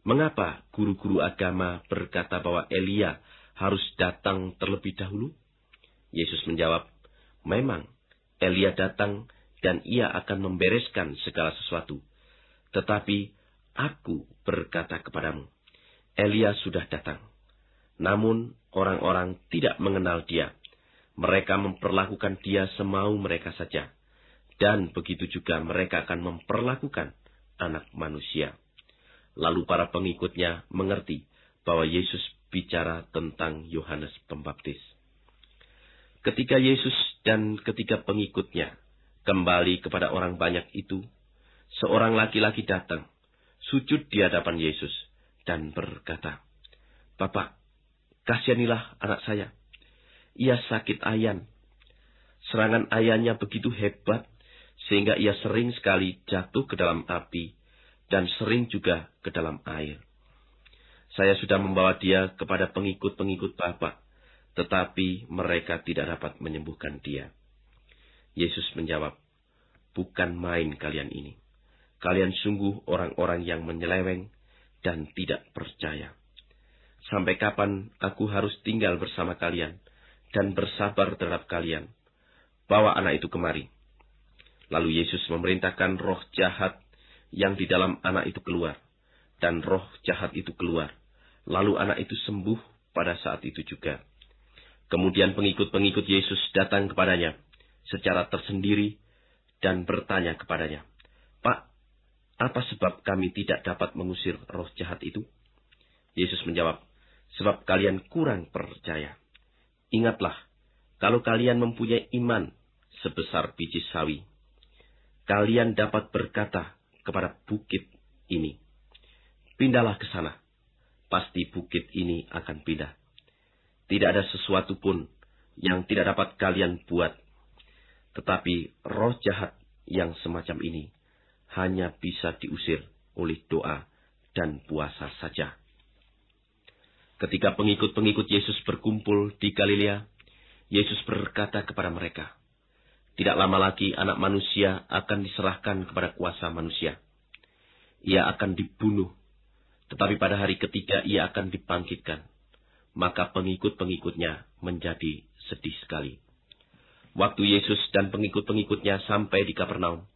A: Mengapa guru-guru agama berkata bahwa Elia harus datang terlebih dahulu? Yesus menjawab, Memang, Elia datang dan ia akan membereskan segala sesuatu. Tetapi, aku berkata kepadamu, Elia sudah datang. Namun, orang-orang tidak mengenal dia. Mereka memperlakukan dia semau mereka saja. Dan begitu juga mereka akan memperlakukan anak manusia. Lalu para pengikutnya mengerti bahwa Yesus bicara tentang Yohanes Pembaptis. Ketika Yesus dan ketika pengikutnya kembali kepada orang banyak itu, seorang laki-laki datang, sujud di hadapan Yesus, dan berkata, Bapak, kasihanilah anak saya. Ia sakit ayan. Serangan ayannya begitu hebat, sehingga ia sering sekali jatuh ke dalam api dan sering juga ke dalam air. Saya sudah membawa dia kepada pengikut-pengikut Bapak, tetapi mereka tidak dapat menyembuhkan dia. Yesus menjawab, Bukan main kalian ini. Kalian sungguh orang-orang yang menyeleweng dan tidak percaya. Sampai kapan aku harus tinggal bersama kalian dan bersabar terhadap kalian? Bawa anak itu kemari. Lalu Yesus memerintahkan roh jahat yang di dalam anak itu keluar, dan roh jahat itu keluar. Lalu anak itu sembuh pada saat itu juga. Kemudian pengikut-pengikut Yesus datang kepadanya secara tersendiri dan bertanya kepadanya, Pak, apa sebab kami tidak dapat mengusir roh jahat itu? Yesus menjawab, sebab kalian kurang percaya. Ingatlah, kalau kalian mempunyai iman sebesar biji sawi, kalian dapat berkata kepada bukit ini. Pindahlah ke sana. Pasti bukit ini akan pindah. Tidak ada sesuatu pun yang tidak dapat kalian buat. Tetapi roh jahat yang semacam ini hanya bisa diusir oleh doa dan puasa saja. Ketika pengikut-pengikut Yesus berkumpul di Galilea, Yesus berkata kepada mereka, tidak lama lagi anak manusia akan diserahkan kepada kuasa manusia. Ia akan dibunuh, tetapi pada hari ketiga ia akan dipangkitkan, Maka pengikut-pengikutnya menjadi sedih sekali. Waktu Yesus dan pengikut-pengikutnya sampai di Kapernaum,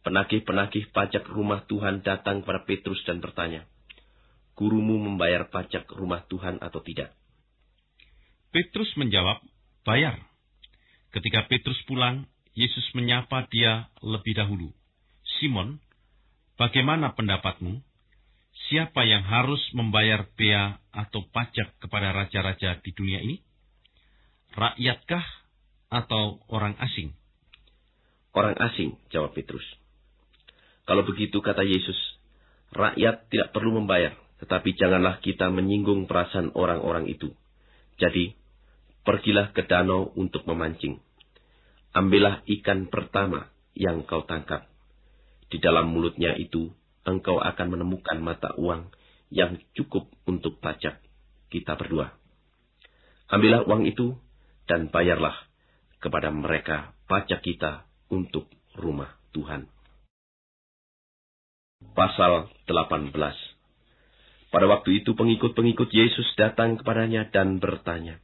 A: penagih-penagih pajak rumah Tuhan datang kepada Petrus dan bertanya, Gurumu membayar pajak rumah Tuhan atau tidak? Petrus menjawab, bayar. Ketika Petrus pulang, Yesus menyapa dia lebih dahulu. Simon, bagaimana pendapatmu? Siapa yang harus membayar bea atau pajak kepada raja-raja di dunia ini? Rakyatkah atau orang asing? Orang asing, jawab Petrus. Kalau begitu, kata Yesus, rakyat tidak perlu membayar, tetapi janganlah kita menyinggung perasaan orang-orang itu. Jadi, Pergilah ke danau untuk memancing. Ambillah ikan pertama yang kau tangkap. Di dalam mulutnya itu, engkau akan menemukan mata uang yang cukup untuk pajak kita berdua. Ambillah uang itu dan bayarlah kepada mereka pajak kita untuk rumah Tuhan. Pasal 18 Pada waktu itu pengikut-pengikut Yesus datang kepadanya dan bertanya,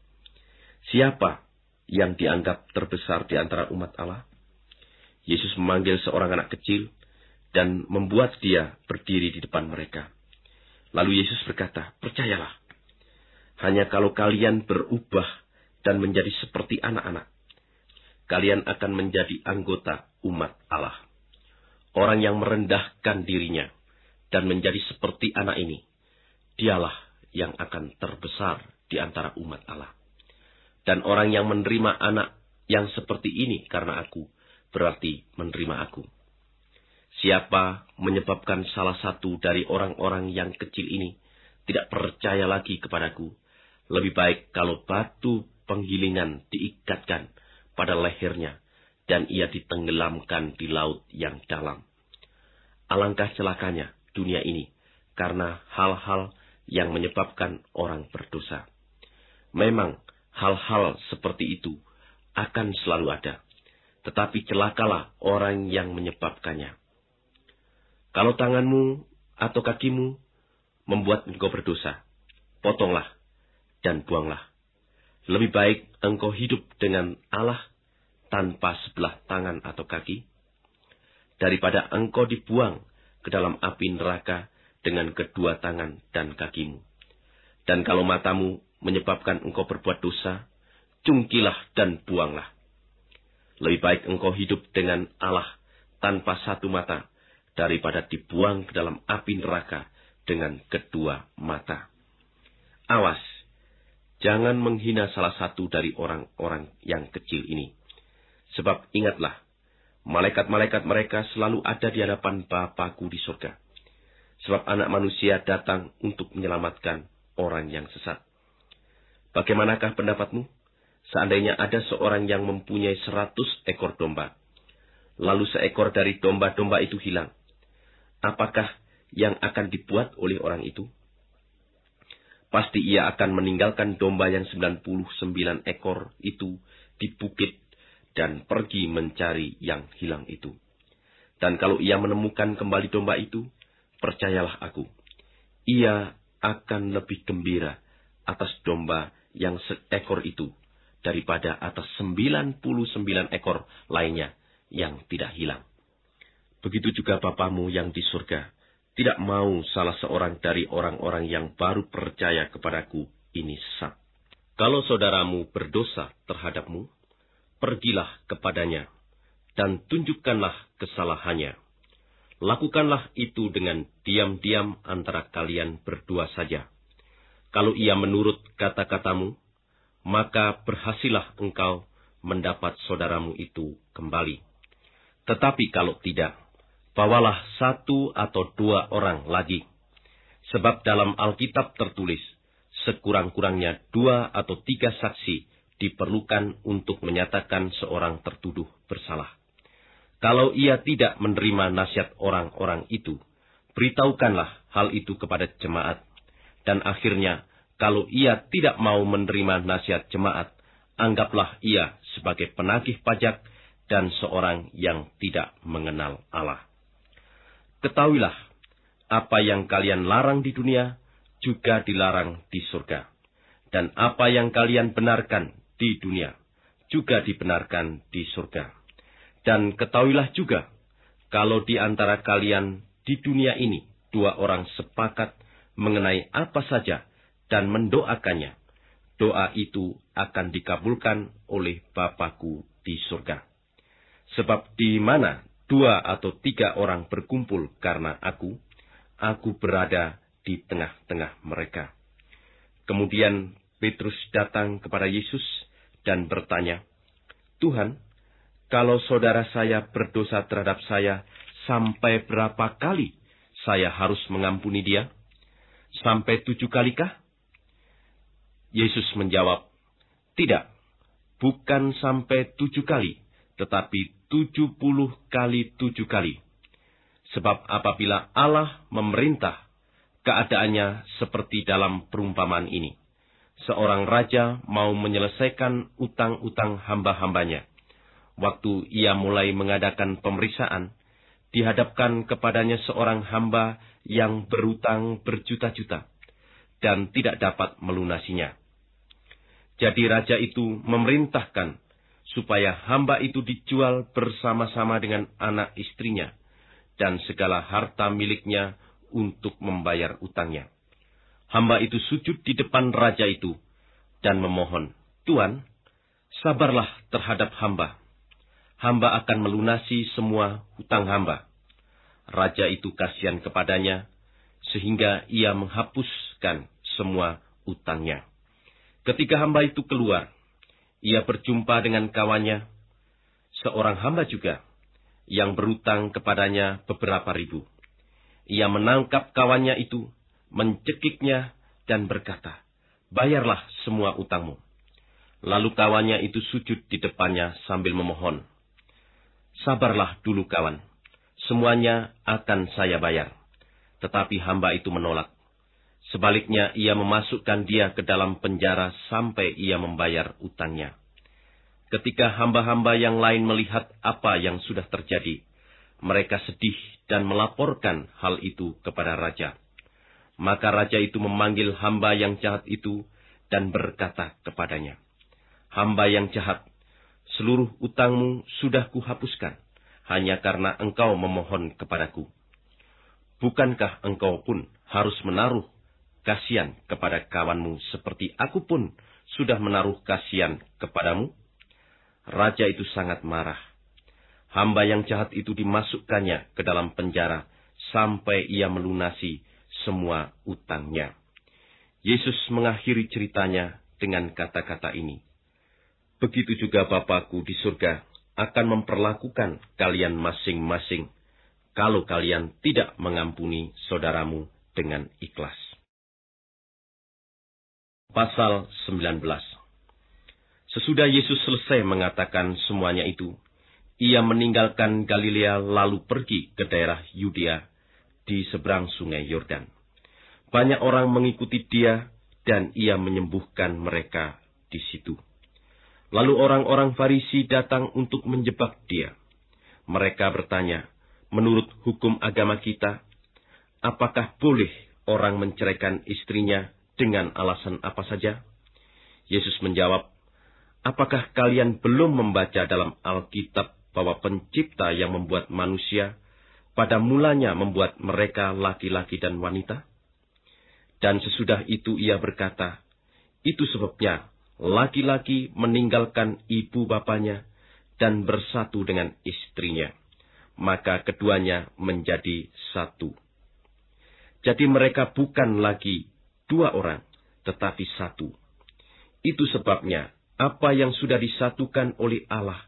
A: Siapa yang dianggap terbesar di antara umat Allah? Yesus memanggil seorang anak kecil dan membuat dia berdiri di depan mereka. Lalu Yesus berkata, "Percayalah, hanya kalau kalian berubah dan menjadi seperti anak-anak, kalian akan menjadi anggota umat Allah. Orang yang merendahkan dirinya dan menjadi seperti anak ini, dialah yang akan terbesar di antara umat Allah." Dan orang yang menerima anak yang seperti ini karena aku, berarti menerima aku. Siapa menyebabkan salah satu dari orang-orang yang kecil ini tidak percaya lagi kepadaku, lebih baik kalau batu penggilingan diikatkan pada lehernya dan ia ditenggelamkan di laut yang dalam. Alangkah celakanya dunia ini karena hal-hal yang menyebabkan orang berdosa. Memang hal-hal seperti itu akan selalu ada. Tetapi celakalah orang yang menyebabkannya. Kalau tanganmu atau kakimu membuat engkau berdosa, potonglah dan buanglah. Lebih baik engkau hidup dengan Allah tanpa sebelah tangan atau kaki, daripada engkau dibuang ke dalam api neraka dengan kedua tangan dan kakimu. Dan kalau matamu menyebabkan engkau berbuat dosa, cungkilah dan buanglah. Lebih baik engkau hidup dengan Allah tanpa satu mata, daripada dibuang ke dalam api neraka dengan kedua mata. Awas, jangan menghina salah satu dari orang-orang yang kecil ini. Sebab ingatlah, malaikat-malaikat mereka selalu ada di hadapan Bapakku di surga. Sebab anak manusia datang untuk menyelamatkan orang yang sesat. Bagaimanakah pendapatmu? Seandainya ada seorang yang mempunyai seratus ekor domba, lalu seekor dari domba-domba itu hilang, apakah yang akan dibuat oleh orang itu? Pasti ia akan meninggalkan domba yang sembilan puluh sembilan ekor itu di bukit dan pergi mencari yang hilang itu. Dan kalau ia menemukan kembali domba itu, percayalah aku, ia akan lebih gembira atas domba yang seekor itu daripada atas sembilan puluh sembilan ekor lainnya yang tidak hilang. Begitu juga Bapamu yang di surga, tidak mau salah seorang dari orang-orang yang baru percaya kepadaku ini sesat. Kalau saudaramu berdosa terhadapmu, pergilah kepadanya dan tunjukkanlah kesalahannya. Lakukanlah itu dengan diam-diam antara kalian berdua saja.' Kalau ia menurut kata-katamu, maka berhasilah engkau mendapat saudaramu itu kembali. Tetapi kalau tidak, bawalah satu atau dua orang lagi. Sebab dalam Alkitab tertulis, sekurang-kurangnya dua atau tiga saksi diperlukan untuk menyatakan seorang tertuduh bersalah. Kalau ia tidak menerima nasihat orang-orang itu, beritahukanlah hal itu kepada jemaat dan akhirnya, kalau ia tidak mau menerima nasihat jemaat, anggaplah ia sebagai penagih pajak dan seorang yang tidak mengenal Allah. Ketahuilah, apa yang kalian larang di dunia juga dilarang di surga. Dan apa yang kalian benarkan di dunia juga dibenarkan di surga. Dan ketahuilah juga, kalau di antara kalian di dunia ini dua orang sepakat mengenai apa saja dan mendoakannya. Doa itu akan dikabulkan oleh Bapakku di surga. Sebab di mana dua atau tiga orang berkumpul karena aku, aku berada di tengah-tengah mereka. Kemudian Petrus datang kepada Yesus dan bertanya, Tuhan, kalau saudara saya berdosa terhadap saya, sampai berapa kali saya harus mengampuni dia? sampai tujuh kalikah? Yesus menjawab, Tidak, bukan sampai tujuh kali, tetapi tujuh puluh kali tujuh kali. Sebab apabila Allah memerintah, keadaannya seperti dalam perumpamaan ini. Seorang raja mau menyelesaikan utang-utang hamba-hambanya. Waktu ia mulai mengadakan pemeriksaan, dihadapkan kepadanya seorang hamba yang berutang berjuta-juta dan tidak dapat melunasinya. Jadi raja itu memerintahkan supaya hamba itu dijual bersama-sama dengan anak istrinya dan segala harta miliknya untuk membayar utangnya. Hamba itu sujud di depan raja itu dan memohon, "Tuan, sabarlah terhadap hamba." hamba akan melunasi semua hutang hamba. Raja itu kasihan kepadanya, sehingga ia menghapuskan semua utangnya. Ketika hamba itu keluar, ia berjumpa dengan kawannya, seorang hamba juga, yang berutang kepadanya beberapa ribu. Ia menangkap kawannya itu, mencekiknya, dan berkata, Bayarlah semua utangmu. Lalu kawannya itu sujud di depannya sambil memohon. Sabarlah dulu kawan, semuanya akan saya bayar. Tetapi hamba itu menolak. Sebaliknya ia memasukkan dia ke dalam penjara sampai ia membayar utangnya. Ketika hamba-hamba yang lain melihat apa yang sudah terjadi, mereka sedih dan melaporkan hal itu kepada raja. Maka raja itu memanggil hamba yang jahat itu dan berkata kepadanya, "Hamba yang jahat, seluruh utangmu sudah kuhapuskan, hanya karena engkau memohon kepadaku. Bukankah engkau pun harus menaruh kasihan kepada kawanmu seperti aku pun sudah menaruh kasihan kepadamu? Raja itu sangat marah. Hamba yang jahat itu dimasukkannya ke dalam penjara sampai ia melunasi semua utangnya. Yesus mengakhiri ceritanya dengan kata-kata ini. Begitu juga Bapakku di surga akan memperlakukan
B: kalian masing-masing kalau kalian tidak mengampuni saudaramu dengan ikhlas. Pasal 19 Sesudah Yesus selesai mengatakan semuanya itu, ia
A: meninggalkan Galilea lalu pergi ke daerah Yudea di seberang sungai Yordan. Banyak orang mengikuti dia dan ia menyembuhkan mereka di situ. Lalu orang-orang Farisi datang untuk menjebak dia. Mereka bertanya, menurut hukum agama kita, apakah boleh orang menceraikan istrinya dengan alasan apa saja? Yesus menjawab, Apakah kalian belum membaca dalam Alkitab bahwa pencipta yang membuat manusia, pada mulanya membuat mereka laki-laki dan wanita? Dan sesudah itu ia berkata, Itu sebabnya laki-laki meninggalkan ibu bapanya dan bersatu dengan istrinya, maka keduanya menjadi satu. Jadi mereka bukan lagi dua orang, tetapi satu. Itu sebabnya apa yang sudah disatukan oleh Allah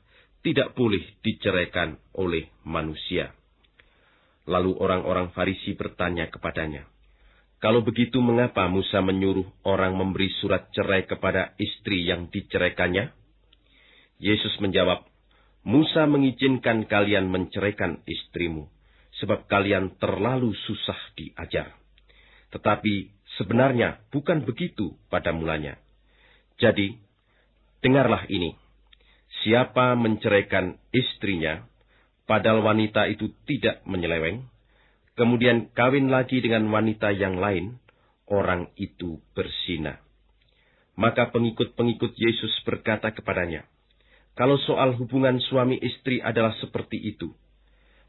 A: tidak boleh diceraikan oleh manusia. Lalu orang-orang Farisi bertanya kepadanya, kalau begitu mengapa Musa menyuruh orang memberi surat cerai kepada istri yang diceraikannya? Yesus menjawab, Musa mengizinkan kalian menceraikan istrimu, sebab kalian terlalu susah diajar. Tetapi sebenarnya bukan begitu pada mulanya. Jadi, dengarlah ini. Siapa menceraikan istrinya, padahal wanita itu tidak menyeleweng, kemudian kawin lagi dengan wanita yang lain, orang itu bersina. Maka pengikut-pengikut Yesus berkata kepadanya, kalau soal hubungan suami istri adalah seperti itu,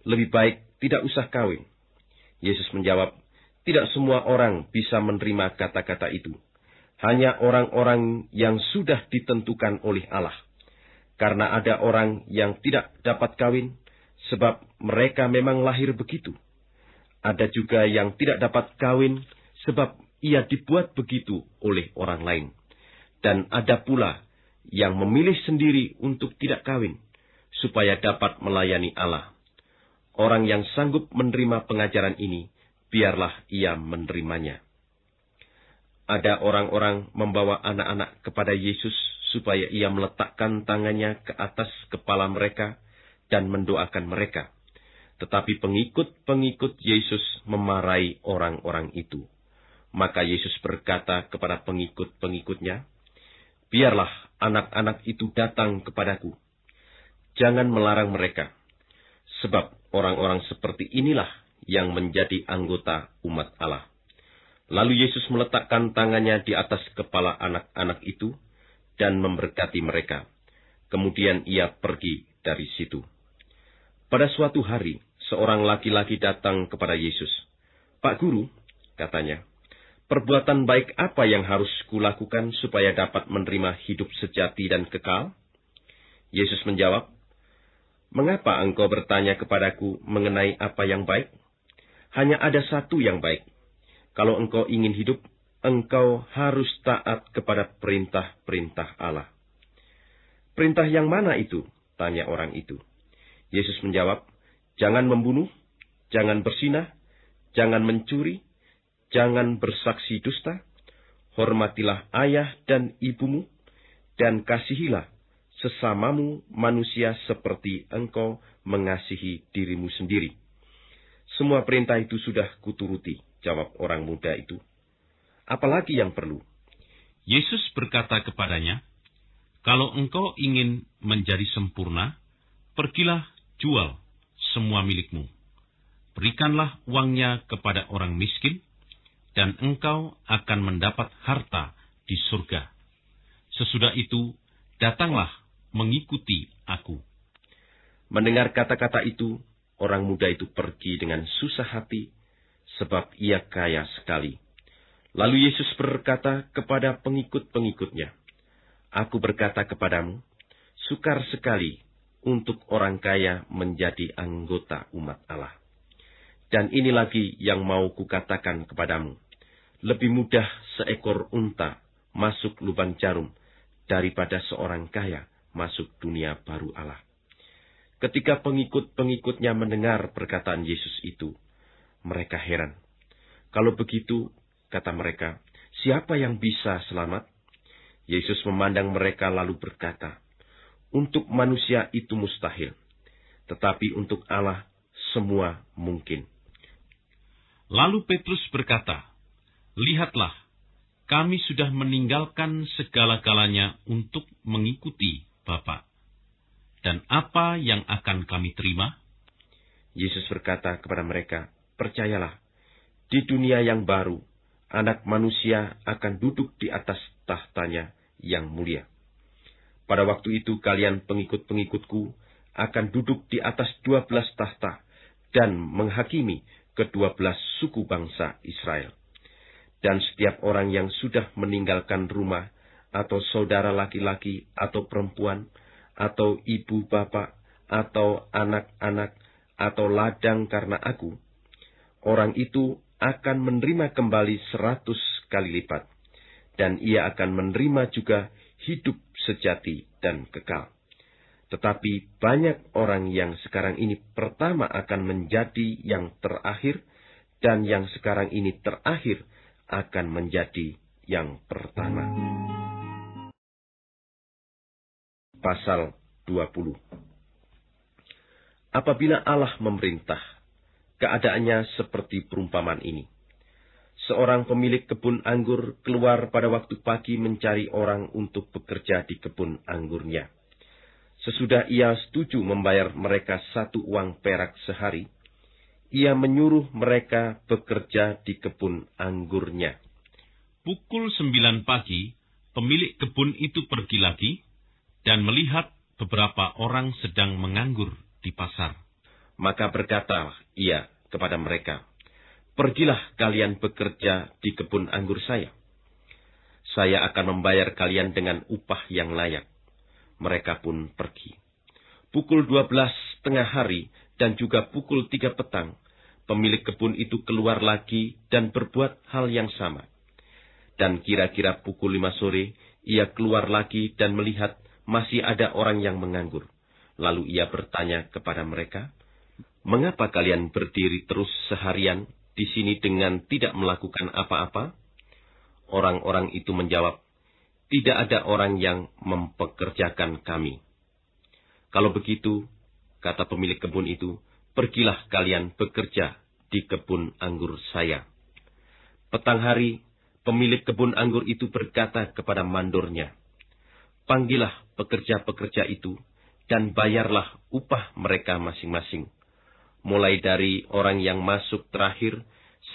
A: lebih baik tidak usah kawin. Yesus menjawab, tidak semua orang bisa menerima kata-kata itu. Hanya orang-orang yang sudah ditentukan oleh Allah. Karena ada orang yang tidak dapat kawin, sebab mereka memang lahir begitu. Ada juga yang tidak dapat kawin sebab ia dibuat begitu oleh orang lain. Dan ada pula yang memilih sendiri untuk tidak kawin, supaya dapat melayani Allah. Orang yang sanggup menerima pengajaran ini, biarlah ia menerimanya. Ada orang-orang membawa anak-anak kepada Yesus supaya ia meletakkan tangannya ke atas kepala mereka dan mendoakan mereka. Tetapi pengikut-pengikut Yesus memarahi orang-orang itu. Maka Yesus berkata kepada pengikut-pengikutnya, Biarlah anak-anak itu datang kepadaku. Jangan melarang mereka. Sebab orang-orang seperti inilah yang menjadi anggota umat Allah. Lalu Yesus meletakkan tangannya di atas kepala anak-anak itu dan memberkati mereka. Kemudian ia pergi dari situ. Pada suatu hari, seorang laki-laki datang kepada Yesus. Pak Guru, katanya, perbuatan baik apa yang harus kulakukan supaya dapat menerima hidup sejati dan kekal? Yesus menjawab, Mengapa engkau bertanya kepadaku mengenai apa yang baik? Hanya ada satu yang baik. Kalau engkau ingin hidup, engkau harus taat kepada perintah-perintah Allah. Perintah yang mana itu? Tanya orang itu. Yesus menjawab, Jangan membunuh, jangan bersinah, jangan mencuri, jangan bersaksi dusta, hormatilah ayah dan ibumu, dan kasihilah sesamamu manusia seperti engkau mengasihi dirimu sendiri. Semua perintah itu sudah kuturuti, jawab orang muda itu. Apalagi yang perlu? Yesus berkata kepadanya, Kalau engkau ingin menjadi sempurna, pergilah jual semua milikmu. Berikanlah uangnya kepada orang miskin, dan engkau akan mendapat harta di surga. Sesudah itu, datanglah mengikuti aku. Mendengar kata-kata itu, orang muda itu pergi dengan susah hati, sebab ia kaya sekali. Lalu Yesus berkata kepada pengikut-pengikutnya, Aku berkata kepadamu, sukar sekali untuk orang kaya menjadi anggota umat Allah. Dan ini lagi yang mau kukatakan kepadamu. Lebih mudah seekor unta masuk lubang jarum daripada seorang kaya masuk dunia baru Allah. Ketika pengikut-pengikutnya mendengar perkataan Yesus itu, mereka heran. Kalau begitu, kata mereka, siapa yang bisa selamat? Yesus memandang mereka lalu berkata, untuk manusia itu mustahil, tetapi untuk Allah semua mungkin. Lalu Petrus berkata, Lihatlah, kami sudah meninggalkan segala-galanya untuk mengikuti Bapa. Dan apa yang akan kami terima? Yesus berkata kepada mereka, Percayalah, di dunia yang baru, anak manusia akan duduk di atas tahtanya yang mulia. Pada waktu itu kalian pengikut-pengikutku akan duduk di atas dua belas tahta dan menghakimi kedua belas suku bangsa Israel. Dan setiap orang yang sudah meninggalkan rumah, atau saudara laki-laki, atau perempuan, atau ibu bapak, atau anak-anak, atau ladang karena aku, orang itu akan menerima kembali seratus kali lipat. Dan ia akan menerima juga hidup sejati, dan kekal. Tetapi banyak orang yang sekarang ini pertama akan menjadi yang terakhir, dan yang sekarang ini
B: terakhir akan menjadi yang pertama. Pasal 20
A: Apabila Allah memerintah, keadaannya seperti perumpamaan ini seorang pemilik kebun anggur keluar pada waktu pagi mencari orang untuk bekerja di kebun anggurnya. Sesudah ia setuju membayar mereka satu uang perak sehari, ia menyuruh mereka bekerja di kebun anggurnya. Pukul sembilan pagi, pemilik kebun itu pergi lagi dan melihat beberapa orang sedang menganggur di pasar. Maka berkata ia kepada mereka, Pergilah kalian bekerja di kebun anggur saya. Saya akan membayar kalian dengan upah yang layak. Mereka pun pergi. Pukul dua belas tengah hari dan juga pukul tiga petang, pemilik kebun itu keluar lagi dan berbuat hal yang sama. Dan kira-kira pukul lima sore, ia keluar lagi dan melihat masih ada orang yang menganggur. Lalu ia bertanya kepada mereka, Mengapa kalian berdiri terus seharian di sini dengan tidak melakukan apa-apa? Orang-orang itu menjawab, tidak ada orang yang mempekerjakan kami. Kalau begitu, kata pemilik kebun itu, pergilah kalian bekerja di kebun anggur saya. Petang hari, pemilik kebun anggur itu berkata kepada mandornya, Panggillah pekerja-pekerja itu, dan bayarlah upah mereka masing-masing mulai dari orang yang masuk terakhir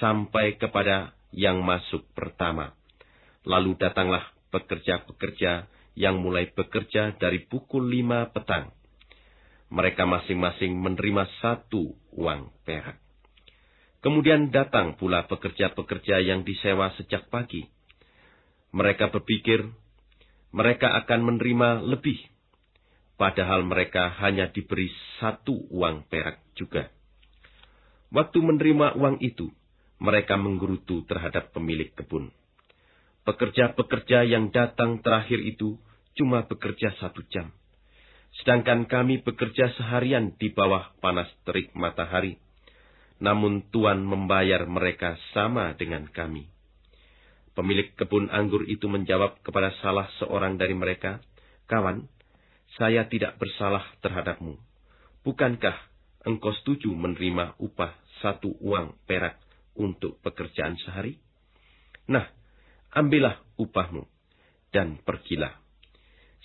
A: sampai kepada yang masuk pertama. Lalu datanglah pekerja-pekerja yang mulai bekerja dari pukul lima petang. Mereka masing-masing menerima satu uang perak. Kemudian datang pula pekerja-pekerja yang disewa sejak pagi. Mereka berpikir, mereka akan menerima lebih. Padahal mereka hanya diberi satu uang perak juga. Waktu menerima uang itu, mereka menggerutu terhadap pemilik kebun. Pekerja-pekerja yang datang terakhir itu cuma bekerja satu jam. Sedangkan kami bekerja seharian di bawah panas terik matahari. Namun Tuhan membayar mereka sama dengan kami. Pemilik kebun anggur itu menjawab kepada salah seorang dari mereka, Kawan, saya tidak bersalah terhadapmu. Bukankah engkau setuju menerima upah satu uang perak untuk pekerjaan sehari? Nah, ambillah upahmu dan pergilah.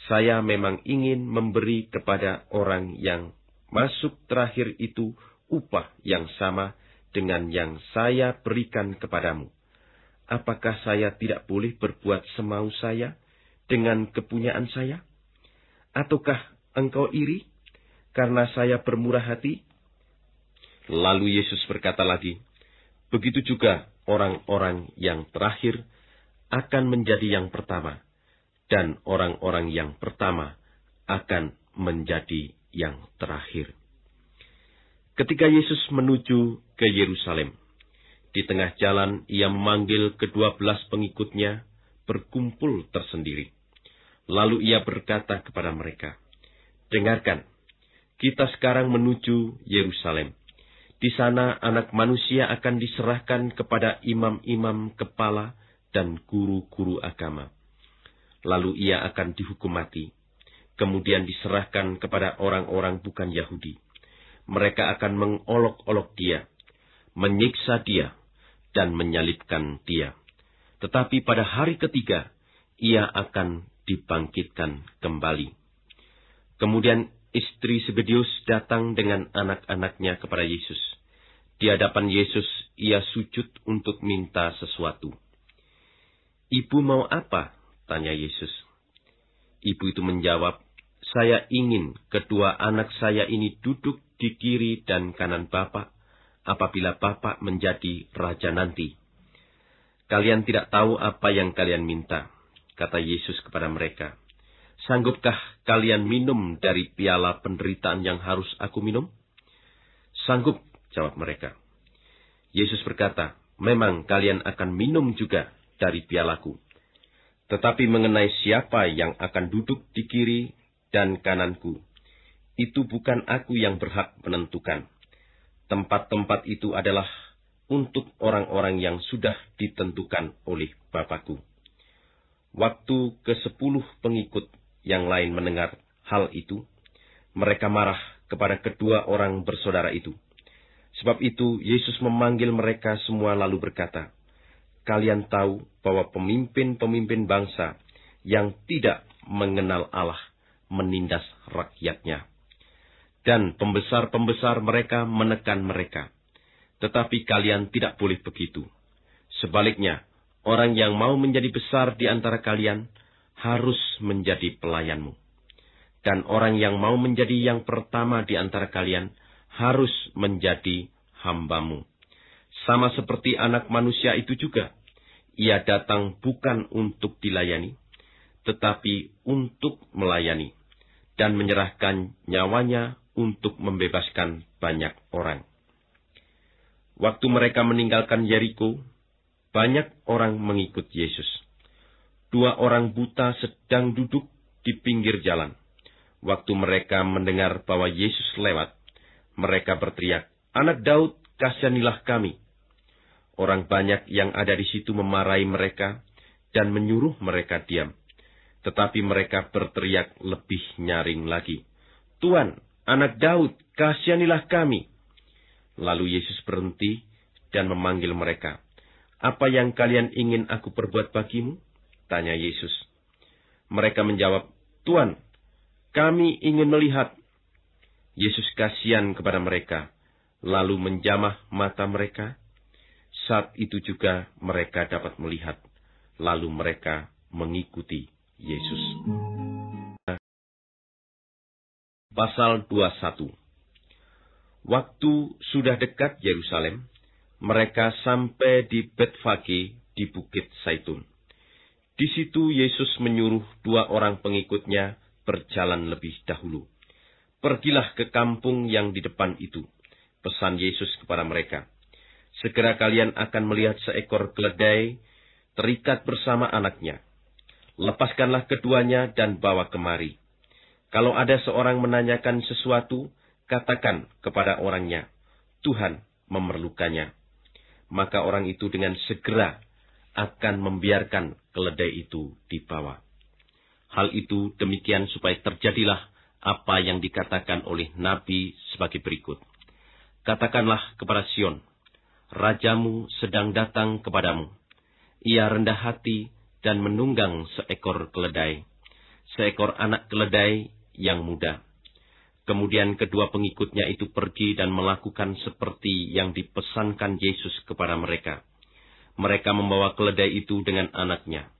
A: Saya memang ingin memberi kepada orang yang masuk terakhir itu upah yang sama dengan yang saya berikan kepadamu. Apakah saya tidak boleh berbuat semau saya dengan kepunyaan saya? Ataukah engkau iri karena saya bermurah hati Lalu Yesus berkata lagi, Begitu juga orang-orang yang terakhir akan menjadi yang pertama, dan orang-orang yang pertama akan menjadi yang terakhir. Ketika Yesus menuju ke Yerusalem, di tengah jalan ia memanggil kedua belas pengikutnya berkumpul tersendiri. Lalu ia berkata kepada mereka, Dengarkan, kita sekarang menuju Yerusalem, di sana anak manusia akan diserahkan kepada imam-imam kepala dan guru-guru agama. Lalu ia akan dihukum mati. Kemudian diserahkan kepada orang-orang bukan Yahudi. Mereka akan mengolok-olok dia, menyiksa dia, dan menyalibkan dia. Tetapi pada hari ketiga, ia akan dibangkitkan kembali. Kemudian istri Sebedius datang dengan anak-anaknya kepada Yesus. Di hadapan Yesus, ia sujud untuk minta sesuatu. Ibu mau apa? tanya Yesus. Ibu itu menjawab, saya ingin kedua anak saya ini duduk di kiri dan kanan Bapak, apabila Bapak menjadi Raja nanti. Kalian tidak tahu apa yang kalian minta, kata Yesus kepada mereka. Sanggupkah kalian minum dari piala penderitaan yang harus aku minum? Sanggup, jawab mereka. Yesus berkata, memang kalian akan minum juga dari pialaku. Tetapi mengenai siapa yang akan duduk di kiri dan kananku, itu bukan aku yang berhak menentukan. Tempat-tempat itu adalah untuk orang-orang yang sudah ditentukan oleh Bapakku. Waktu ke sepuluh pengikut yang lain mendengar hal itu, mereka marah kepada kedua orang bersaudara itu Sebab itu Yesus memanggil mereka semua lalu berkata, Kalian tahu bahwa pemimpin-pemimpin bangsa yang tidak mengenal Allah menindas rakyatnya. Dan pembesar-pembesar mereka menekan mereka. Tetapi kalian tidak boleh begitu. Sebaliknya, orang yang mau menjadi besar di antara kalian harus menjadi pelayanmu. Dan orang yang mau menjadi yang pertama di antara kalian harus menjadi hambamu. Sama seperti anak manusia itu juga, ia datang bukan untuk dilayani, tetapi untuk melayani, dan menyerahkan nyawanya untuk membebaskan banyak orang. Waktu mereka meninggalkan Yeriko, banyak orang mengikut Yesus. Dua orang buta sedang duduk di pinggir jalan. Waktu mereka mendengar bahwa Yesus lewat, mereka berteriak, Anak Daud, kasihanilah kami. Orang banyak yang ada di situ memarahi mereka dan menyuruh mereka diam. Tetapi mereka berteriak lebih nyaring lagi. Tuan, anak Daud, kasihanilah kami. Lalu Yesus berhenti dan memanggil mereka. Apa yang kalian ingin aku perbuat bagimu? Tanya Yesus. Mereka menjawab, Tuan, kami ingin melihat Yesus kasihan kepada mereka, lalu menjamah mata mereka. Saat itu juga
B: mereka dapat melihat, lalu mereka mengikuti Yesus. Pasal 21 Waktu sudah dekat Yerusalem, mereka sampai di Betfage
A: di Bukit Saitun. Di situ Yesus menyuruh dua orang pengikutnya berjalan lebih dahulu Pergilah ke kampung yang di depan itu. Pesan Yesus kepada mereka. Segera kalian akan melihat seekor keledai terikat bersama anaknya. Lepaskanlah keduanya dan bawa kemari. Kalau ada seorang menanyakan sesuatu, katakan kepada orangnya, Tuhan memerlukannya. Maka orang itu dengan segera akan membiarkan keledai itu dibawa. Hal itu demikian supaya terjadilah apa yang dikatakan oleh Nabi sebagai berikut. Katakanlah kepada Sion, Rajamu sedang datang kepadamu. Ia rendah hati dan menunggang seekor keledai. Seekor anak keledai yang muda. Kemudian kedua pengikutnya itu pergi dan melakukan seperti yang dipesankan Yesus kepada mereka. Mereka membawa keledai itu dengan anaknya.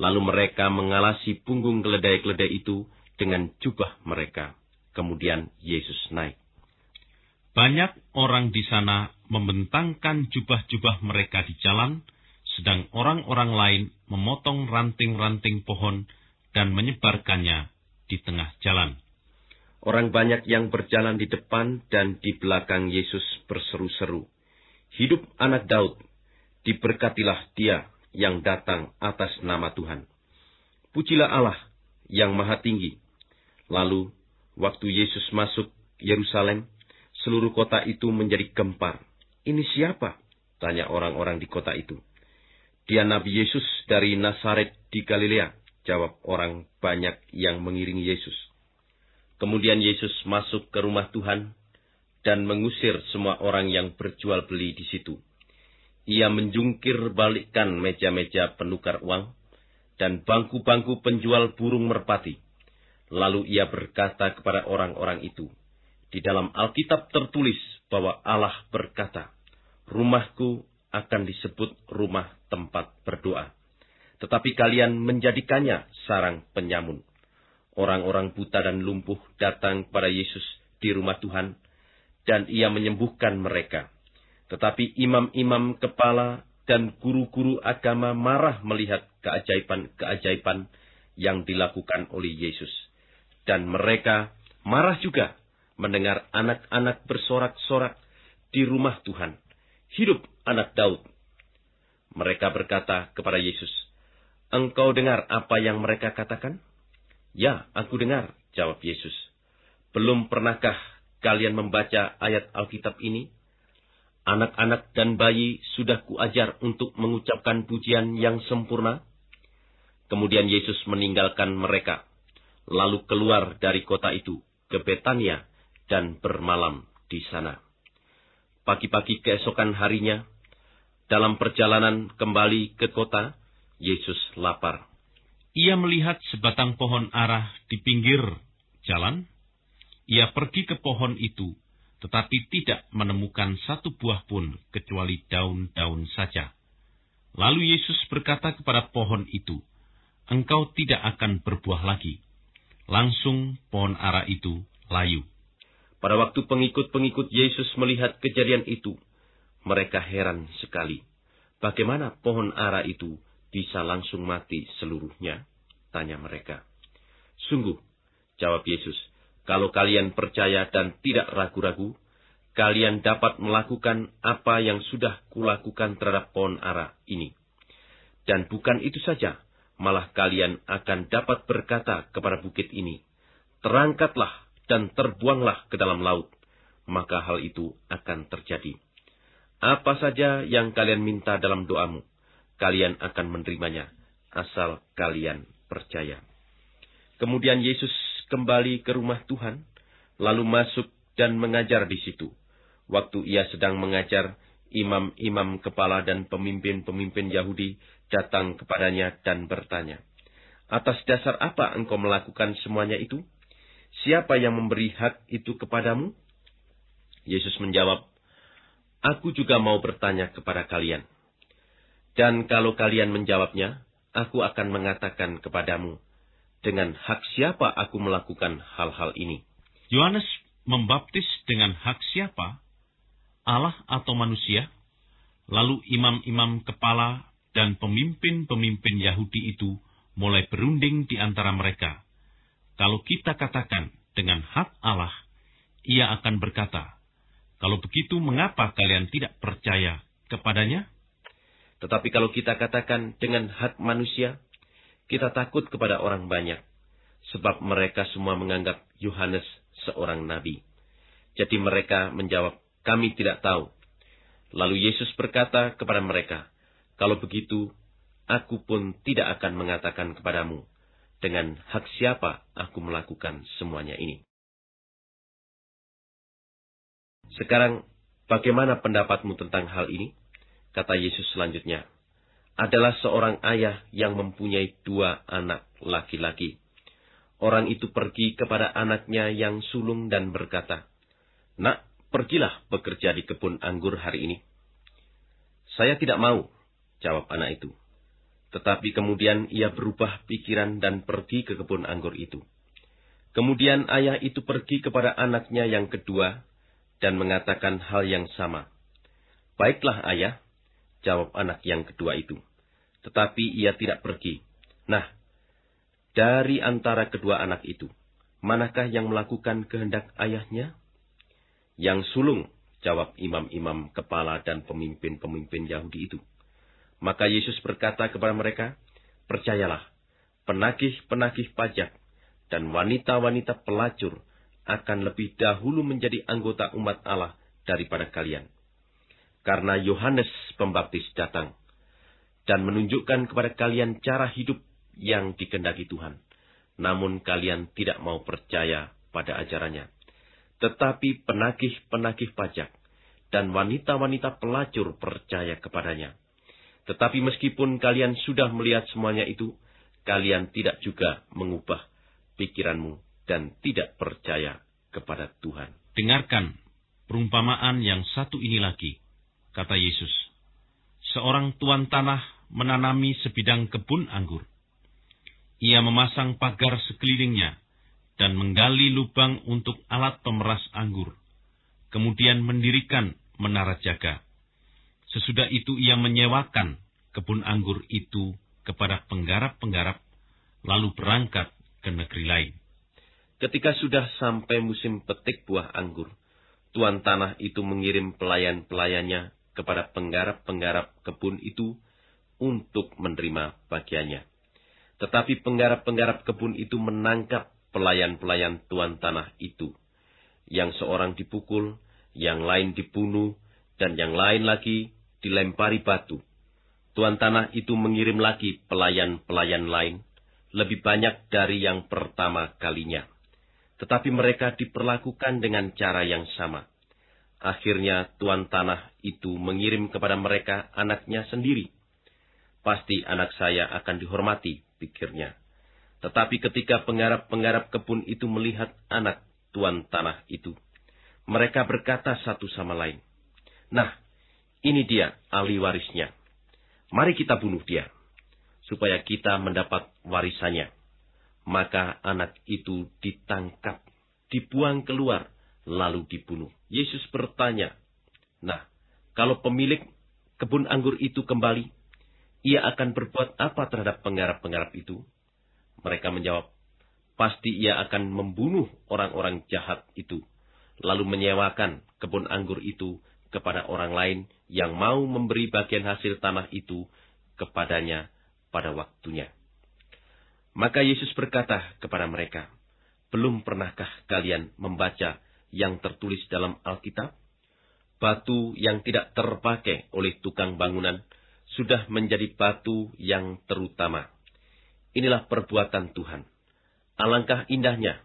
A: Lalu mereka mengalasi punggung keledai-keledai itu dengan jubah mereka. Kemudian Yesus naik. Banyak orang di sana membentangkan jubah-jubah mereka di jalan, sedang orang-orang lain memotong ranting-ranting pohon dan menyebarkannya di tengah jalan. Orang banyak yang berjalan di depan dan di belakang Yesus berseru-seru. Hidup anak Daud, diberkatilah dia yang datang atas nama Tuhan. Pujilah Allah yang maha tinggi. Lalu, waktu Yesus masuk Yerusalem, seluruh kota itu menjadi gempar. Ini siapa? Tanya orang-orang di kota itu. Dia Nabi Yesus dari Nazaret di Galilea, jawab orang banyak yang mengiringi Yesus. Kemudian Yesus masuk ke rumah Tuhan dan mengusir semua orang yang berjual beli di situ. Ia menjungkir balikkan meja-meja penukar uang, dan bangku-bangku penjual burung merpati. Lalu ia berkata kepada orang-orang itu, di dalam Alkitab tertulis bahwa Allah berkata, rumahku akan disebut rumah tempat berdoa. Tetapi kalian menjadikannya sarang penyamun. Orang-orang buta dan lumpuh datang kepada Yesus di rumah Tuhan, dan ia menyembuhkan mereka. Tetapi imam-imam kepala dan guru-guru agama marah melihat keajaiban-keajaiban yang dilakukan oleh Yesus. Dan mereka marah juga mendengar anak-anak bersorak-sorak di rumah Tuhan. Hidup anak Daud. Mereka berkata kepada Yesus, Engkau dengar apa yang mereka katakan? Ya, aku dengar, jawab Yesus. Belum pernahkah kalian membaca ayat Alkitab ini? anak-anak dan bayi sudah kuajar untuk mengucapkan pujian yang sempurna? Kemudian Yesus meninggalkan mereka, lalu keluar dari kota itu ke Betania dan bermalam di sana. Pagi-pagi keesokan harinya, dalam perjalanan kembali ke kota, Yesus lapar. Ia melihat sebatang pohon arah di pinggir jalan. Ia pergi ke pohon itu tetapi tidak menemukan satu buah pun kecuali daun-daun saja. Lalu Yesus berkata kepada pohon itu, Engkau tidak akan berbuah lagi. Langsung pohon ara itu layu. Pada waktu pengikut-pengikut Yesus melihat kejadian itu, mereka heran sekali. Bagaimana pohon ara itu bisa langsung mati seluruhnya? Tanya mereka. Sungguh, jawab Yesus, kalau kalian percaya dan tidak ragu-ragu, kalian dapat melakukan apa yang sudah kulakukan terhadap pohon ara ini. Dan bukan itu saja, malah kalian akan dapat berkata kepada bukit ini, Terangkatlah dan terbuanglah ke dalam laut, maka hal itu akan terjadi. Apa saja yang kalian minta dalam doamu, kalian akan menerimanya, asal kalian percaya. Kemudian Yesus kembali ke rumah Tuhan, lalu masuk dan mengajar di situ. Waktu ia sedang mengajar, imam-imam kepala dan pemimpin-pemimpin Yahudi datang kepadanya dan bertanya, Atas dasar apa engkau melakukan semuanya itu? Siapa yang memberi hak itu kepadamu? Yesus menjawab, Aku juga mau bertanya kepada kalian. Dan kalau kalian menjawabnya, aku akan mengatakan kepadamu, dengan hak siapa aku melakukan hal-hal ini? Yohanes membaptis dengan hak siapa? Allah atau manusia? Lalu imam-imam kepala dan pemimpin-pemimpin Yahudi itu mulai berunding di antara mereka. Kalau kita katakan dengan hak Allah, ia akan berkata, "Kalau begitu, mengapa kalian tidak percaya kepadanya?" Tetapi kalau kita katakan dengan hak manusia, kita takut kepada orang banyak, sebab mereka semua menganggap Yohanes seorang nabi. Jadi mereka menjawab, kami tidak tahu. Lalu Yesus berkata kepada mereka, kalau
B: begitu, aku pun tidak akan mengatakan kepadamu, dengan hak siapa aku melakukan semuanya ini. Sekarang, bagaimana pendapatmu tentang hal ini? Kata Yesus selanjutnya,
A: adalah seorang ayah yang mempunyai dua anak laki-laki. Orang itu pergi kepada anaknya yang sulung dan berkata, Nak, pergilah bekerja di kebun anggur hari ini. Saya tidak mau, jawab anak itu. Tetapi kemudian ia berubah pikiran dan pergi ke kebun anggur itu. Kemudian ayah itu pergi kepada anaknya yang kedua dan mengatakan hal yang sama. Baiklah ayah, jawab anak yang kedua itu. Tetapi ia tidak pergi. Nah, dari antara kedua anak itu, manakah yang melakukan kehendak ayahnya? Yang sulung, jawab imam-imam kepala dan pemimpin-pemimpin Yahudi itu. Maka Yesus berkata kepada mereka, Percayalah, penagih-penagih pajak dan wanita-wanita pelacur akan lebih dahulu menjadi anggota umat Allah daripada kalian karena Yohanes Pembaptis datang dan menunjukkan kepada kalian cara hidup yang dikendaki Tuhan. Namun kalian tidak mau percaya pada ajarannya. Tetapi penagih-penagih pajak dan wanita-wanita pelacur percaya kepadanya. Tetapi meskipun kalian sudah melihat semuanya itu, kalian tidak juga mengubah pikiranmu dan tidak percaya kepada Tuhan. Dengarkan perumpamaan yang satu ini lagi kata Yesus. Seorang tuan tanah menanami sebidang kebun anggur. Ia memasang pagar sekelilingnya dan menggali lubang untuk alat pemeras anggur. Kemudian mendirikan menara jaga. Sesudah itu ia menyewakan kebun anggur itu kepada penggarap-penggarap, lalu berangkat ke negeri lain. Ketika sudah sampai musim petik buah anggur, tuan tanah itu mengirim pelayan-pelayannya kepada penggarap-penggarap kebun itu untuk menerima bagiannya. Tetapi penggarap-penggarap kebun itu menangkap pelayan-pelayan tuan tanah itu. Yang seorang dipukul, yang lain dibunuh, dan yang lain lagi dilempari batu. Tuan tanah itu mengirim lagi pelayan-pelayan lain, lebih banyak dari yang pertama kalinya. Tetapi mereka diperlakukan dengan cara yang sama. Akhirnya tuan tanah itu mengirim kepada mereka anaknya sendiri. Pasti anak saya akan dihormati, pikirnya. Tetapi ketika penggarap-penggarap kebun itu melihat anak tuan tanah itu, mereka berkata satu sama lain, Nah, ini dia ahli warisnya. Mari kita bunuh dia, supaya kita mendapat warisannya. Maka anak itu ditangkap, dibuang keluar, lalu dibunuh. Yesus bertanya, Nah, kalau pemilik kebun anggur itu kembali, ia akan berbuat apa terhadap penggarap-penggarap itu? Mereka menjawab, pasti ia akan membunuh orang-orang jahat itu, lalu menyewakan kebun anggur itu kepada orang lain yang mau memberi bagian hasil tanah itu kepadanya pada waktunya. Maka Yesus berkata kepada mereka, Belum pernahkah kalian membaca yang tertulis dalam Alkitab, batu yang tidak terpakai oleh tukang bangunan, sudah menjadi batu yang terutama. Inilah perbuatan Tuhan. Alangkah indahnya.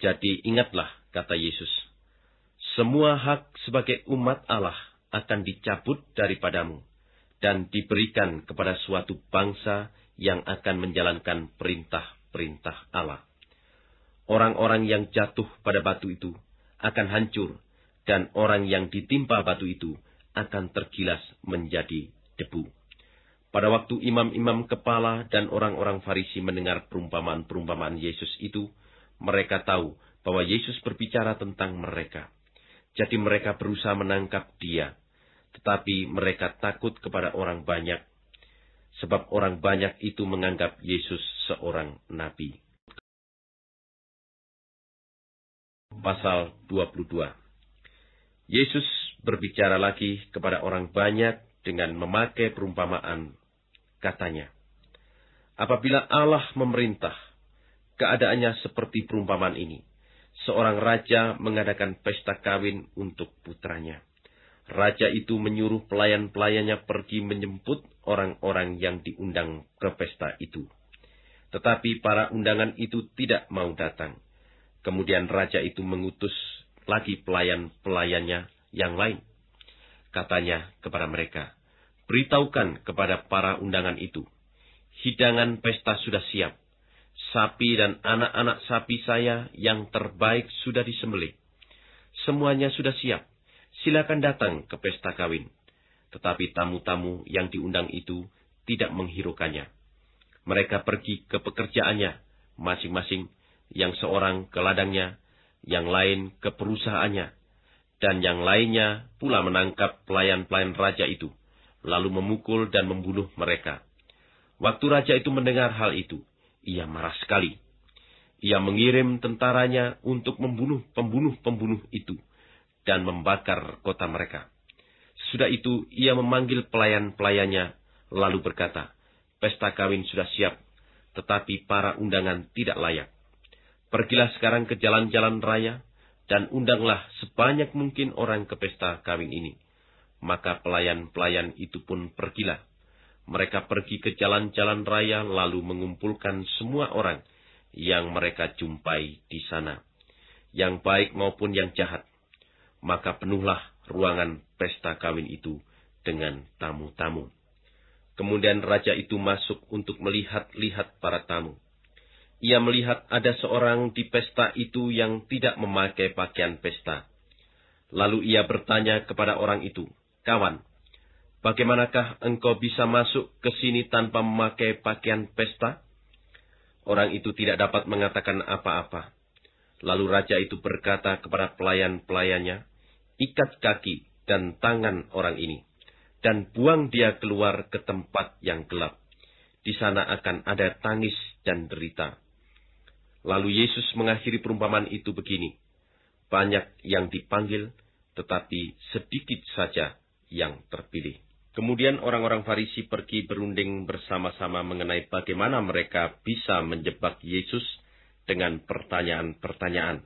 A: Jadi ingatlah, kata Yesus, semua hak sebagai umat Allah akan dicabut daripadamu dan diberikan kepada suatu bangsa yang akan menjalankan perintah-perintah Allah orang-orang yang jatuh pada batu itu akan hancur, dan orang yang ditimpa batu itu akan tergilas menjadi debu. Pada waktu imam-imam kepala dan orang-orang Farisi mendengar perumpamaan-perumpamaan Yesus itu, mereka tahu bahwa Yesus berbicara tentang mereka. Jadi mereka berusaha menangkap dia, tetapi mereka takut kepada orang banyak,
B: sebab orang banyak itu menganggap Yesus seorang nabi. pasal 22. Yesus berbicara lagi kepada orang banyak dengan memakai perumpamaan.
A: Katanya, apabila Allah memerintah, keadaannya seperti perumpamaan ini. Seorang raja mengadakan pesta kawin untuk putranya. Raja itu menyuruh pelayan-pelayannya pergi menyemput orang-orang yang diundang ke pesta itu. Tetapi para undangan itu tidak mau datang Kemudian raja itu mengutus lagi pelayan-pelayannya yang lain. Katanya kepada mereka, beritahukan kepada para undangan itu, hidangan pesta sudah siap. Sapi dan anak-anak sapi saya yang terbaik sudah disembelih. Semuanya sudah siap. Silakan datang ke pesta kawin. Tetapi tamu-tamu yang diundang itu tidak menghiraukannya. Mereka pergi ke pekerjaannya masing-masing yang seorang ke ladangnya, yang lain ke perusahaannya, dan yang lainnya pula menangkap pelayan-pelayan raja itu, lalu memukul dan membunuh mereka. Waktu raja itu mendengar hal itu, ia marah sekali. Ia mengirim tentaranya untuk membunuh pembunuh-pembunuh itu dan membakar kota mereka. Sesudah itu ia memanggil pelayan-pelayannya lalu berkata, Pesta kawin sudah siap, tetapi para undangan tidak layak. Pergilah sekarang ke jalan-jalan raya, dan undanglah sebanyak mungkin orang ke pesta kawin ini. Maka pelayan-pelayan itu pun pergilah. Mereka pergi ke jalan-jalan raya lalu mengumpulkan semua orang yang mereka jumpai di sana, yang baik maupun yang jahat. Maka penuhlah ruangan pesta kawin itu dengan tamu-tamu. Kemudian raja itu masuk untuk melihat-lihat para tamu ia melihat ada seorang di pesta itu yang tidak memakai pakaian pesta. Lalu ia bertanya kepada orang itu, Kawan, bagaimanakah engkau bisa masuk ke sini tanpa memakai pakaian pesta? Orang itu tidak dapat mengatakan apa-apa. Lalu raja itu berkata kepada pelayan-pelayannya, Ikat kaki dan tangan orang ini, dan buang dia keluar ke tempat yang gelap. Di sana akan ada tangis dan derita. Lalu Yesus mengakhiri perumpamaan itu begini, banyak yang dipanggil, tetapi sedikit saja yang terpilih. Kemudian orang-orang Farisi pergi berunding bersama-sama mengenai bagaimana mereka bisa menjebak Yesus dengan pertanyaan-pertanyaan.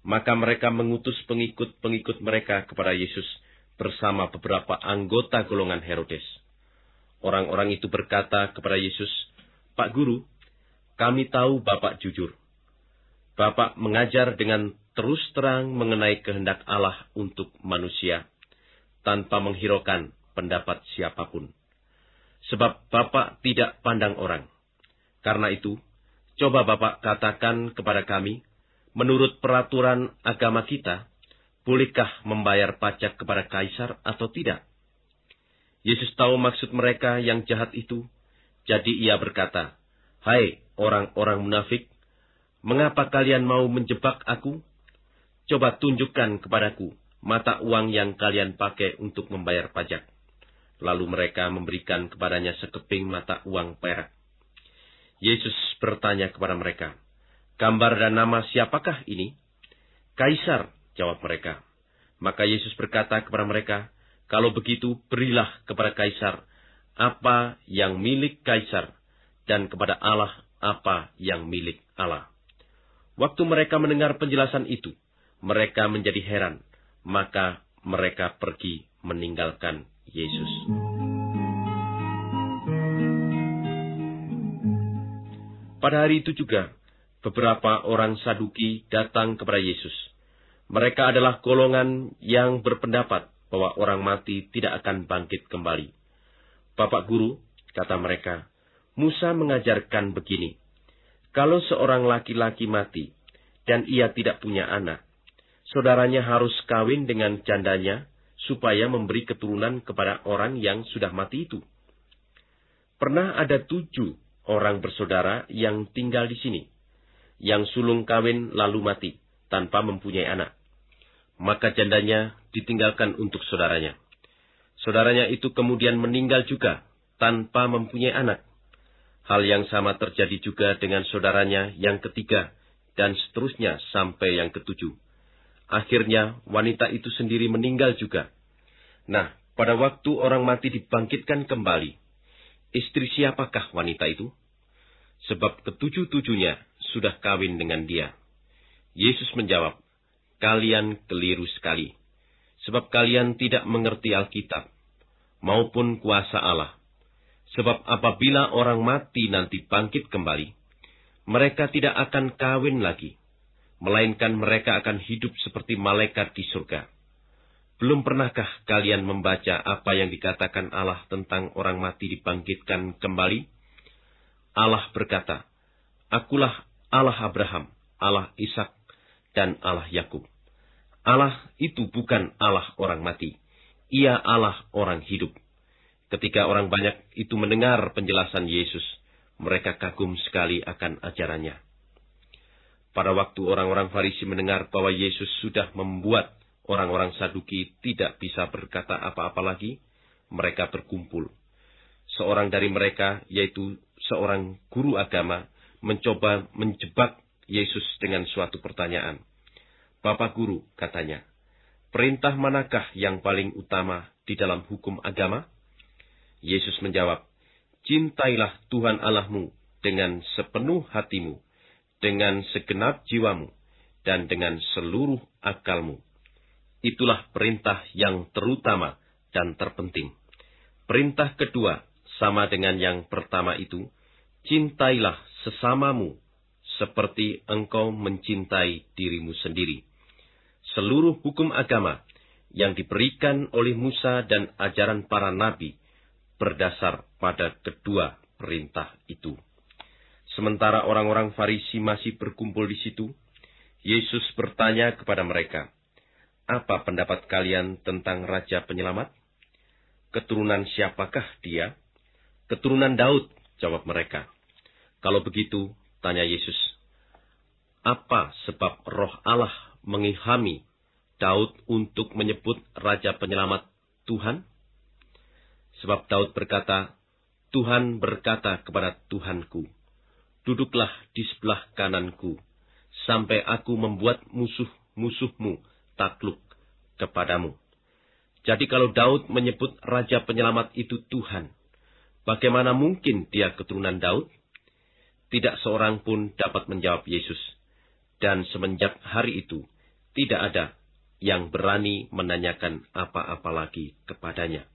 A: Maka mereka mengutus pengikut-pengikut mereka kepada Yesus bersama beberapa anggota golongan Herodes. Orang-orang itu berkata kepada Yesus, Pak Guru, kami tahu Bapak jujur. Bapak mengajar dengan terus terang mengenai kehendak Allah untuk manusia, tanpa menghiraukan pendapat siapapun. Sebab Bapak tidak pandang orang. Karena itu, coba Bapak katakan kepada kami, menurut peraturan agama kita, bolehkah membayar pajak kepada kaisar atau tidak? Yesus tahu maksud mereka yang jahat itu, jadi ia berkata, Hai orang-orang munafik, mengapa kalian mau menjebak aku? Coba tunjukkan kepadaku mata uang yang kalian pakai untuk membayar pajak. Lalu mereka memberikan kepadanya sekeping mata uang perak. Yesus bertanya kepada mereka, Gambar dan nama siapakah ini? Kaisar, jawab mereka. Maka Yesus berkata kepada mereka, Kalau begitu, berilah kepada Kaisar apa yang milik Kaisar, dan kepada Allah apa yang milik Allah. Waktu mereka mendengar penjelasan itu, mereka menjadi heran, maka mereka pergi meninggalkan Yesus. Pada hari itu juga, beberapa orang Saduki datang kepada Yesus. Mereka adalah golongan yang berpendapat bahwa orang mati tidak akan bangkit kembali. Bapak guru, kata mereka, Musa mengajarkan begini, kalau seorang laki-laki mati dan ia tidak punya anak, saudaranya harus kawin dengan jandanya supaya memberi keturunan kepada orang yang sudah mati itu. Pernah ada tujuh orang bersaudara yang tinggal di sini, yang sulung kawin lalu mati tanpa mempunyai anak. Maka jandanya ditinggalkan untuk saudaranya. Saudaranya itu kemudian meninggal juga tanpa mempunyai anak. Hal yang sama terjadi juga dengan saudaranya yang ketiga, dan seterusnya sampai yang ketujuh. Akhirnya, wanita itu sendiri meninggal juga. Nah, pada waktu orang mati dibangkitkan kembali, istri siapakah wanita itu? Sebab ketujuh-tujuhnya sudah kawin dengan dia. Yesus menjawab, kalian keliru sekali. Sebab kalian tidak mengerti Alkitab, maupun kuasa Allah Sebab apabila orang mati nanti bangkit kembali, mereka tidak akan kawin lagi, melainkan mereka akan hidup seperti malaikat di surga. Belum pernahkah kalian membaca apa yang dikatakan Allah tentang orang mati dibangkitkan kembali? Allah berkata, Akulah Allah Abraham, Allah Ishak, dan Allah Yakub. Allah itu bukan Allah orang mati. Ia Allah orang hidup. Ketika orang banyak itu mendengar penjelasan Yesus, mereka kagum sekali akan ajarannya. Pada waktu orang-orang Farisi mendengar bahwa Yesus sudah membuat orang-orang Saduki tidak bisa berkata apa-apa lagi, mereka berkumpul. Seorang dari mereka, yaitu seorang guru agama, mencoba menjebak Yesus dengan suatu pertanyaan. Bapak guru, katanya, perintah manakah yang paling utama di dalam hukum agama? Yesus menjawab, Cintailah Tuhan Allahmu dengan sepenuh hatimu, dengan segenap jiwamu, dan dengan seluruh akalmu. Itulah perintah yang terutama dan terpenting. Perintah kedua sama dengan yang pertama itu, cintailah sesamamu seperti engkau mencintai dirimu sendiri. Seluruh hukum agama yang diberikan oleh Musa dan ajaran para nabi berdasar pada kedua perintah itu. Sementara orang-orang Farisi masih berkumpul di situ, Yesus bertanya kepada mereka, "Apa pendapat kalian tentang Raja Penyelamat? Keturunan siapakah dia?" "Keturunan Daud," jawab mereka. "Kalau begitu," tanya Yesus, "apa sebab Roh Allah mengihami Daud untuk menyebut Raja Penyelamat Tuhan?" Sebab Daud berkata, Tuhan berkata kepada Tuhanku, Duduklah di sebelah kananku, sampai aku membuat musuh-musuhmu takluk kepadamu. Jadi kalau Daud menyebut Raja Penyelamat itu Tuhan, bagaimana mungkin dia keturunan Daud? Tidak seorang pun dapat menjawab Yesus.
B: Dan semenjak hari itu, tidak ada yang berani menanyakan apa-apa lagi kepadanya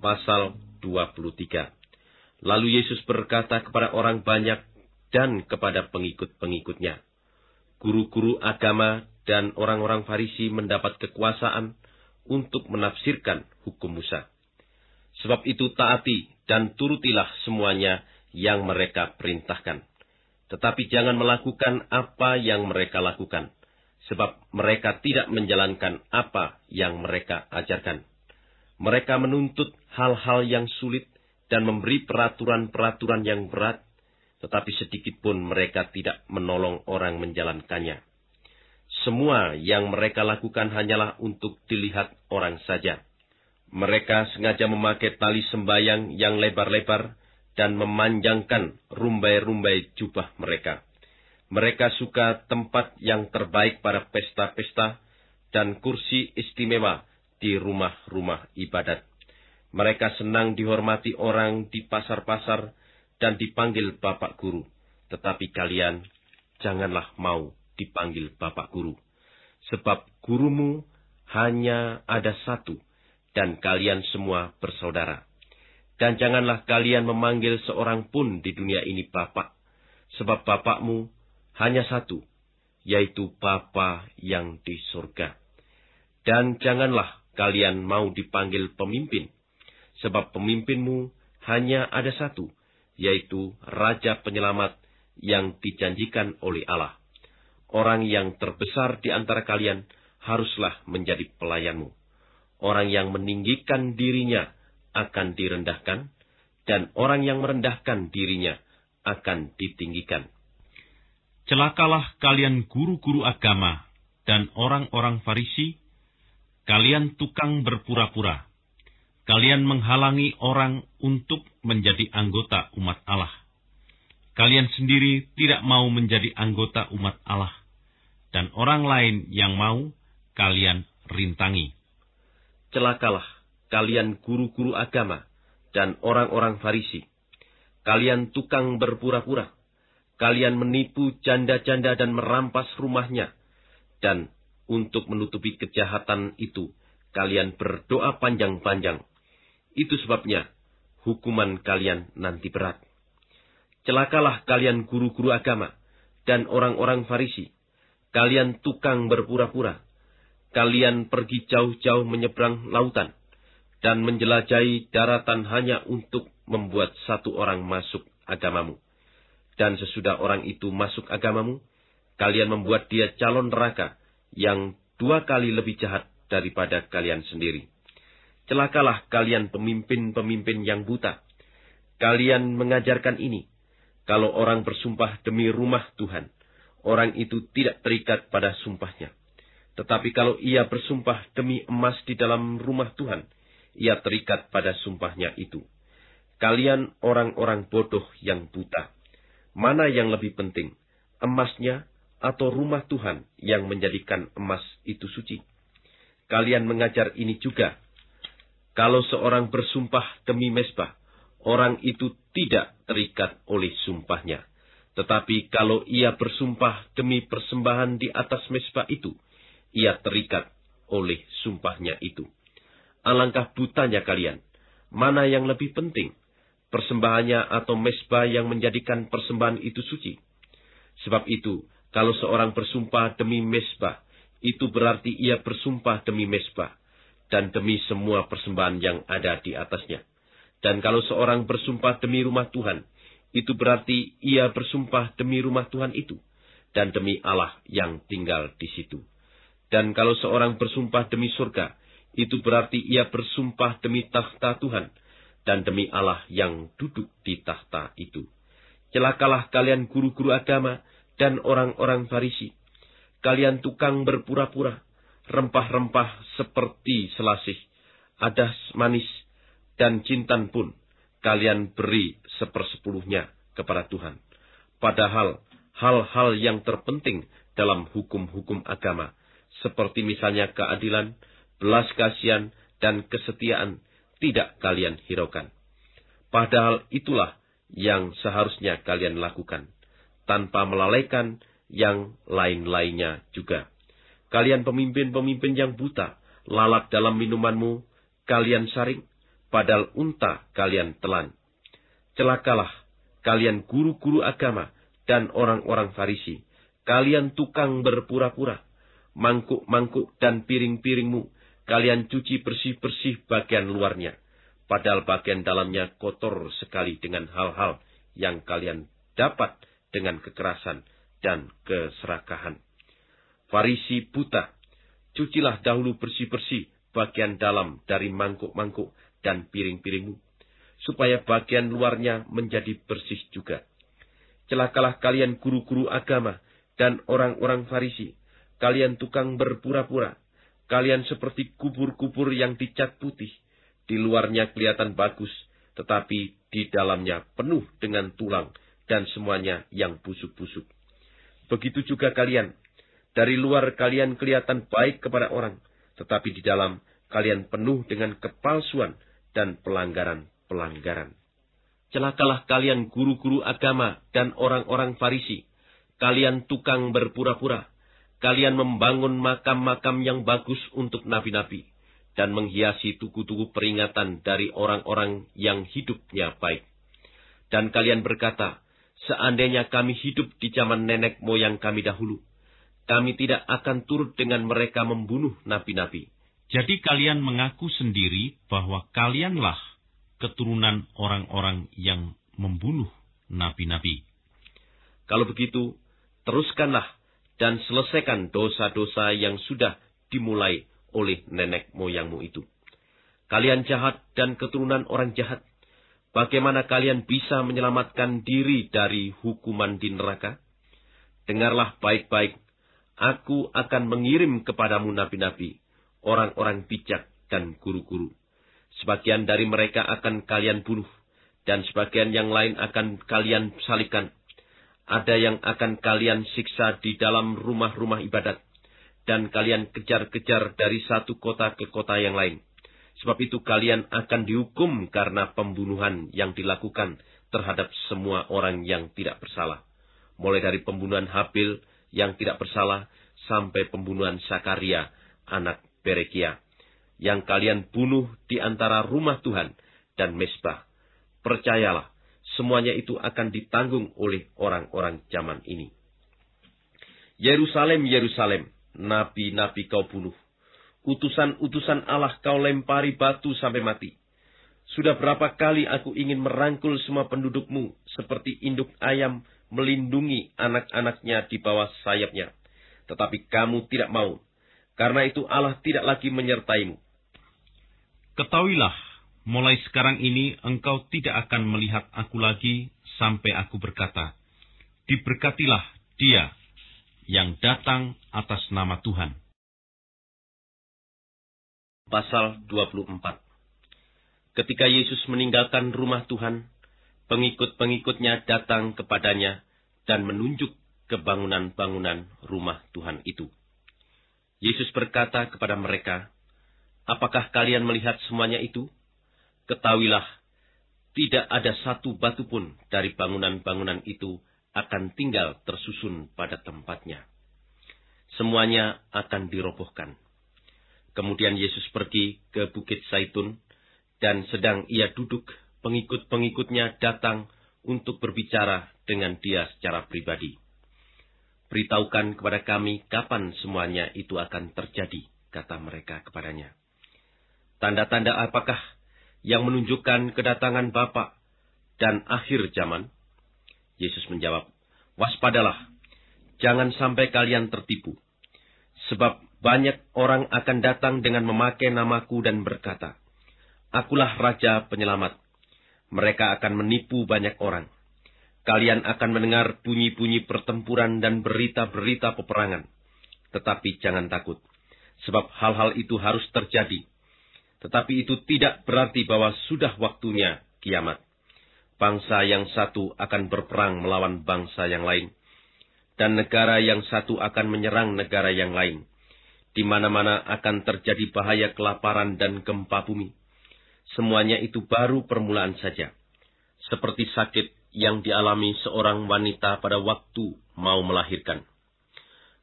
B: pasal 23. Lalu Yesus berkata kepada orang banyak
A: dan kepada pengikut-pengikutnya, Guru-guru agama dan orang-orang Farisi mendapat kekuasaan untuk menafsirkan hukum Musa. Sebab itu taati dan turutilah semuanya yang mereka perintahkan. Tetapi jangan melakukan apa yang mereka lakukan, sebab mereka tidak menjalankan apa yang mereka ajarkan. Mereka menuntut hal-hal yang sulit dan memberi peraturan-peraturan yang berat, tetapi sedikitpun mereka tidak menolong orang menjalankannya. Semua yang mereka lakukan hanyalah untuk dilihat orang saja. Mereka sengaja memakai tali sembayang yang lebar-lebar dan memanjangkan rumbai-rumbai jubah mereka. Mereka suka tempat yang terbaik pada pesta-pesta dan kursi istimewa di rumah-rumah ibadat. Mereka senang dihormati orang di pasar-pasar dan dipanggil Bapak Guru. Tetapi kalian janganlah mau dipanggil Bapak Guru. Sebab gurumu hanya ada satu dan kalian semua bersaudara. Dan janganlah kalian memanggil seorang pun di dunia ini Bapak. Sebab Bapakmu hanya satu, yaitu Bapa yang di surga. Dan janganlah kalian mau dipanggil pemimpin, sebab pemimpinmu hanya ada satu, yaitu Raja Penyelamat yang dijanjikan oleh Allah. Orang yang terbesar di antara kalian haruslah menjadi pelayanmu. Orang yang meninggikan dirinya akan direndahkan, dan orang yang merendahkan dirinya akan ditinggikan. Celakalah kalian guru-guru agama dan orang-orang Farisi Kalian tukang berpura-pura. Kalian menghalangi orang untuk menjadi anggota umat Allah. Kalian sendiri tidak mau menjadi anggota umat Allah. Dan orang lain yang mau, kalian rintangi. Celakalah kalian guru-guru agama dan orang-orang Farisi. Kalian tukang berpura-pura. Kalian menipu janda-janda dan merampas rumahnya. Dan untuk menutupi kejahatan itu, kalian berdoa panjang-panjang. Itu sebabnya hukuman kalian nanti berat. Celakalah kalian guru-guru agama dan orang-orang Farisi, kalian tukang berpura-pura, kalian pergi jauh-jauh menyeberang lautan dan menjelajahi daratan hanya untuk membuat satu orang masuk agamamu. Dan sesudah orang itu masuk agamamu, kalian membuat dia calon neraka yang dua kali lebih jahat daripada kalian sendiri. Celakalah kalian pemimpin-pemimpin yang buta. Kalian mengajarkan ini. Kalau orang bersumpah demi rumah Tuhan, orang itu tidak terikat pada sumpahnya. Tetapi kalau ia bersumpah demi emas di dalam rumah Tuhan, ia terikat pada sumpahnya itu. Kalian orang-orang bodoh yang buta. Mana yang lebih penting, emasnya atau rumah Tuhan yang menjadikan emas itu suci. Kalian mengajar ini juga. Kalau seorang bersumpah demi mesbah, orang itu tidak terikat oleh sumpahnya. Tetapi kalau ia bersumpah demi persembahan di atas mesbah itu, ia terikat oleh sumpahnya itu. Alangkah butanya kalian, mana yang lebih penting, persembahannya atau mesbah yang menjadikan persembahan itu suci? Sebab itu, kalau seorang bersumpah demi mesbah, itu berarti ia bersumpah demi mesbah dan demi semua persembahan yang ada di atasnya. Dan kalau seorang bersumpah demi rumah Tuhan, itu berarti ia bersumpah demi rumah Tuhan itu dan demi Allah yang tinggal di situ. Dan kalau seorang bersumpah demi surga, itu berarti ia bersumpah demi tahta Tuhan dan demi Allah yang duduk di tahta itu. Celakalah kalian guru-guru agama dan orang-orang Farisi. Kalian tukang berpura-pura, rempah-rempah seperti selasih, adas manis, dan cintan pun kalian beri sepersepuluhnya kepada Tuhan. Padahal hal-hal yang terpenting dalam hukum-hukum agama, seperti misalnya keadilan, belas kasihan, dan kesetiaan, tidak kalian hiraukan. Padahal itulah yang seharusnya kalian lakukan tanpa melalaikan yang lain-lainnya juga. Kalian pemimpin-pemimpin yang buta, lalat dalam minumanmu, kalian saring, padahal unta kalian telan. Celakalah kalian guru-guru agama dan orang-orang Farisi, kalian tukang berpura-pura, mangkuk-mangkuk dan piring-piringmu, kalian cuci bersih-bersih bagian luarnya, padahal bagian dalamnya kotor sekali dengan hal-hal yang kalian dapat dengan kekerasan dan keserakahan. Farisi buta, cucilah dahulu bersih-bersih bagian dalam dari mangkuk-mangkuk dan piring-piringmu, supaya bagian luarnya menjadi bersih juga. Celakalah kalian guru-guru agama dan orang-orang Farisi, kalian tukang berpura-pura, kalian seperti kubur-kubur yang dicat putih, di luarnya kelihatan bagus, tetapi di dalamnya penuh dengan tulang dan semuanya yang busuk-busuk. Begitu juga kalian, dari luar kalian kelihatan baik kepada orang, tetapi di dalam kalian penuh dengan kepalsuan dan pelanggaran-pelanggaran. Celakalah kalian guru-guru agama dan orang-orang Farisi, kalian tukang berpura-pura, kalian membangun makam-makam yang bagus untuk nabi-nabi, dan menghiasi tugu-tugu peringatan dari orang-orang yang hidupnya baik. Dan kalian berkata, Seandainya kami hidup di zaman nenek moyang kami dahulu, kami tidak akan turut dengan mereka membunuh nabi-nabi. Jadi kalian mengaku sendiri bahwa kalianlah keturunan orang-orang yang membunuh nabi-nabi. Kalau begitu, teruskanlah dan selesaikan dosa-dosa yang sudah dimulai oleh nenek moyangmu itu. Kalian jahat dan keturunan orang jahat. Bagaimana kalian bisa menyelamatkan diri dari hukuman di neraka? Dengarlah baik-baik, aku akan mengirim kepadamu nabi-nabi, orang-orang bijak dan guru-guru. Sebagian dari mereka akan kalian bunuh, dan sebagian yang lain akan kalian salikan. Ada yang akan kalian siksa di dalam rumah-rumah ibadat, dan kalian kejar-kejar dari satu kota ke kota yang lain Sebab itu kalian akan dihukum karena pembunuhan yang dilakukan terhadap semua orang yang tidak bersalah. Mulai dari pembunuhan Habil yang tidak bersalah sampai pembunuhan Sakaria anak Berekia. Yang kalian bunuh di antara rumah Tuhan dan mesbah. Percayalah, semuanya itu akan ditanggung oleh orang-orang zaman ini. Yerusalem, Yerusalem, nabi-nabi kau bunuh utusan-utusan Allah kau lempari batu sampai mati. Sudah berapa kali aku ingin merangkul semua pendudukmu seperti induk ayam melindungi anak-anaknya di bawah sayapnya. Tetapi kamu tidak mau. Karena itu Allah tidak lagi menyertaimu. Ketahuilah, mulai sekarang ini engkau tidak akan melihat aku lagi sampai aku berkata,
B: Diberkatilah dia yang datang atas nama Tuhan pasal 24. Ketika Yesus meninggalkan rumah Tuhan, pengikut-pengikutnya datang kepadanya dan
A: menunjuk ke bangunan-bangunan rumah Tuhan itu. Yesus berkata kepada mereka, Apakah kalian melihat semuanya itu? Ketahuilah, tidak ada satu batu pun dari bangunan-bangunan itu akan tinggal tersusun pada tempatnya. Semuanya akan dirobohkan. Kemudian Yesus pergi ke Bukit Saitun, dan sedang ia duduk, pengikut-pengikutnya datang untuk berbicara dengan dia secara pribadi. Beritahukan kepada kami kapan semuanya itu akan terjadi, kata mereka kepadanya. Tanda-tanda apakah yang menunjukkan kedatangan Bapa dan akhir zaman? Yesus menjawab, Waspadalah, jangan sampai kalian tertipu. Sebab banyak orang akan datang dengan memakai namaku dan berkata, Akulah Raja Penyelamat. Mereka akan menipu banyak orang. Kalian akan mendengar bunyi-bunyi pertempuran dan berita-berita peperangan. Tetapi jangan takut, sebab hal-hal itu harus terjadi. Tetapi itu tidak berarti bahwa sudah waktunya kiamat. Bangsa yang satu akan berperang melawan bangsa yang lain, dan negara yang satu akan menyerang negara yang lain di mana-mana akan terjadi bahaya kelaparan dan gempa bumi. Semuanya itu baru permulaan saja. Seperti sakit yang dialami seorang wanita pada waktu mau melahirkan.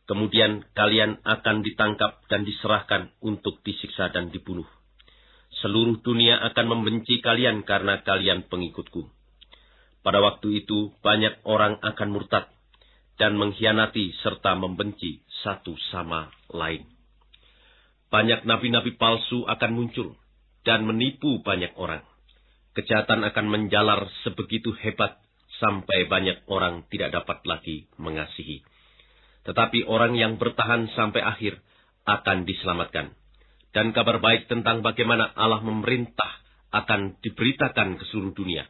A: Kemudian kalian akan ditangkap dan diserahkan untuk disiksa dan dibunuh. Seluruh dunia akan membenci kalian karena kalian pengikutku. Pada waktu itu banyak orang akan murtad dan mengkhianati serta membenci satu sama lain. Banyak nabi-nabi palsu akan muncul dan menipu banyak orang. Kejahatan akan menjalar sebegitu hebat sampai banyak orang tidak dapat lagi mengasihi. Tetapi orang yang bertahan sampai akhir akan diselamatkan. Dan kabar baik tentang bagaimana Allah memerintah akan diberitakan ke seluruh dunia,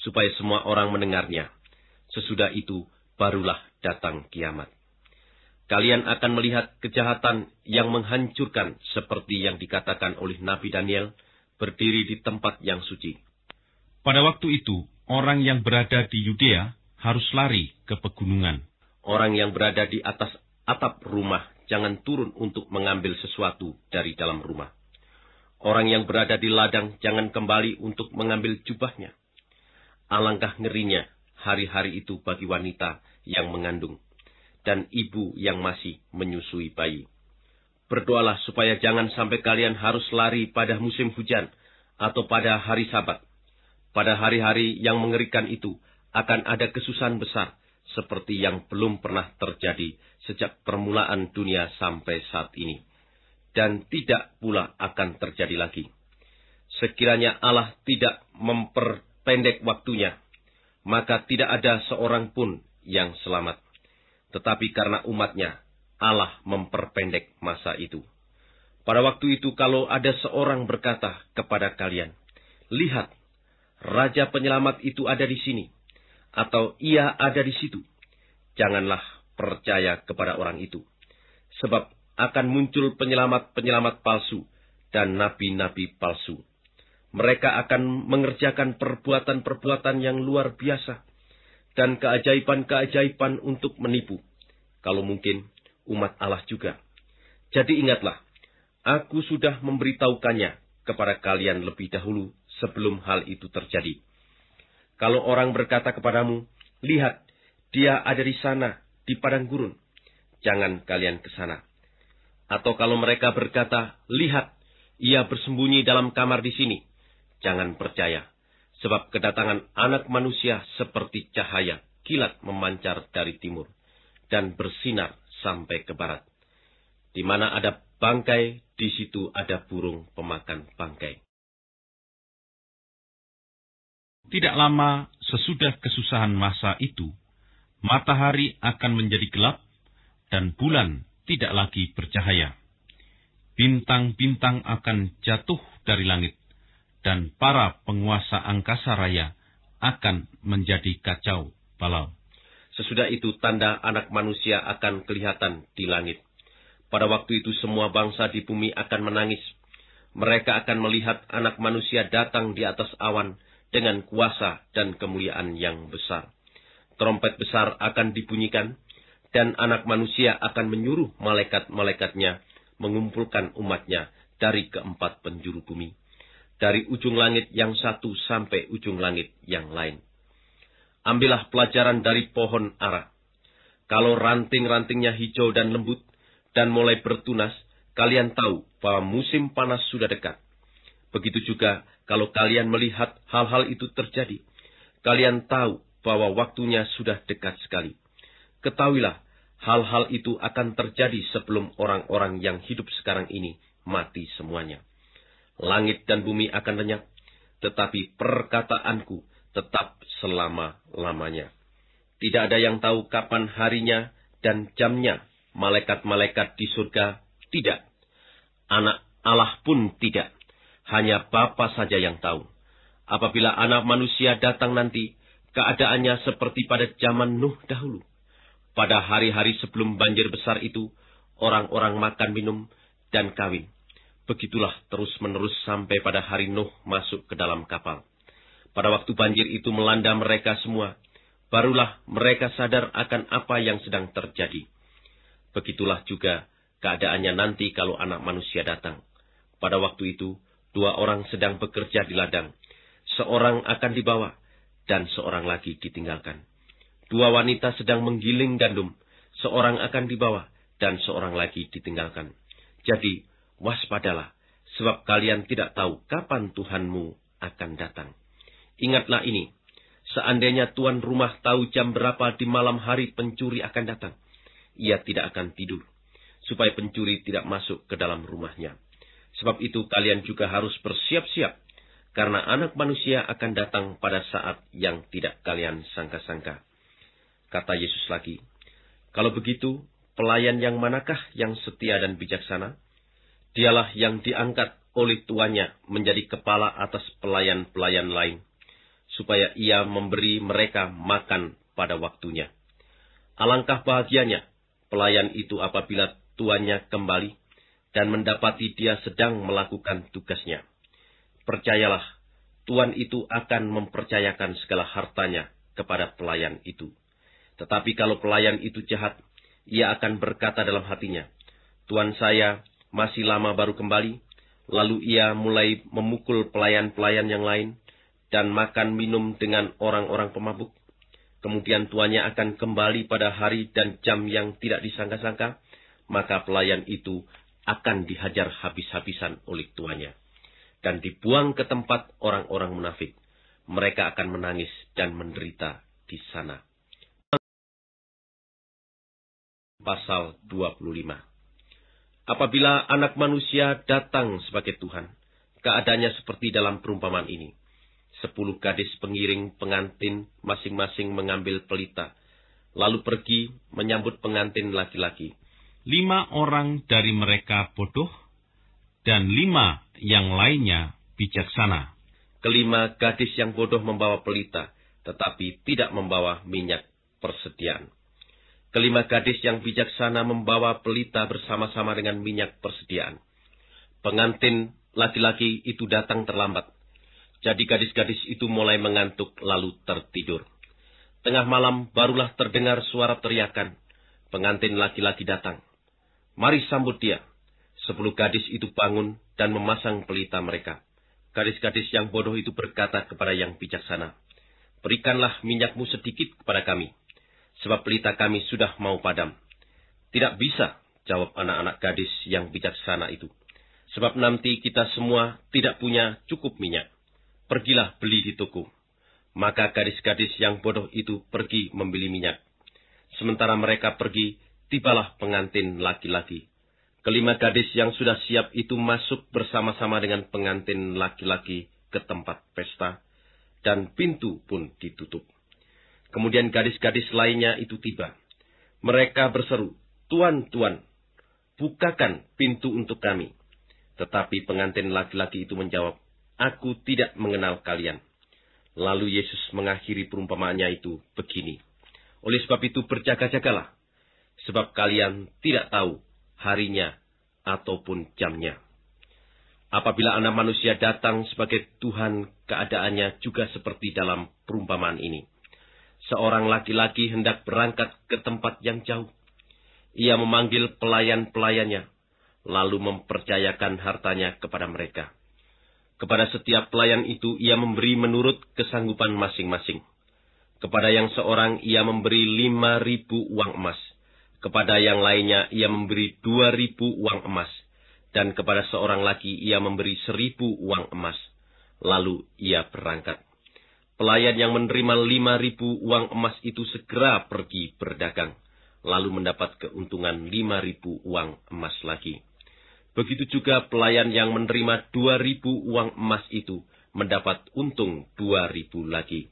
A: supaya semua orang mendengarnya. Sesudah itu barulah datang kiamat kalian akan melihat kejahatan yang menghancurkan seperti yang dikatakan oleh Nabi Daniel berdiri di tempat yang suci. Pada waktu itu, orang yang berada di Yudea harus lari ke
B: pegunungan.
A: Orang yang berada di atas atap rumah jangan turun untuk mengambil sesuatu dari dalam rumah. Orang yang berada di ladang jangan kembali untuk mengambil jubahnya. Alangkah ngerinya hari-hari itu bagi wanita yang mengandung dan ibu yang masih menyusui bayi. Berdoalah supaya jangan sampai kalian harus lari pada musim hujan atau pada hari sabat. Pada hari-hari yang mengerikan itu akan ada kesusahan besar seperti yang belum pernah terjadi sejak permulaan dunia sampai saat ini. Dan tidak pula akan terjadi lagi. Sekiranya Allah tidak memperpendek waktunya, maka tidak ada seorang pun yang selamat. Tetapi karena umatnya, Allah memperpendek masa itu. Pada waktu itu kalau ada seorang berkata kepada kalian, Lihat, Raja Penyelamat itu ada di sini, atau ia ada di situ. Janganlah percaya kepada orang itu. Sebab akan muncul penyelamat-penyelamat palsu dan nabi-nabi palsu. Mereka akan mengerjakan perbuatan-perbuatan yang luar biasa dan keajaiban-keajaiban untuk menipu. Kalau mungkin, umat Allah juga. Jadi ingatlah, aku sudah memberitahukannya kepada kalian lebih dahulu sebelum hal itu terjadi. Kalau orang berkata kepadamu, lihat, dia ada di sana, di padang gurun. Jangan kalian ke sana. Atau kalau mereka berkata, lihat, ia bersembunyi dalam kamar di sini. Jangan percaya. Sebab kedatangan anak manusia seperti cahaya kilat memancar dari
B: timur dan bersinar sampai ke barat. Di mana ada bangkai, di situ ada burung pemakan bangkai. Tidak lama sesudah kesusahan masa itu, matahari
A: akan menjadi gelap dan bulan tidak lagi bercahaya. Bintang-bintang akan jatuh dari langit dan para penguasa angkasa raya akan menjadi kacau balau. Sesudah itu tanda anak manusia akan kelihatan di langit. Pada waktu itu semua bangsa di bumi akan menangis. Mereka akan melihat anak manusia datang di atas awan dengan kuasa dan kemuliaan yang besar. Trompet besar akan dibunyikan, dan anak manusia akan menyuruh malaikat-malaikatnya mengumpulkan umatnya dari keempat penjuru bumi dari ujung langit yang satu sampai ujung langit yang lain. Ambillah pelajaran dari pohon ara. Kalau ranting-rantingnya hijau dan lembut, dan mulai bertunas, kalian tahu bahwa musim panas sudah dekat. Begitu juga kalau kalian melihat hal-hal itu terjadi, kalian tahu bahwa waktunya sudah dekat sekali. Ketahuilah, hal-hal itu akan terjadi sebelum orang-orang yang hidup sekarang ini mati semuanya langit dan bumi akan lenyap, tetapi perkataanku tetap selama-lamanya. Tidak ada yang tahu kapan harinya dan jamnya, malaikat-malaikat di surga tidak. Anak Allah pun tidak, hanya Bapa saja yang tahu. Apabila anak manusia datang nanti, keadaannya seperti pada zaman Nuh dahulu. Pada hari-hari sebelum banjir besar itu, orang-orang makan minum dan kawin Begitulah terus-menerus sampai pada hari Nuh masuk ke dalam kapal. Pada waktu banjir itu melanda mereka semua, barulah mereka sadar akan apa yang sedang terjadi. Begitulah juga keadaannya nanti kalau anak manusia datang. Pada waktu itu, dua orang sedang bekerja di ladang. Seorang akan dibawa, dan seorang lagi ditinggalkan. Dua wanita sedang menggiling gandum. Seorang akan dibawa, dan seorang lagi ditinggalkan. Jadi, waspadalah, sebab kalian tidak tahu kapan Tuhanmu akan datang. Ingatlah ini, seandainya tuan rumah tahu jam berapa di malam hari pencuri akan datang, ia tidak akan tidur, supaya pencuri tidak masuk ke dalam rumahnya. Sebab itu kalian juga harus bersiap-siap, karena anak manusia akan datang pada saat yang tidak kalian sangka-sangka. Kata Yesus lagi, kalau begitu, pelayan yang manakah yang setia dan bijaksana? Dialah yang diangkat oleh tuannya menjadi kepala atas pelayan-pelayan lain, supaya ia memberi mereka makan pada waktunya. Alangkah bahagianya pelayan itu apabila tuannya kembali dan mendapati dia sedang melakukan tugasnya. Percayalah, tuan itu akan mempercayakan segala hartanya kepada pelayan itu. Tetapi kalau pelayan itu jahat, ia akan berkata dalam hatinya, Tuan saya masih lama baru kembali. Lalu ia mulai memukul pelayan-pelayan yang lain dan makan minum dengan orang-orang pemabuk. Kemudian tuannya akan kembali pada hari dan jam yang tidak disangka-sangka, maka pelayan itu akan dihajar habis-habisan oleh tuannya dan dibuang ke tempat orang-orang munafik.
B: Mereka akan menangis dan menderita di sana. Pasal 25 apabila anak
A: manusia datang sebagai Tuhan. Keadaannya seperti dalam perumpamaan ini. Sepuluh gadis pengiring pengantin masing-masing mengambil pelita, lalu pergi menyambut pengantin laki-laki. Lima orang dari mereka bodoh, dan lima yang lainnya bijaksana. Kelima gadis yang bodoh membawa pelita, tetapi tidak membawa minyak persediaan. Kelima gadis yang bijaksana membawa pelita bersama-sama dengan minyak persediaan. Pengantin laki-laki itu datang terlambat. Jadi gadis-gadis itu mulai mengantuk lalu tertidur. Tengah malam barulah terdengar suara teriakan. Pengantin laki-laki datang. Mari sambut dia. Sepuluh gadis itu bangun dan memasang pelita mereka. Gadis-gadis yang bodoh itu berkata kepada yang bijaksana, Berikanlah minyakmu sedikit kepada kami sebab pelita kami sudah mau padam. Tidak bisa, jawab anak-anak gadis yang bijaksana itu. Sebab nanti kita semua tidak punya cukup minyak. Pergilah beli di toko. Maka gadis-gadis yang bodoh itu pergi membeli minyak. Sementara mereka pergi, tibalah pengantin laki-laki. Kelima gadis yang sudah siap itu masuk bersama-sama dengan pengantin laki-laki ke tempat pesta, dan pintu pun ditutup. Kemudian gadis-gadis lainnya itu tiba. Mereka berseru, Tuan, Tuan, bukakan pintu untuk kami. Tetapi pengantin laki-laki itu menjawab, Aku tidak mengenal kalian. Lalu Yesus mengakhiri perumpamaannya itu begini. Oleh sebab itu berjaga-jagalah, sebab kalian tidak tahu harinya ataupun jamnya. Apabila anak manusia datang sebagai Tuhan, keadaannya juga seperti dalam perumpamaan ini seorang laki-laki hendak berangkat ke tempat yang jauh. Ia memanggil pelayan-pelayannya, lalu mempercayakan hartanya kepada mereka. Kepada setiap pelayan itu ia memberi menurut kesanggupan masing-masing. Kepada yang seorang ia memberi lima ribu uang emas. Kepada yang lainnya ia memberi dua ribu uang emas. Dan kepada seorang laki ia memberi seribu uang emas. Lalu ia berangkat. Pelayan yang menerima lima ribu uang emas itu segera pergi berdagang, lalu mendapat keuntungan lima ribu uang emas lagi. Begitu juga pelayan yang menerima dua ribu uang emas itu mendapat untung dua ribu lagi.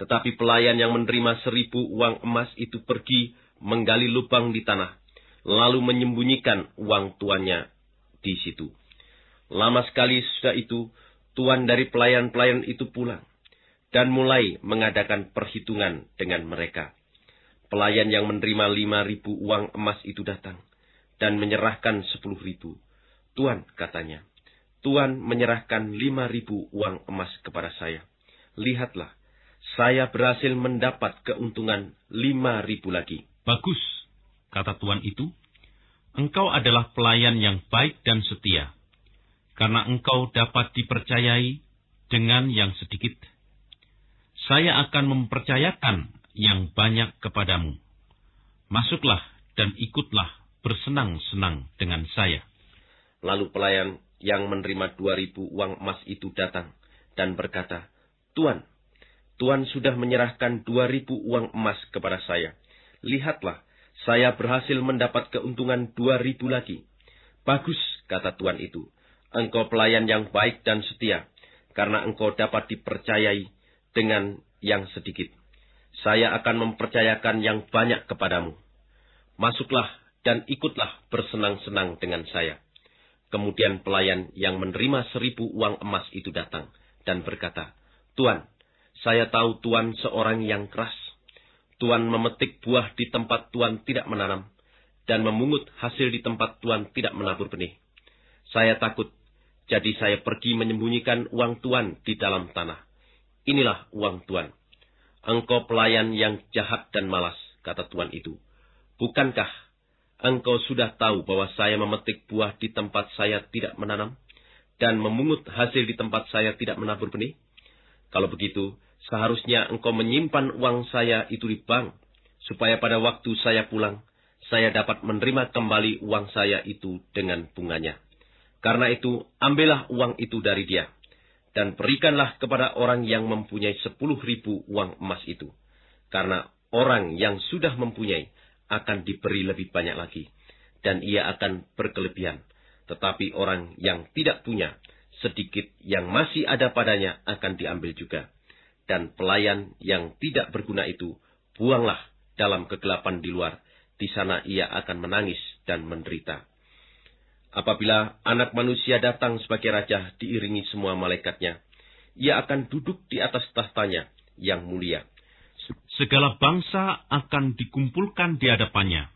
A: Tetapi pelayan yang menerima seribu uang emas itu pergi menggali lubang di tanah, lalu menyembunyikan uang tuannya di situ. Lama sekali sudah itu, tuan dari pelayan-pelayan itu pulang dan mulai mengadakan perhitungan dengan mereka. Pelayan yang menerima lima ribu uang emas itu datang dan menyerahkan sepuluh ribu. Tuan, katanya, Tuan menyerahkan lima ribu uang emas kepada saya. Lihatlah, saya berhasil mendapat keuntungan lima ribu lagi. Bagus, kata Tuan itu. Engkau adalah pelayan yang baik dan setia, karena engkau dapat dipercayai dengan yang sedikit saya akan mempercayakan yang banyak kepadamu. Masuklah dan ikutlah bersenang-senang dengan saya. Lalu pelayan yang menerima dua ribu uang emas itu datang dan berkata, Tuan, Tuan sudah menyerahkan dua ribu uang emas kepada saya. Lihatlah, saya berhasil mendapat keuntungan dua ribu lagi. Bagus, kata Tuan itu. Engkau pelayan yang baik dan setia, karena engkau dapat dipercayai dengan yang sedikit. Saya akan mempercayakan yang banyak kepadamu. Masuklah dan ikutlah bersenang-senang dengan saya. Kemudian pelayan yang menerima seribu uang emas itu datang dan berkata, Tuan, saya tahu Tuan seorang yang keras. Tuan memetik buah di tempat Tuan tidak menanam, dan memungut hasil di tempat Tuan tidak menabur benih. Saya takut, jadi saya pergi menyembunyikan uang Tuan di dalam tanah. Inilah uang tuan. Engkau pelayan yang jahat dan malas, kata tuan itu. Bukankah engkau sudah tahu bahwa saya memetik buah di tempat saya tidak menanam, dan memungut hasil di tempat saya tidak menabur benih? Kalau begitu, seharusnya engkau menyimpan uang saya itu di bank, supaya pada waktu saya pulang, saya dapat menerima kembali uang saya itu dengan bunganya. Karena itu, ambillah uang itu dari dia.' dan berikanlah kepada orang yang mempunyai sepuluh ribu uang emas itu. Karena orang yang sudah mempunyai akan diberi lebih banyak lagi, dan ia akan berkelebihan. Tetapi orang yang tidak punya, sedikit yang masih ada padanya akan diambil juga. Dan pelayan yang tidak berguna itu, buanglah dalam kegelapan di luar. Di sana ia akan menangis dan menderita. Apabila anak manusia datang sebagai raja diiringi semua malaikatnya, ia akan duduk di atas tahtanya yang mulia. Segala bangsa akan dikumpulkan di hadapannya.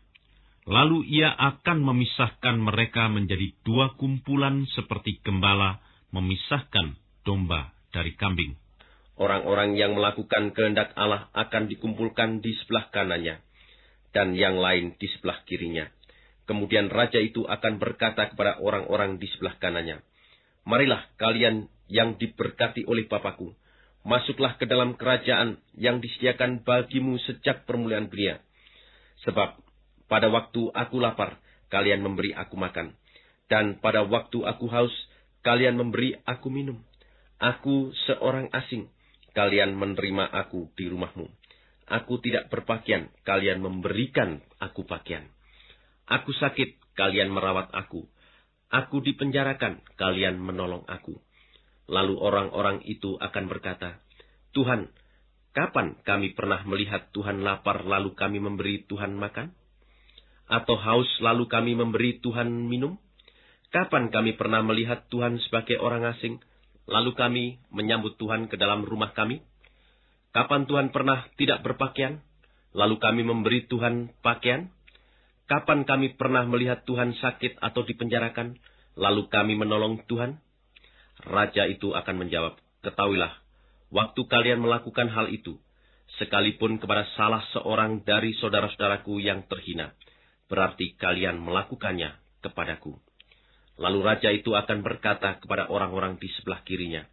A: Lalu ia akan memisahkan mereka menjadi dua kumpulan seperti gembala memisahkan domba dari kambing. Orang-orang yang melakukan kehendak Allah akan dikumpulkan di sebelah kanannya, dan yang lain di sebelah kirinya. Kemudian raja itu akan berkata kepada orang-orang di sebelah kanannya, Marilah kalian yang diberkati oleh Bapakku, masuklah ke dalam kerajaan yang disediakan bagimu sejak permulaan dunia. Sebab pada waktu aku lapar, kalian memberi aku makan. Dan pada waktu aku haus, kalian memberi aku minum. Aku seorang asing, kalian menerima aku di rumahmu. Aku tidak berpakaian, kalian memberikan aku pakaian. Aku sakit, kalian merawat aku. Aku dipenjarakan, kalian menolong aku. Lalu orang-orang itu akan berkata, Tuhan, kapan kami pernah melihat Tuhan lapar lalu kami memberi Tuhan makan? Atau haus lalu kami memberi Tuhan minum? Kapan kami pernah melihat Tuhan sebagai orang asing, lalu kami menyambut Tuhan ke dalam rumah kami? Kapan Tuhan pernah tidak berpakaian, lalu kami memberi Tuhan pakaian? Kapan kami pernah melihat Tuhan sakit atau dipenjarakan, lalu kami menolong Tuhan? Raja itu akan menjawab, Ketahuilah, waktu kalian melakukan hal itu, sekalipun kepada salah seorang dari saudara-saudaraku yang terhina, berarti kalian melakukannya kepadaku. Lalu raja itu akan berkata kepada orang-orang di sebelah kirinya,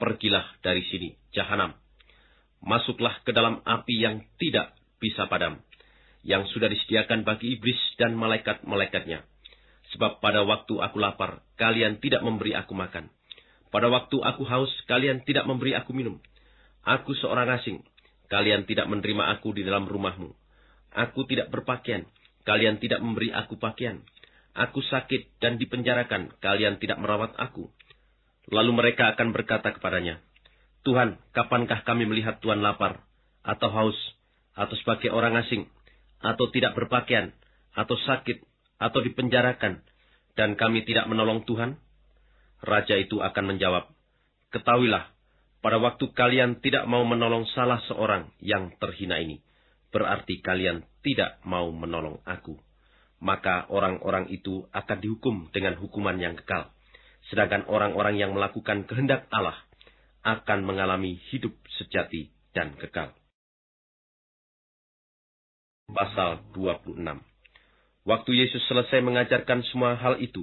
A: Pergilah dari sini, Jahanam. Masuklah ke dalam api yang tidak bisa padam yang sudah disediakan bagi iblis dan malaikat-malaikatnya. Sebab pada waktu aku lapar, kalian tidak memberi aku makan. Pada waktu aku haus, kalian tidak memberi aku minum. Aku seorang asing, kalian tidak menerima aku di dalam rumahmu. Aku tidak berpakaian, kalian tidak memberi aku pakaian. Aku sakit dan dipenjarakan, kalian tidak merawat aku. Lalu mereka akan berkata kepadanya, Tuhan, kapankah kami melihat Tuhan lapar, atau haus, atau sebagai orang asing, atau tidak berpakaian, atau sakit, atau dipenjarakan, dan kami tidak menolong Tuhan? Raja itu akan menjawab, Ketahuilah, pada waktu kalian tidak mau menolong salah seorang yang terhina ini, berarti kalian tidak mau menolong aku. Maka orang-orang itu akan dihukum dengan hukuman yang kekal.
B: Sedangkan orang-orang yang melakukan kehendak Allah akan mengalami hidup sejati dan kekal pasal 26. Waktu Yesus selesai mengajarkan semua hal itu,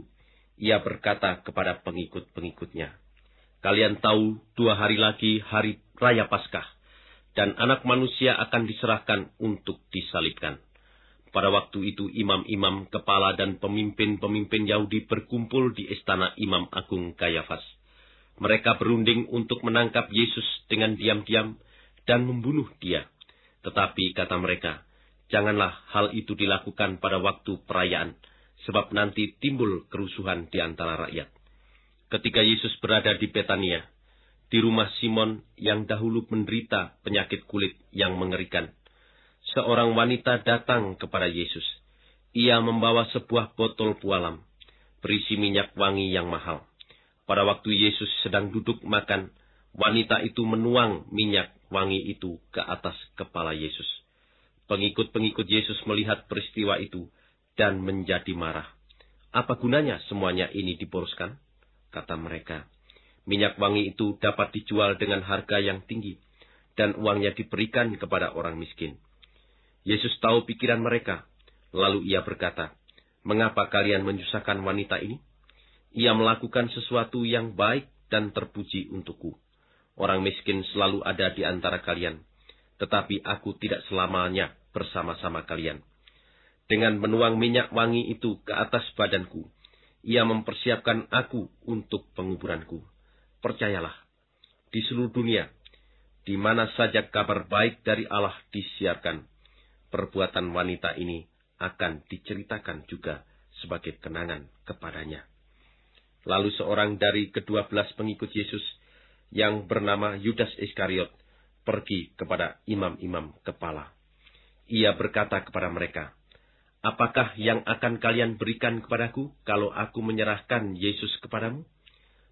B: ia berkata
A: kepada pengikut-pengikutnya, Kalian tahu dua hari lagi hari Raya Paskah, dan anak manusia akan diserahkan untuk disalibkan. Pada waktu itu imam-imam, kepala, dan pemimpin-pemimpin Yahudi berkumpul di istana Imam Agung Kayafas. Mereka berunding untuk menangkap Yesus dengan diam-diam dan membunuh dia. Tetapi kata mereka, Janganlah hal itu dilakukan pada waktu perayaan, sebab nanti timbul kerusuhan di antara rakyat. Ketika Yesus berada di Betania, di rumah Simon yang dahulu menderita penyakit kulit yang mengerikan, seorang wanita datang kepada Yesus. Ia membawa sebuah botol pualam berisi minyak wangi yang mahal. Pada waktu Yesus sedang duduk makan, wanita itu menuang minyak wangi itu ke atas kepala Yesus. Pengikut-pengikut Yesus melihat peristiwa itu dan menjadi marah. Apa gunanya semuanya ini diboroskan? Kata mereka. Minyak wangi itu dapat dijual dengan harga yang tinggi, dan uangnya diberikan kepada orang miskin. Yesus tahu pikiran mereka, lalu ia berkata, Mengapa kalian menyusahkan wanita ini? Ia melakukan sesuatu yang baik dan terpuji untukku. Orang miskin selalu ada di antara kalian, tetapi aku tidak selamanya bersama-sama kalian. Dengan menuang minyak wangi itu ke atas badanku, ia mempersiapkan aku untuk penguburanku. Percayalah, di seluruh dunia, di mana saja kabar baik dari Allah disiarkan, perbuatan wanita ini akan diceritakan juga sebagai kenangan kepadanya. Lalu seorang dari kedua belas pengikut Yesus yang bernama Yudas Iskariot pergi kepada imam-imam kepala. Ia berkata kepada mereka, Apakah yang akan kalian berikan kepadaku kalau aku menyerahkan Yesus kepadamu?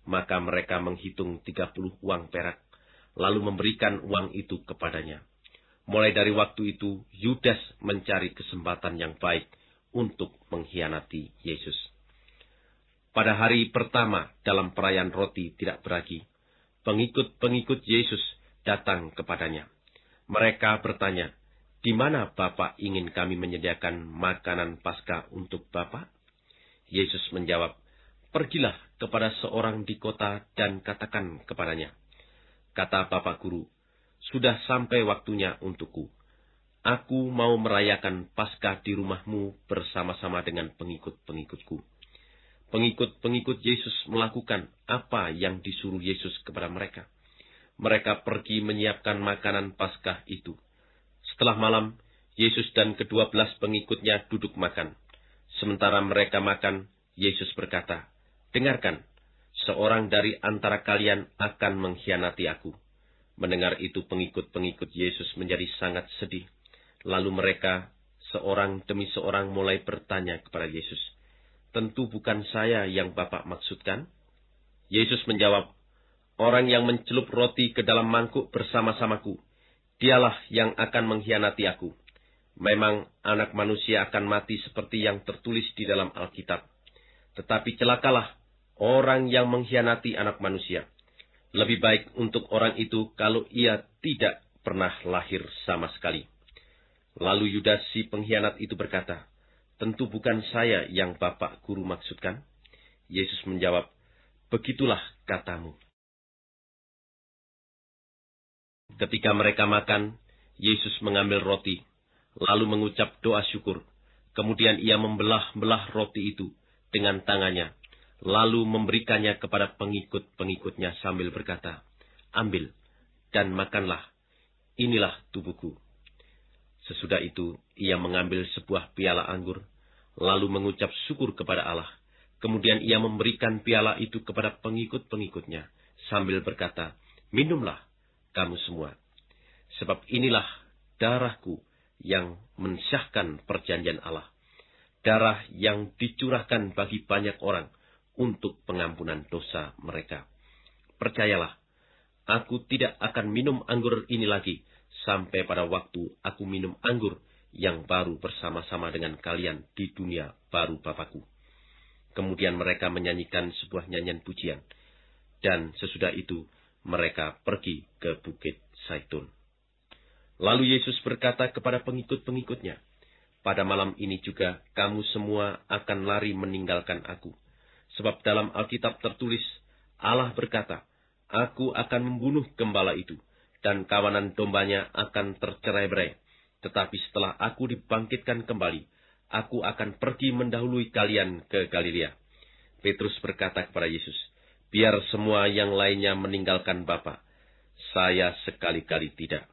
A: Maka mereka menghitung tiga puluh uang perak, lalu memberikan uang itu kepadanya. Mulai dari waktu itu, Yudas mencari kesempatan yang baik untuk mengkhianati Yesus. Pada hari pertama dalam perayaan roti tidak beragi, pengikut-pengikut Yesus datang kepadanya. Mereka bertanya, di mana Bapak ingin kami menyediakan makanan pasca untuk Bapak? Yesus menjawab, Pergilah kepada seorang di kota dan katakan kepadanya, Kata Bapak Guru, sudah sampai waktunya untukku. Aku mau merayakan pasca di rumahmu bersama-sama dengan pengikut-pengikutku. Pengikut-pengikut Yesus melakukan apa yang disuruh Yesus kepada mereka mereka pergi menyiapkan makanan Paskah itu. Setelah malam, Yesus dan kedua belas pengikutnya duduk makan. Sementara mereka makan, Yesus berkata, Dengarkan, seorang dari antara kalian akan mengkhianati aku. Mendengar itu pengikut-pengikut Yesus menjadi sangat sedih. Lalu mereka, seorang demi seorang mulai bertanya kepada Yesus, Tentu bukan saya yang Bapak maksudkan? Yesus menjawab, orang yang mencelup roti ke dalam mangkuk bersama-samaku, dialah yang akan mengkhianati aku. Memang anak manusia akan mati seperti yang tertulis di dalam Alkitab. Tetapi celakalah orang yang mengkhianati anak manusia. Lebih baik untuk orang itu kalau ia tidak pernah lahir sama sekali. Lalu Yudas si pengkhianat itu
B: berkata, Tentu bukan saya yang Bapak Guru maksudkan. Yesus menjawab, Begitulah katamu. Ketika mereka makan, Yesus mengambil roti, lalu mengucap doa syukur.
A: Kemudian ia membelah-belah roti itu dengan tangannya, lalu memberikannya kepada pengikut-pengikutnya sambil berkata, Ambil dan makanlah, inilah tubuhku. Sesudah itu, ia mengambil sebuah piala anggur, lalu mengucap syukur kepada Allah. Kemudian ia memberikan piala itu kepada pengikut-pengikutnya, sambil berkata, Minumlah, kamu semua. Sebab inilah darahku yang mensahkan perjanjian Allah. Darah yang dicurahkan bagi banyak orang untuk pengampunan dosa mereka. Percayalah, aku tidak akan minum anggur ini lagi sampai pada waktu aku minum anggur yang baru bersama-sama dengan kalian di dunia baru Bapakku. Kemudian mereka menyanyikan sebuah nyanyian pujian. Dan sesudah itu, mereka pergi ke Bukit Saitun. Lalu Yesus berkata kepada pengikut-pengikutnya, Pada malam ini juga kamu semua akan lari meninggalkan aku. Sebab dalam Alkitab tertulis, Allah berkata, Aku akan membunuh gembala itu, dan kawanan dombanya akan tercerai-berai. Tetapi setelah aku dibangkitkan kembali, aku akan pergi mendahului kalian ke Galilea. Petrus berkata kepada Yesus, Biar semua yang lainnya meninggalkan Bapa. Saya sekali-kali tidak.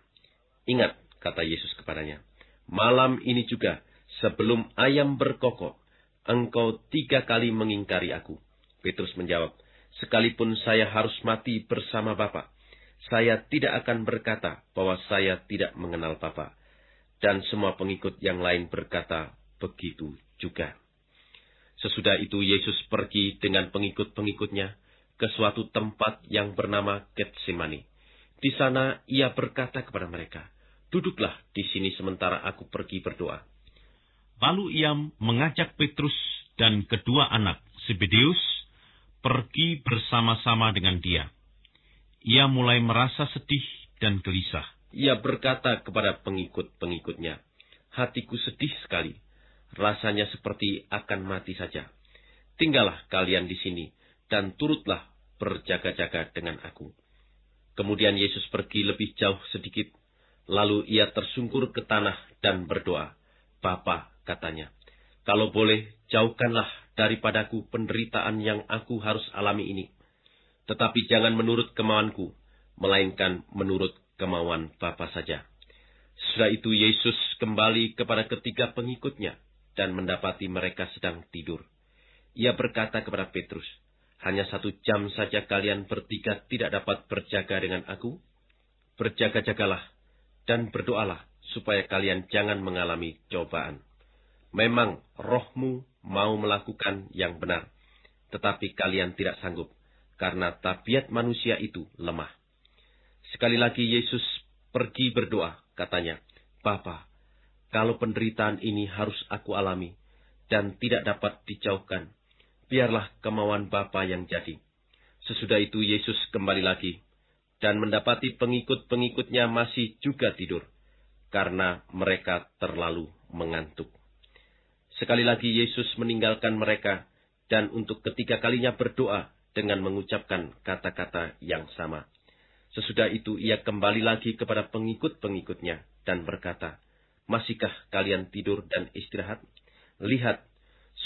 A: Ingat, kata Yesus kepadanya, malam ini juga, sebelum ayam berkokok, engkau tiga kali mengingkari aku. Petrus menjawab, sekalipun saya harus mati bersama Bapa, saya tidak akan berkata bahwa saya tidak mengenal Bapa. Dan semua pengikut yang lain berkata, begitu juga. Sesudah itu Yesus pergi dengan pengikut-pengikutnya, ke suatu tempat yang bernama Getsemani. Di sana ia berkata kepada mereka, Duduklah di sini sementara aku pergi berdoa. Lalu ia mengajak Petrus dan kedua anak, Zebedeus, pergi bersama-sama dengan dia. Ia mulai merasa sedih dan gelisah. Ia berkata kepada pengikut-pengikutnya, Hatiku sedih sekali, rasanya seperti akan mati saja. Tinggallah kalian di sini, dan turutlah berjaga-jaga dengan aku. Kemudian Yesus pergi lebih jauh sedikit, lalu ia tersungkur ke tanah dan berdoa. Bapa, katanya, kalau boleh, jauhkanlah daripadaku penderitaan yang aku harus alami ini. Tetapi jangan menurut kemauanku, melainkan menurut kemauan Bapa saja. Setelah itu Yesus kembali kepada ketiga pengikutnya dan mendapati mereka sedang tidur. Ia berkata kepada Petrus, hanya satu jam saja kalian bertiga tidak dapat berjaga dengan aku. Berjaga-jagalah dan berdoalah supaya kalian jangan mengalami cobaan. Memang rohmu mau melakukan yang benar, tetapi kalian tidak sanggup karena tabiat manusia itu lemah. Sekali lagi Yesus pergi berdoa, katanya, Bapa, kalau penderitaan ini harus aku alami dan tidak dapat dijauhkan, biarlah kemauan Bapa yang jadi. Sesudah itu Yesus kembali lagi, dan mendapati pengikut-pengikutnya masih juga tidur, karena mereka terlalu mengantuk. Sekali lagi Yesus meninggalkan mereka, dan untuk ketiga kalinya berdoa dengan mengucapkan kata-kata yang sama. Sesudah itu ia kembali lagi kepada pengikut-pengikutnya dan berkata, Masihkah kalian tidur dan istirahat? Lihat,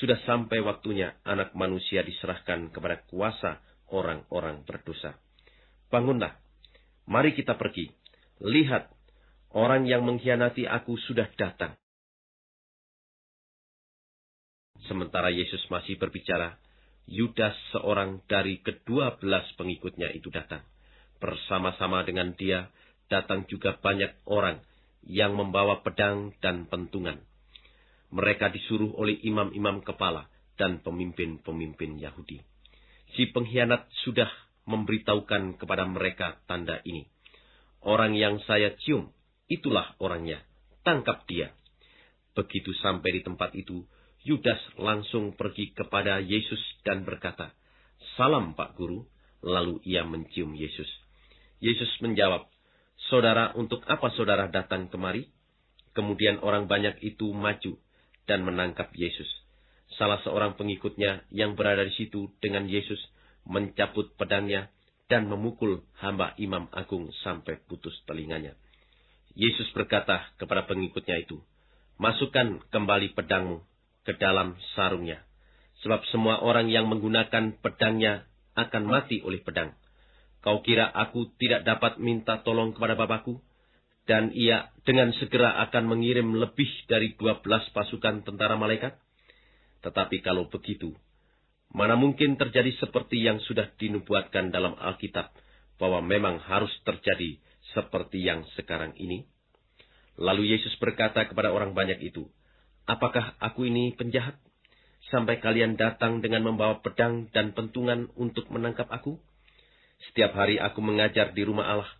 A: sudah sampai waktunya anak manusia diserahkan kepada kuasa orang-orang berdosa. Bangunlah, mari kita pergi.
B: Lihat, orang yang mengkhianati aku sudah datang. Sementara Yesus masih berbicara, Yudas seorang
A: dari kedua belas pengikutnya itu datang. Bersama-sama dengan dia, datang juga banyak orang yang membawa pedang dan pentungan mereka disuruh oleh imam-imam kepala dan pemimpin-pemimpin Yahudi. Si pengkhianat sudah memberitahukan kepada mereka tanda ini. Orang yang saya cium, itulah orangnya. Tangkap dia. Begitu sampai di tempat itu, Yudas langsung pergi kepada Yesus dan berkata, Salam Pak Guru. Lalu ia mencium Yesus. Yesus menjawab, Saudara, untuk apa saudara datang kemari? Kemudian orang banyak itu maju dan menangkap Yesus. Salah seorang pengikutnya yang berada di situ dengan Yesus mencabut pedangnya dan memukul hamba imam agung sampai putus telinganya. Yesus berkata kepada pengikutnya itu, Masukkan kembali pedangmu ke dalam sarungnya, sebab semua orang yang menggunakan pedangnya akan mati oleh pedang. Kau kira aku tidak dapat minta tolong kepada Bapakku? dan ia dengan segera akan mengirim lebih dari dua belas pasukan tentara malaikat? Tetapi kalau begitu, mana mungkin terjadi seperti yang sudah dinubuatkan dalam Alkitab, bahwa memang harus terjadi seperti yang sekarang ini? Lalu Yesus berkata kepada orang banyak itu, Apakah aku ini penjahat? Sampai kalian datang dengan membawa pedang dan pentungan untuk menangkap aku? Setiap hari aku mengajar di rumah Allah,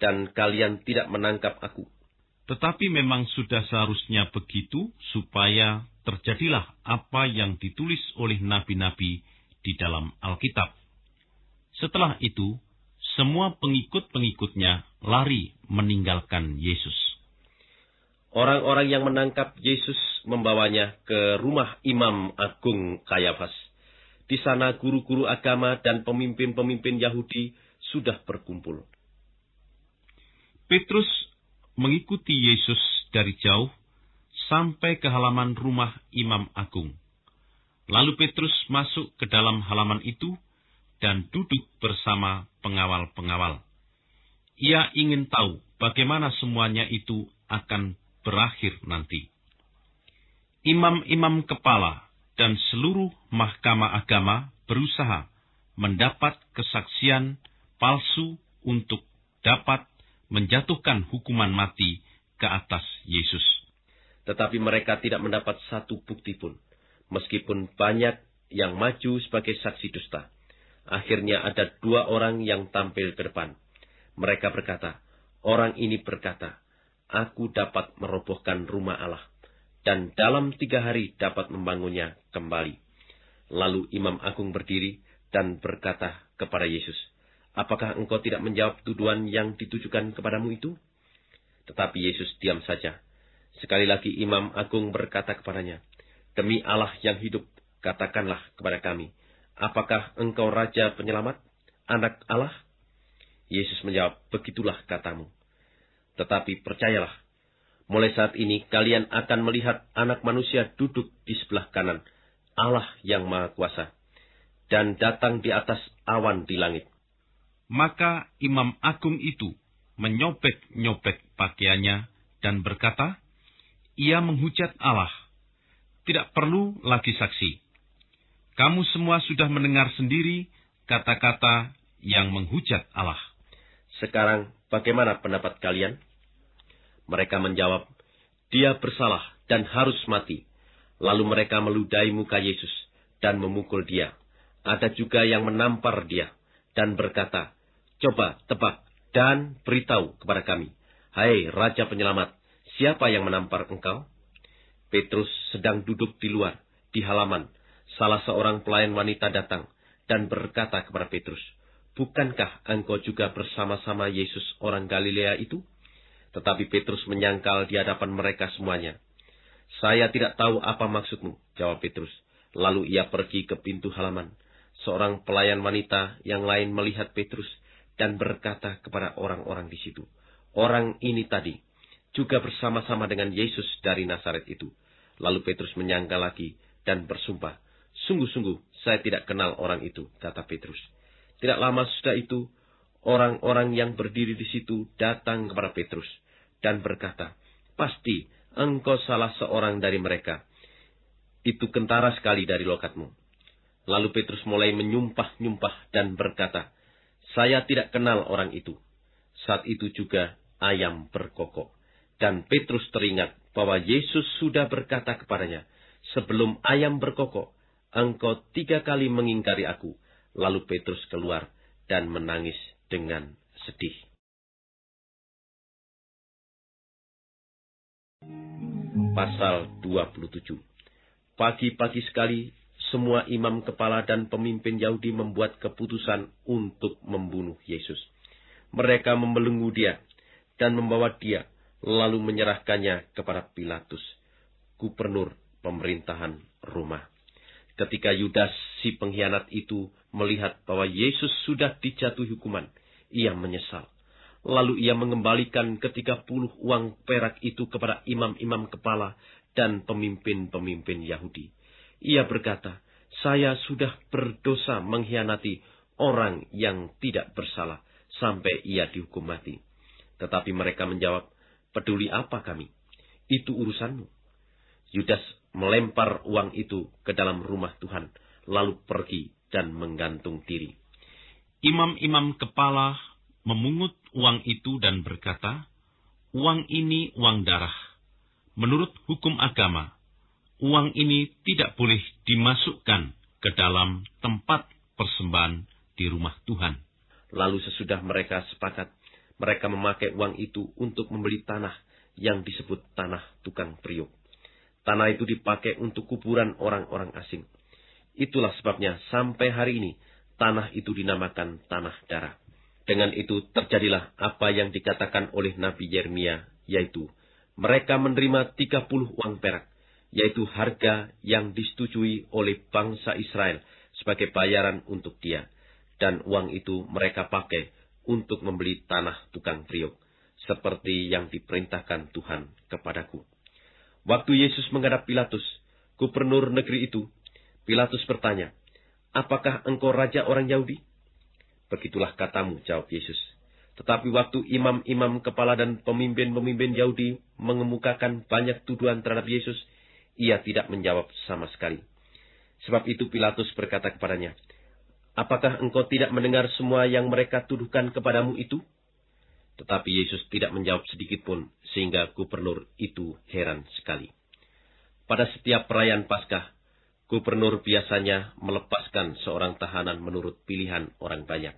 A: dan kalian tidak menangkap aku. Tetapi memang sudah seharusnya begitu supaya terjadilah apa yang ditulis oleh nabi-nabi di dalam Alkitab. Setelah itu, semua pengikut-pengikutnya lari meninggalkan Yesus. Orang-orang yang menangkap Yesus membawanya ke rumah Imam Agung Kayafas. Di sana guru-guru agama dan pemimpin-pemimpin Yahudi sudah berkumpul. Petrus mengikuti Yesus dari jauh sampai ke halaman rumah Imam Agung. Lalu Petrus masuk ke dalam halaman itu dan duduk bersama pengawal-pengawal. Ia ingin tahu bagaimana semuanya itu akan berakhir nanti. Imam-imam kepala dan seluruh mahkamah agama berusaha mendapat kesaksian palsu untuk dapat menjatuhkan hukuman mati ke atas Yesus. Tetapi mereka tidak mendapat satu bukti pun, meskipun banyak yang maju sebagai saksi dusta. Akhirnya ada dua orang yang tampil ke depan. Mereka berkata, orang ini berkata, aku dapat merobohkan rumah Allah, dan dalam tiga hari dapat membangunnya kembali. Lalu Imam Agung berdiri dan berkata kepada Yesus, Apakah engkau tidak menjawab tuduhan yang ditujukan kepadamu itu? Tetapi Yesus diam saja. Sekali lagi Imam Agung berkata kepadanya, Demi Allah yang hidup, katakanlah kepada kami, apakah engkau Raja Penyelamat, anak Allah? Yesus menjawab, begitulah katamu. Tetapi percayalah, mulai saat ini kalian akan melihat anak manusia duduk di sebelah kanan, Allah yang Maha Kuasa, dan datang di atas awan di langit. Maka Imam Agung itu menyobek-nyobek pakaiannya dan berkata, ia menghujat Allah. Tidak perlu lagi saksi. Kamu semua sudah mendengar sendiri kata-kata yang menghujat Allah. Sekarang bagaimana pendapat kalian? Mereka menjawab, dia bersalah dan harus mati. Lalu mereka meludahi muka Yesus dan memukul dia. Ada juga yang menampar dia dan berkata, Coba tebak dan beritahu kepada kami. Hai Raja Penyelamat, siapa yang menampar engkau? Petrus sedang duduk di luar, di halaman. Salah seorang pelayan wanita datang dan berkata kepada Petrus, Bukankah engkau juga bersama-sama Yesus orang Galilea itu? Tetapi Petrus menyangkal di hadapan mereka semuanya. Saya tidak tahu apa maksudmu, jawab Petrus. Lalu ia pergi ke pintu halaman. Seorang pelayan wanita yang lain melihat Petrus dan berkata kepada orang-orang di situ, Orang ini tadi juga bersama-sama dengan Yesus dari Nazaret itu. Lalu Petrus menyangka lagi dan bersumpah, Sungguh-sungguh saya tidak kenal orang itu, kata Petrus. Tidak lama sudah itu, orang-orang yang berdiri di situ datang kepada Petrus dan berkata, Pasti engkau salah seorang dari mereka. Itu kentara sekali dari lokatmu. Lalu Petrus mulai menyumpah-nyumpah dan berkata, saya tidak kenal orang itu. Saat itu juga ayam berkokok. Dan Petrus teringat bahwa Yesus sudah berkata kepadanya, Sebelum ayam berkokok, engkau tiga kali mengingkari aku. Lalu
B: Petrus keluar dan menangis dengan sedih. Pasal 27 Pagi-pagi sekali semua imam kepala dan pemimpin Yahudi membuat
A: keputusan untuk membunuh Yesus. Mereka membelenggu dia dan membawa dia, lalu menyerahkannya kepada Pilatus, gubernur pemerintahan Roma. Ketika Yudas si pengkhianat itu melihat bahwa Yesus sudah dijatuhi hukuman, ia menyesal. Lalu ia mengembalikan ketiga puluh uang perak itu kepada imam-imam kepala dan pemimpin-pemimpin Yahudi ia berkata, saya sudah berdosa mengkhianati orang yang tidak bersalah sampai ia dihukum mati. Tetapi mereka menjawab, peduli apa kami? Itu urusanmu. Yudas melempar uang itu ke dalam rumah Tuhan, lalu pergi dan menggantung diri. Imam-imam kepala memungut uang itu dan berkata, uang ini uang darah. Menurut hukum agama, uang ini tidak boleh dimasukkan ke dalam tempat persembahan di rumah Tuhan. Lalu sesudah mereka sepakat, mereka memakai uang itu untuk membeli tanah yang disebut tanah tukang priuk. Tanah itu dipakai untuk kuburan orang-orang asing. Itulah sebabnya sampai hari ini tanah itu dinamakan tanah darah. Dengan itu terjadilah apa yang dikatakan oleh Nabi Yeremia, yaitu mereka menerima 30 uang perak yaitu harga yang disetujui oleh bangsa Israel sebagai bayaran untuk dia. Dan uang itu mereka pakai untuk membeli tanah tukang priok, seperti yang diperintahkan Tuhan kepadaku. Waktu Yesus menghadap Pilatus, gubernur negeri itu, Pilatus bertanya, Apakah engkau raja orang Yahudi? Begitulah katamu, jawab Yesus. Tetapi waktu imam-imam kepala dan pemimpin-pemimpin Yahudi mengemukakan banyak tuduhan terhadap Yesus, ia tidak menjawab sama sekali. Sebab itu Pilatus berkata kepadanya, Apakah engkau tidak mendengar semua yang mereka tuduhkan kepadamu itu? Tetapi Yesus tidak menjawab sedikitpun sehingga gubernur itu heran sekali. Pada setiap perayaan Paskah, gubernur biasanya melepaskan seorang tahanan menurut pilihan orang banyak.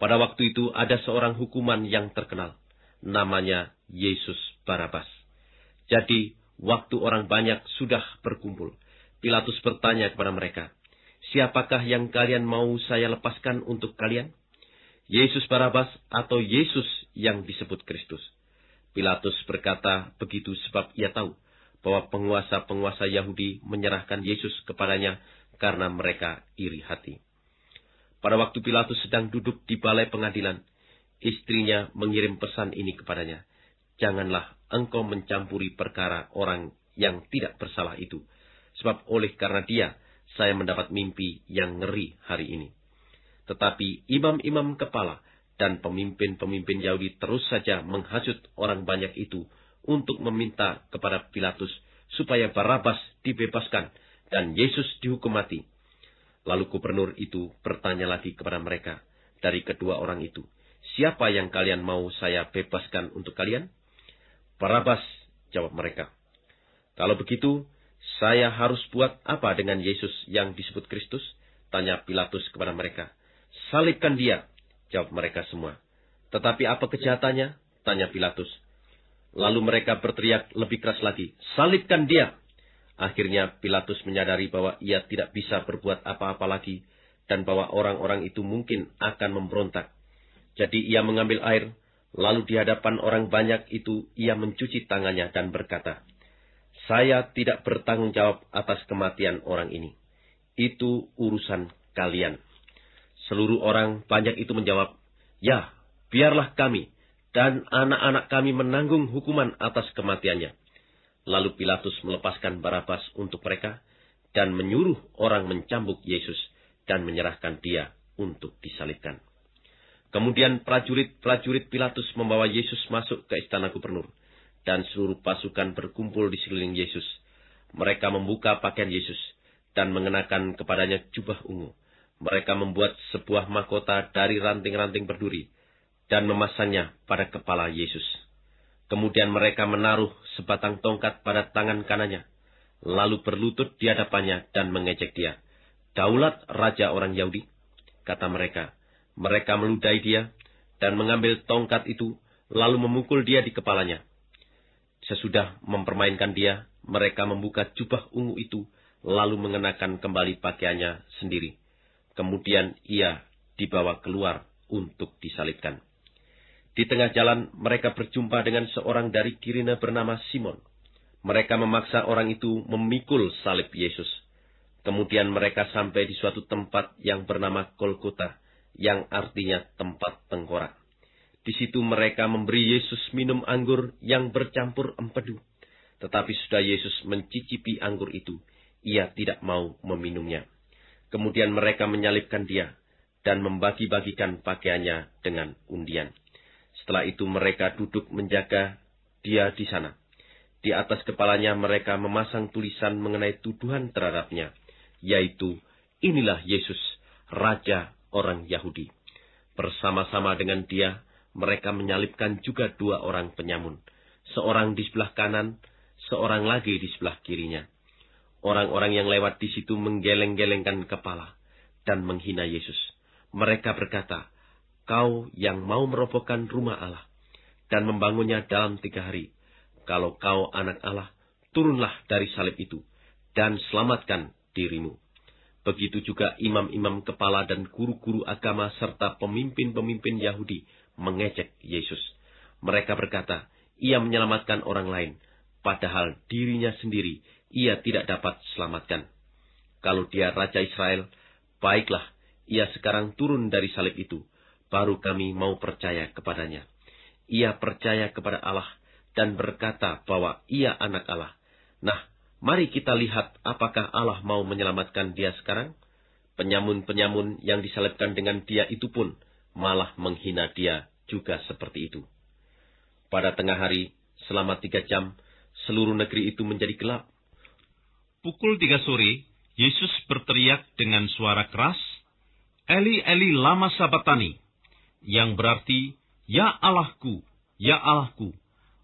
A: Pada waktu itu ada seorang hukuman yang terkenal, namanya Yesus Barabas. Jadi Waktu orang banyak sudah berkumpul. Pilatus bertanya kepada mereka, Siapakah yang kalian mau saya lepaskan untuk kalian? Yesus Barabas atau Yesus yang disebut Kristus? Pilatus berkata begitu sebab ia tahu bahwa penguasa-penguasa Yahudi menyerahkan Yesus kepadanya karena mereka iri hati. Pada waktu Pilatus sedang duduk di balai pengadilan, istrinya mengirim pesan ini kepadanya, Janganlah engkau mencampuri perkara orang yang tidak bersalah itu. Sebab oleh karena dia, saya mendapat mimpi yang ngeri hari ini. Tetapi imam-imam kepala dan pemimpin-pemimpin Yahudi terus saja menghasut orang banyak itu untuk meminta kepada Pilatus supaya Barabas dibebaskan dan Yesus dihukum mati. Lalu gubernur itu bertanya lagi kepada mereka dari kedua orang itu, "Siapa yang kalian mau saya bebaskan untuk kalian?" Barabas, jawab mereka. Kalau begitu, saya harus buat apa dengan Yesus yang disebut Kristus? Tanya Pilatus kepada mereka. Salibkan dia, jawab mereka semua. Tetapi apa kejahatannya? Tanya Pilatus. Lalu mereka berteriak lebih keras lagi. Salibkan dia! Akhirnya Pilatus menyadari bahwa ia tidak bisa berbuat apa-apa lagi dan bahwa orang-orang itu mungkin akan memberontak. Jadi ia mengambil air, Lalu di hadapan orang banyak itu ia mencuci tangannya dan berkata, Saya tidak bertanggung jawab atas kematian orang ini. Itu urusan kalian. Seluruh orang banyak itu menjawab, Ya, biarlah kami dan anak-anak kami menanggung hukuman atas kematiannya. Lalu Pilatus melepaskan Barabas untuk mereka dan menyuruh orang mencambuk Yesus dan menyerahkan dia untuk disalibkan. Kemudian prajurit-prajurit Pilatus membawa Yesus masuk ke istana gubernur, dan seluruh pasukan berkumpul di sekeliling Yesus. Mereka membuka pakaian Yesus dan mengenakan kepadanya jubah ungu. Mereka membuat sebuah mahkota dari ranting-ranting berduri dan memasangnya pada kepala Yesus. Kemudian mereka menaruh sebatang tongkat pada tangan kanannya, lalu berlutut di hadapannya dan mengejek dia. Daulat Raja orang Yahudi, kata mereka, mereka meludahi dia dan mengambil tongkat itu, lalu memukul dia di kepalanya. Sesudah mempermainkan dia, mereka membuka jubah ungu itu, lalu mengenakan kembali pakaiannya sendiri. Kemudian ia dibawa keluar untuk disalibkan. Di tengah jalan, mereka berjumpa dengan seorang dari Kirina bernama Simon. Mereka memaksa orang itu memikul salib Yesus. Kemudian mereka sampai di suatu tempat yang bernama Golgota, yang artinya tempat tengkorak. Di situ mereka memberi Yesus minum anggur yang bercampur empedu. Tetapi sudah Yesus mencicipi anggur itu, ia tidak mau meminumnya. Kemudian mereka menyalibkan dia dan membagi-bagikan pakaiannya dengan undian. Setelah itu mereka duduk menjaga dia di sana. Di atas kepalanya mereka memasang tulisan mengenai tuduhan terhadapnya, yaitu, Inilah Yesus, Raja orang Yahudi. Bersama-sama dengan dia, mereka menyalibkan juga dua orang penyamun. Seorang di sebelah kanan, seorang lagi di sebelah kirinya. Orang-orang yang lewat di situ menggeleng-gelengkan kepala dan menghina Yesus. Mereka berkata, Kau yang mau merobohkan rumah Allah dan membangunnya dalam tiga hari. Kalau kau anak Allah, turunlah dari salib itu dan selamatkan dirimu. Begitu juga imam-imam kepala dan guru-guru agama serta pemimpin-pemimpin Yahudi mengejek Yesus. Mereka berkata, ia menyelamatkan orang lain, padahal dirinya sendiri ia tidak dapat selamatkan. Kalau dia Raja Israel, baiklah, ia sekarang turun dari salib itu, baru kami mau percaya kepadanya. Ia percaya kepada Allah dan berkata bahwa ia anak Allah. Nah, Mari kita lihat apakah Allah mau menyelamatkan dia sekarang. Penyamun-penyamun yang disalibkan dengan dia itu pun malah menghina dia juga seperti itu. Pada tengah hari, selama tiga jam, seluruh negeri itu menjadi gelap. Pukul tiga sore, Yesus berteriak dengan suara keras, Eli, Eli, lama sabatani, yang berarti, Ya Allahku, Ya Allahku,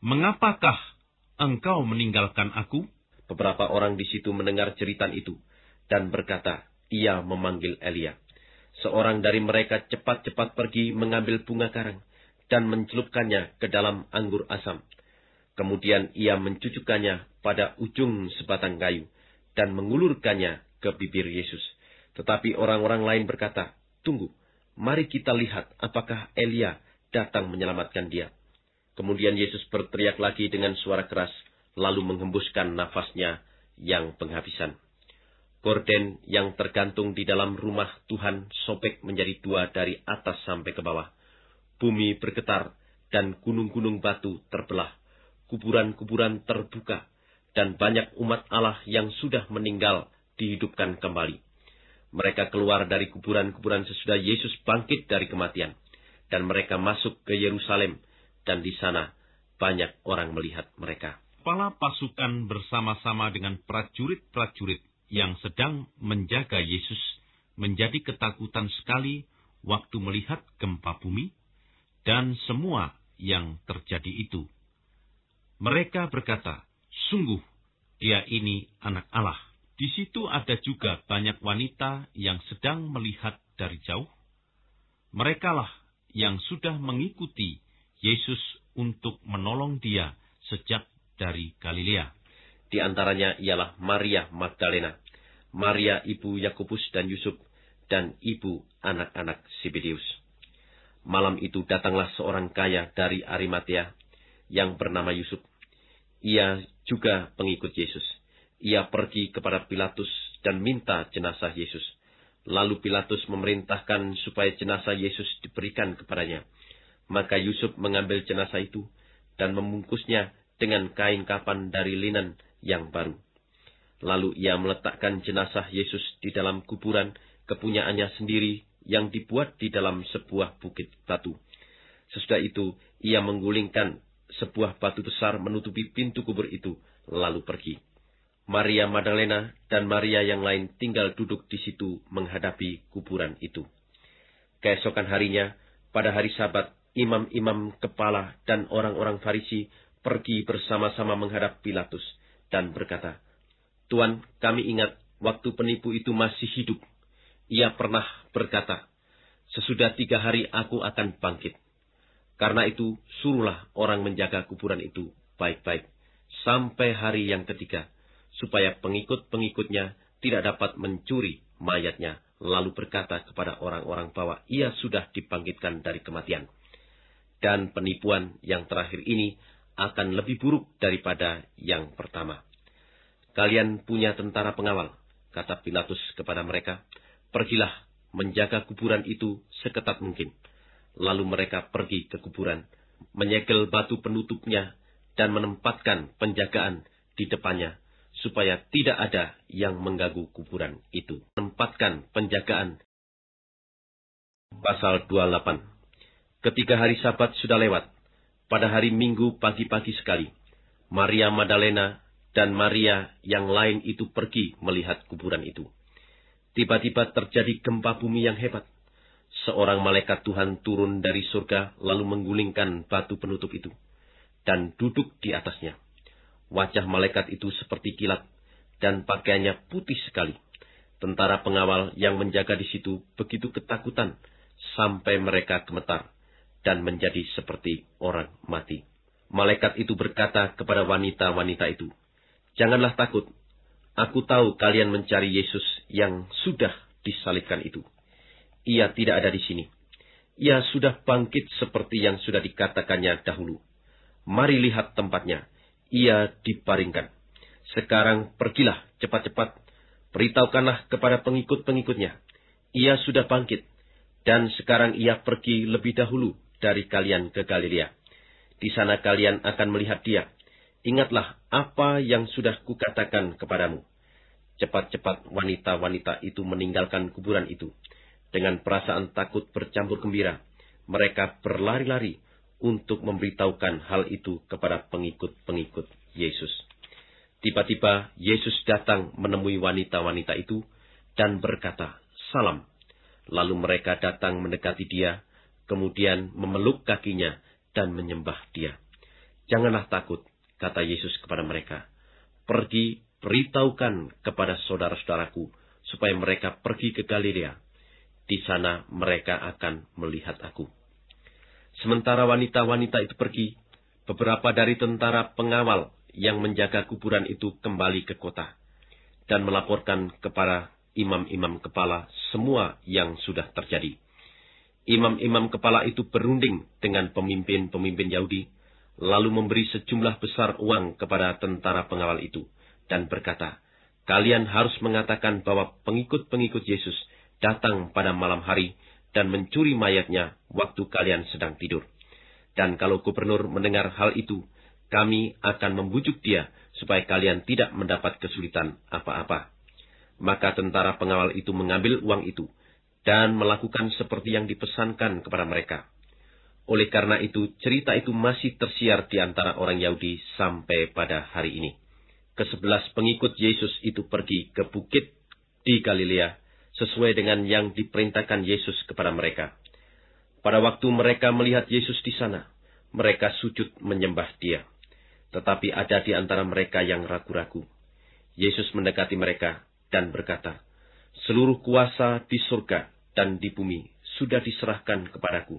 A: mengapakah engkau meninggalkan aku? Beberapa orang di situ mendengar cerita itu dan berkata, ia memanggil Elia. Seorang dari mereka cepat-cepat pergi mengambil bunga karang dan mencelupkannya ke dalam anggur asam. Kemudian ia mencucukkannya pada ujung sebatang kayu dan mengulurkannya ke bibir Yesus. Tetapi orang-orang lain berkata, "Tunggu, mari kita lihat apakah Elia datang menyelamatkan dia." Kemudian Yesus berteriak lagi dengan suara keras, lalu menghembuskan nafasnya yang penghabisan. Gorden yang tergantung di dalam rumah Tuhan sobek menjadi dua dari atas sampai ke bawah. Bumi bergetar dan gunung-gunung batu terbelah. Kuburan-kuburan terbuka dan banyak umat Allah yang sudah meninggal dihidupkan kembali. Mereka keluar dari kuburan-kuburan sesudah Yesus bangkit dari kematian. Dan mereka masuk ke Yerusalem. Dan di sana banyak orang melihat mereka kepala pasukan bersama-sama dengan prajurit-prajurit yang sedang menjaga Yesus menjadi ketakutan sekali waktu melihat gempa bumi dan semua yang terjadi itu. Mereka berkata, sungguh dia ini anak Allah. Di situ ada juga banyak wanita yang sedang melihat dari jauh. Merekalah yang sudah mengikuti Yesus untuk menolong dia sejak dari Galilea. Di antaranya ialah Maria Magdalena, Maria ibu Yakobus dan Yusuf, dan ibu anak-anak Sibidius. Malam itu datanglah seorang kaya dari Arimatea yang bernama Yusuf. Ia juga pengikut Yesus. Ia pergi kepada Pilatus dan minta jenazah Yesus. Lalu Pilatus memerintahkan supaya jenazah Yesus diberikan kepadanya. Maka Yusuf mengambil jenazah itu dan membungkusnya dengan kain kapan dari linen yang baru. Lalu ia meletakkan jenazah Yesus di dalam kuburan kepunyaannya sendiri yang dibuat di dalam sebuah bukit batu. Sesudah itu, ia menggulingkan sebuah batu besar menutupi pintu kubur itu, lalu pergi. Maria Magdalena dan Maria yang lain tinggal duduk di situ menghadapi kuburan itu. Keesokan harinya, pada hari sabat, imam-imam kepala dan orang-orang Farisi pergi bersama-sama menghadap Pilatus dan berkata, Tuan, kami ingat waktu penipu itu masih hidup. Ia pernah berkata, Sesudah tiga hari aku akan bangkit. Karena itu, suruhlah orang menjaga kuburan itu baik-baik sampai hari yang ketiga, supaya pengikut-pengikutnya tidak dapat mencuri mayatnya, lalu berkata kepada orang-orang bahwa ia sudah dibangkitkan dari kematian. Dan penipuan yang terakhir ini akan lebih buruk daripada yang pertama. Kalian punya tentara pengawal, kata Pilatus kepada mereka. Pergilah menjaga kuburan itu seketat mungkin. Lalu mereka pergi ke kuburan, menyegel batu penutupnya, dan menempatkan penjagaan di depannya, supaya tidak ada yang mengganggu kuburan itu. Tempatkan penjagaan. Pasal 28 Ketiga hari sabat sudah lewat, pada hari Minggu pagi-pagi sekali, Maria Madalena dan Maria yang lain itu pergi melihat kuburan itu. Tiba-tiba terjadi gempa bumi yang hebat. Seorang malaikat Tuhan turun dari surga lalu menggulingkan batu penutup itu dan duduk di atasnya. Wajah malaikat itu seperti kilat dan pakaiannya putih sekali. Tentara pengawal yang menjaga di situ begitu ketakutan sampai mereka gemetar dan menjadi seperti orang mati. Malaikat itu berkata kepada wanita-wanita itu, Janganlah takut, aku tahu kalian mencari Yesus yang sudah disalibkan itu. Ia tidak ada di sini. Ia sudah bangkit seperti yang sudah dikatakannya dahulu. Mari lihat tempatnya. Ia diparingkan. Sekarang pergilah cepat-cepat. Beritahukanlah kepada pengikut-pengikutnya. Ia sudah bangkit. Dan sekarang ia pergi lebih dahulu dari kalian ke Galilea. Di sana kalian akan melihat dia. Ingatlah apa yang sudah kukatakan kepadamu. Cepat-cepat wanita-wanita itu meninggalkan kuburan itu. Dengan perasaan takut bercampur gembira, mereka berlari-lari untuk memberitahukan hal itu kepada pengikut-pengikut Yesus. Tiba-tiba Yesus datang menemui wanita-wanita itu dan berkata, "Salam." Lalu mereka datang mendekati dia kemudian memeluk kakinya dan menyembah dia. Janganlah takut, kata Yesus kepada mereka. Pergi, beritahukan kepada saudara-saudaraku, supaya mereka pergi ke Galilea. Di sana mereka akan melihat aku. Sementara wanita-wanita itu pergi, beberapa dari tentara pengawal yang menjaga kuburan itu kembali ke kota dan melaporkan kepada imam-imam kepala semua yang sudah terjadi imam-imam kepala itu berunding dengan pemimpin-pemimpin Yahudi, lalu memberi sejumlah besar uang kepada tentara pengawal itu, dan berkata, Kalian harus mengatakan bahwa pengikut-pengikut Yesus datang pada malam hari dan mencuri mayatnya waktu kalian sedang tidur. Dan kalau gubernur mendengar hal itu, kami akan membujuk dia supaya kalian tidak mendapat kesulitan apa-apa. Maka tentara pengawal itu mengambil uang itu dan melakukan seperti yang dipesankan kepada mereka. Oleh karena itu, cerita itu masih tersiar di antara orang Yahudi sampai pada hari ini. Kesebelas pengikut Yesus itu pergi ke bukit di Galilea sesuai dengan yang diperintahkan Yesus kepada mereka. Pada waktu mereka melihat Yesus di sana, mereka sujud menyembah dia. Tetapi ada di antara mereka yang ragu-ragu. Yesus mendekati mereka dan berkata, Seluruh kuasa di surga dan di bumi sudah diserahkan kepadaku.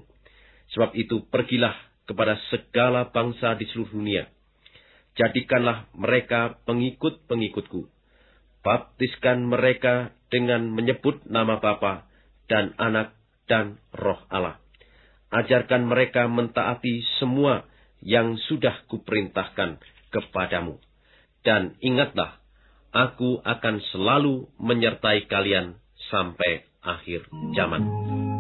A: Sebab itu pergilah kepada segala bangsa di seluruh dunia. Jadikanlah mereka pengikut-pengikutku. Baptiskan mereka dengan menyebut nama Bapa dan Anak dan Roh Allah. Ajarkan mereka mentaati semua yang sudah kuperintahkan kepadamu. Dan ingatlah, aku akan selalu menyertai kalian sampai akhir zaman.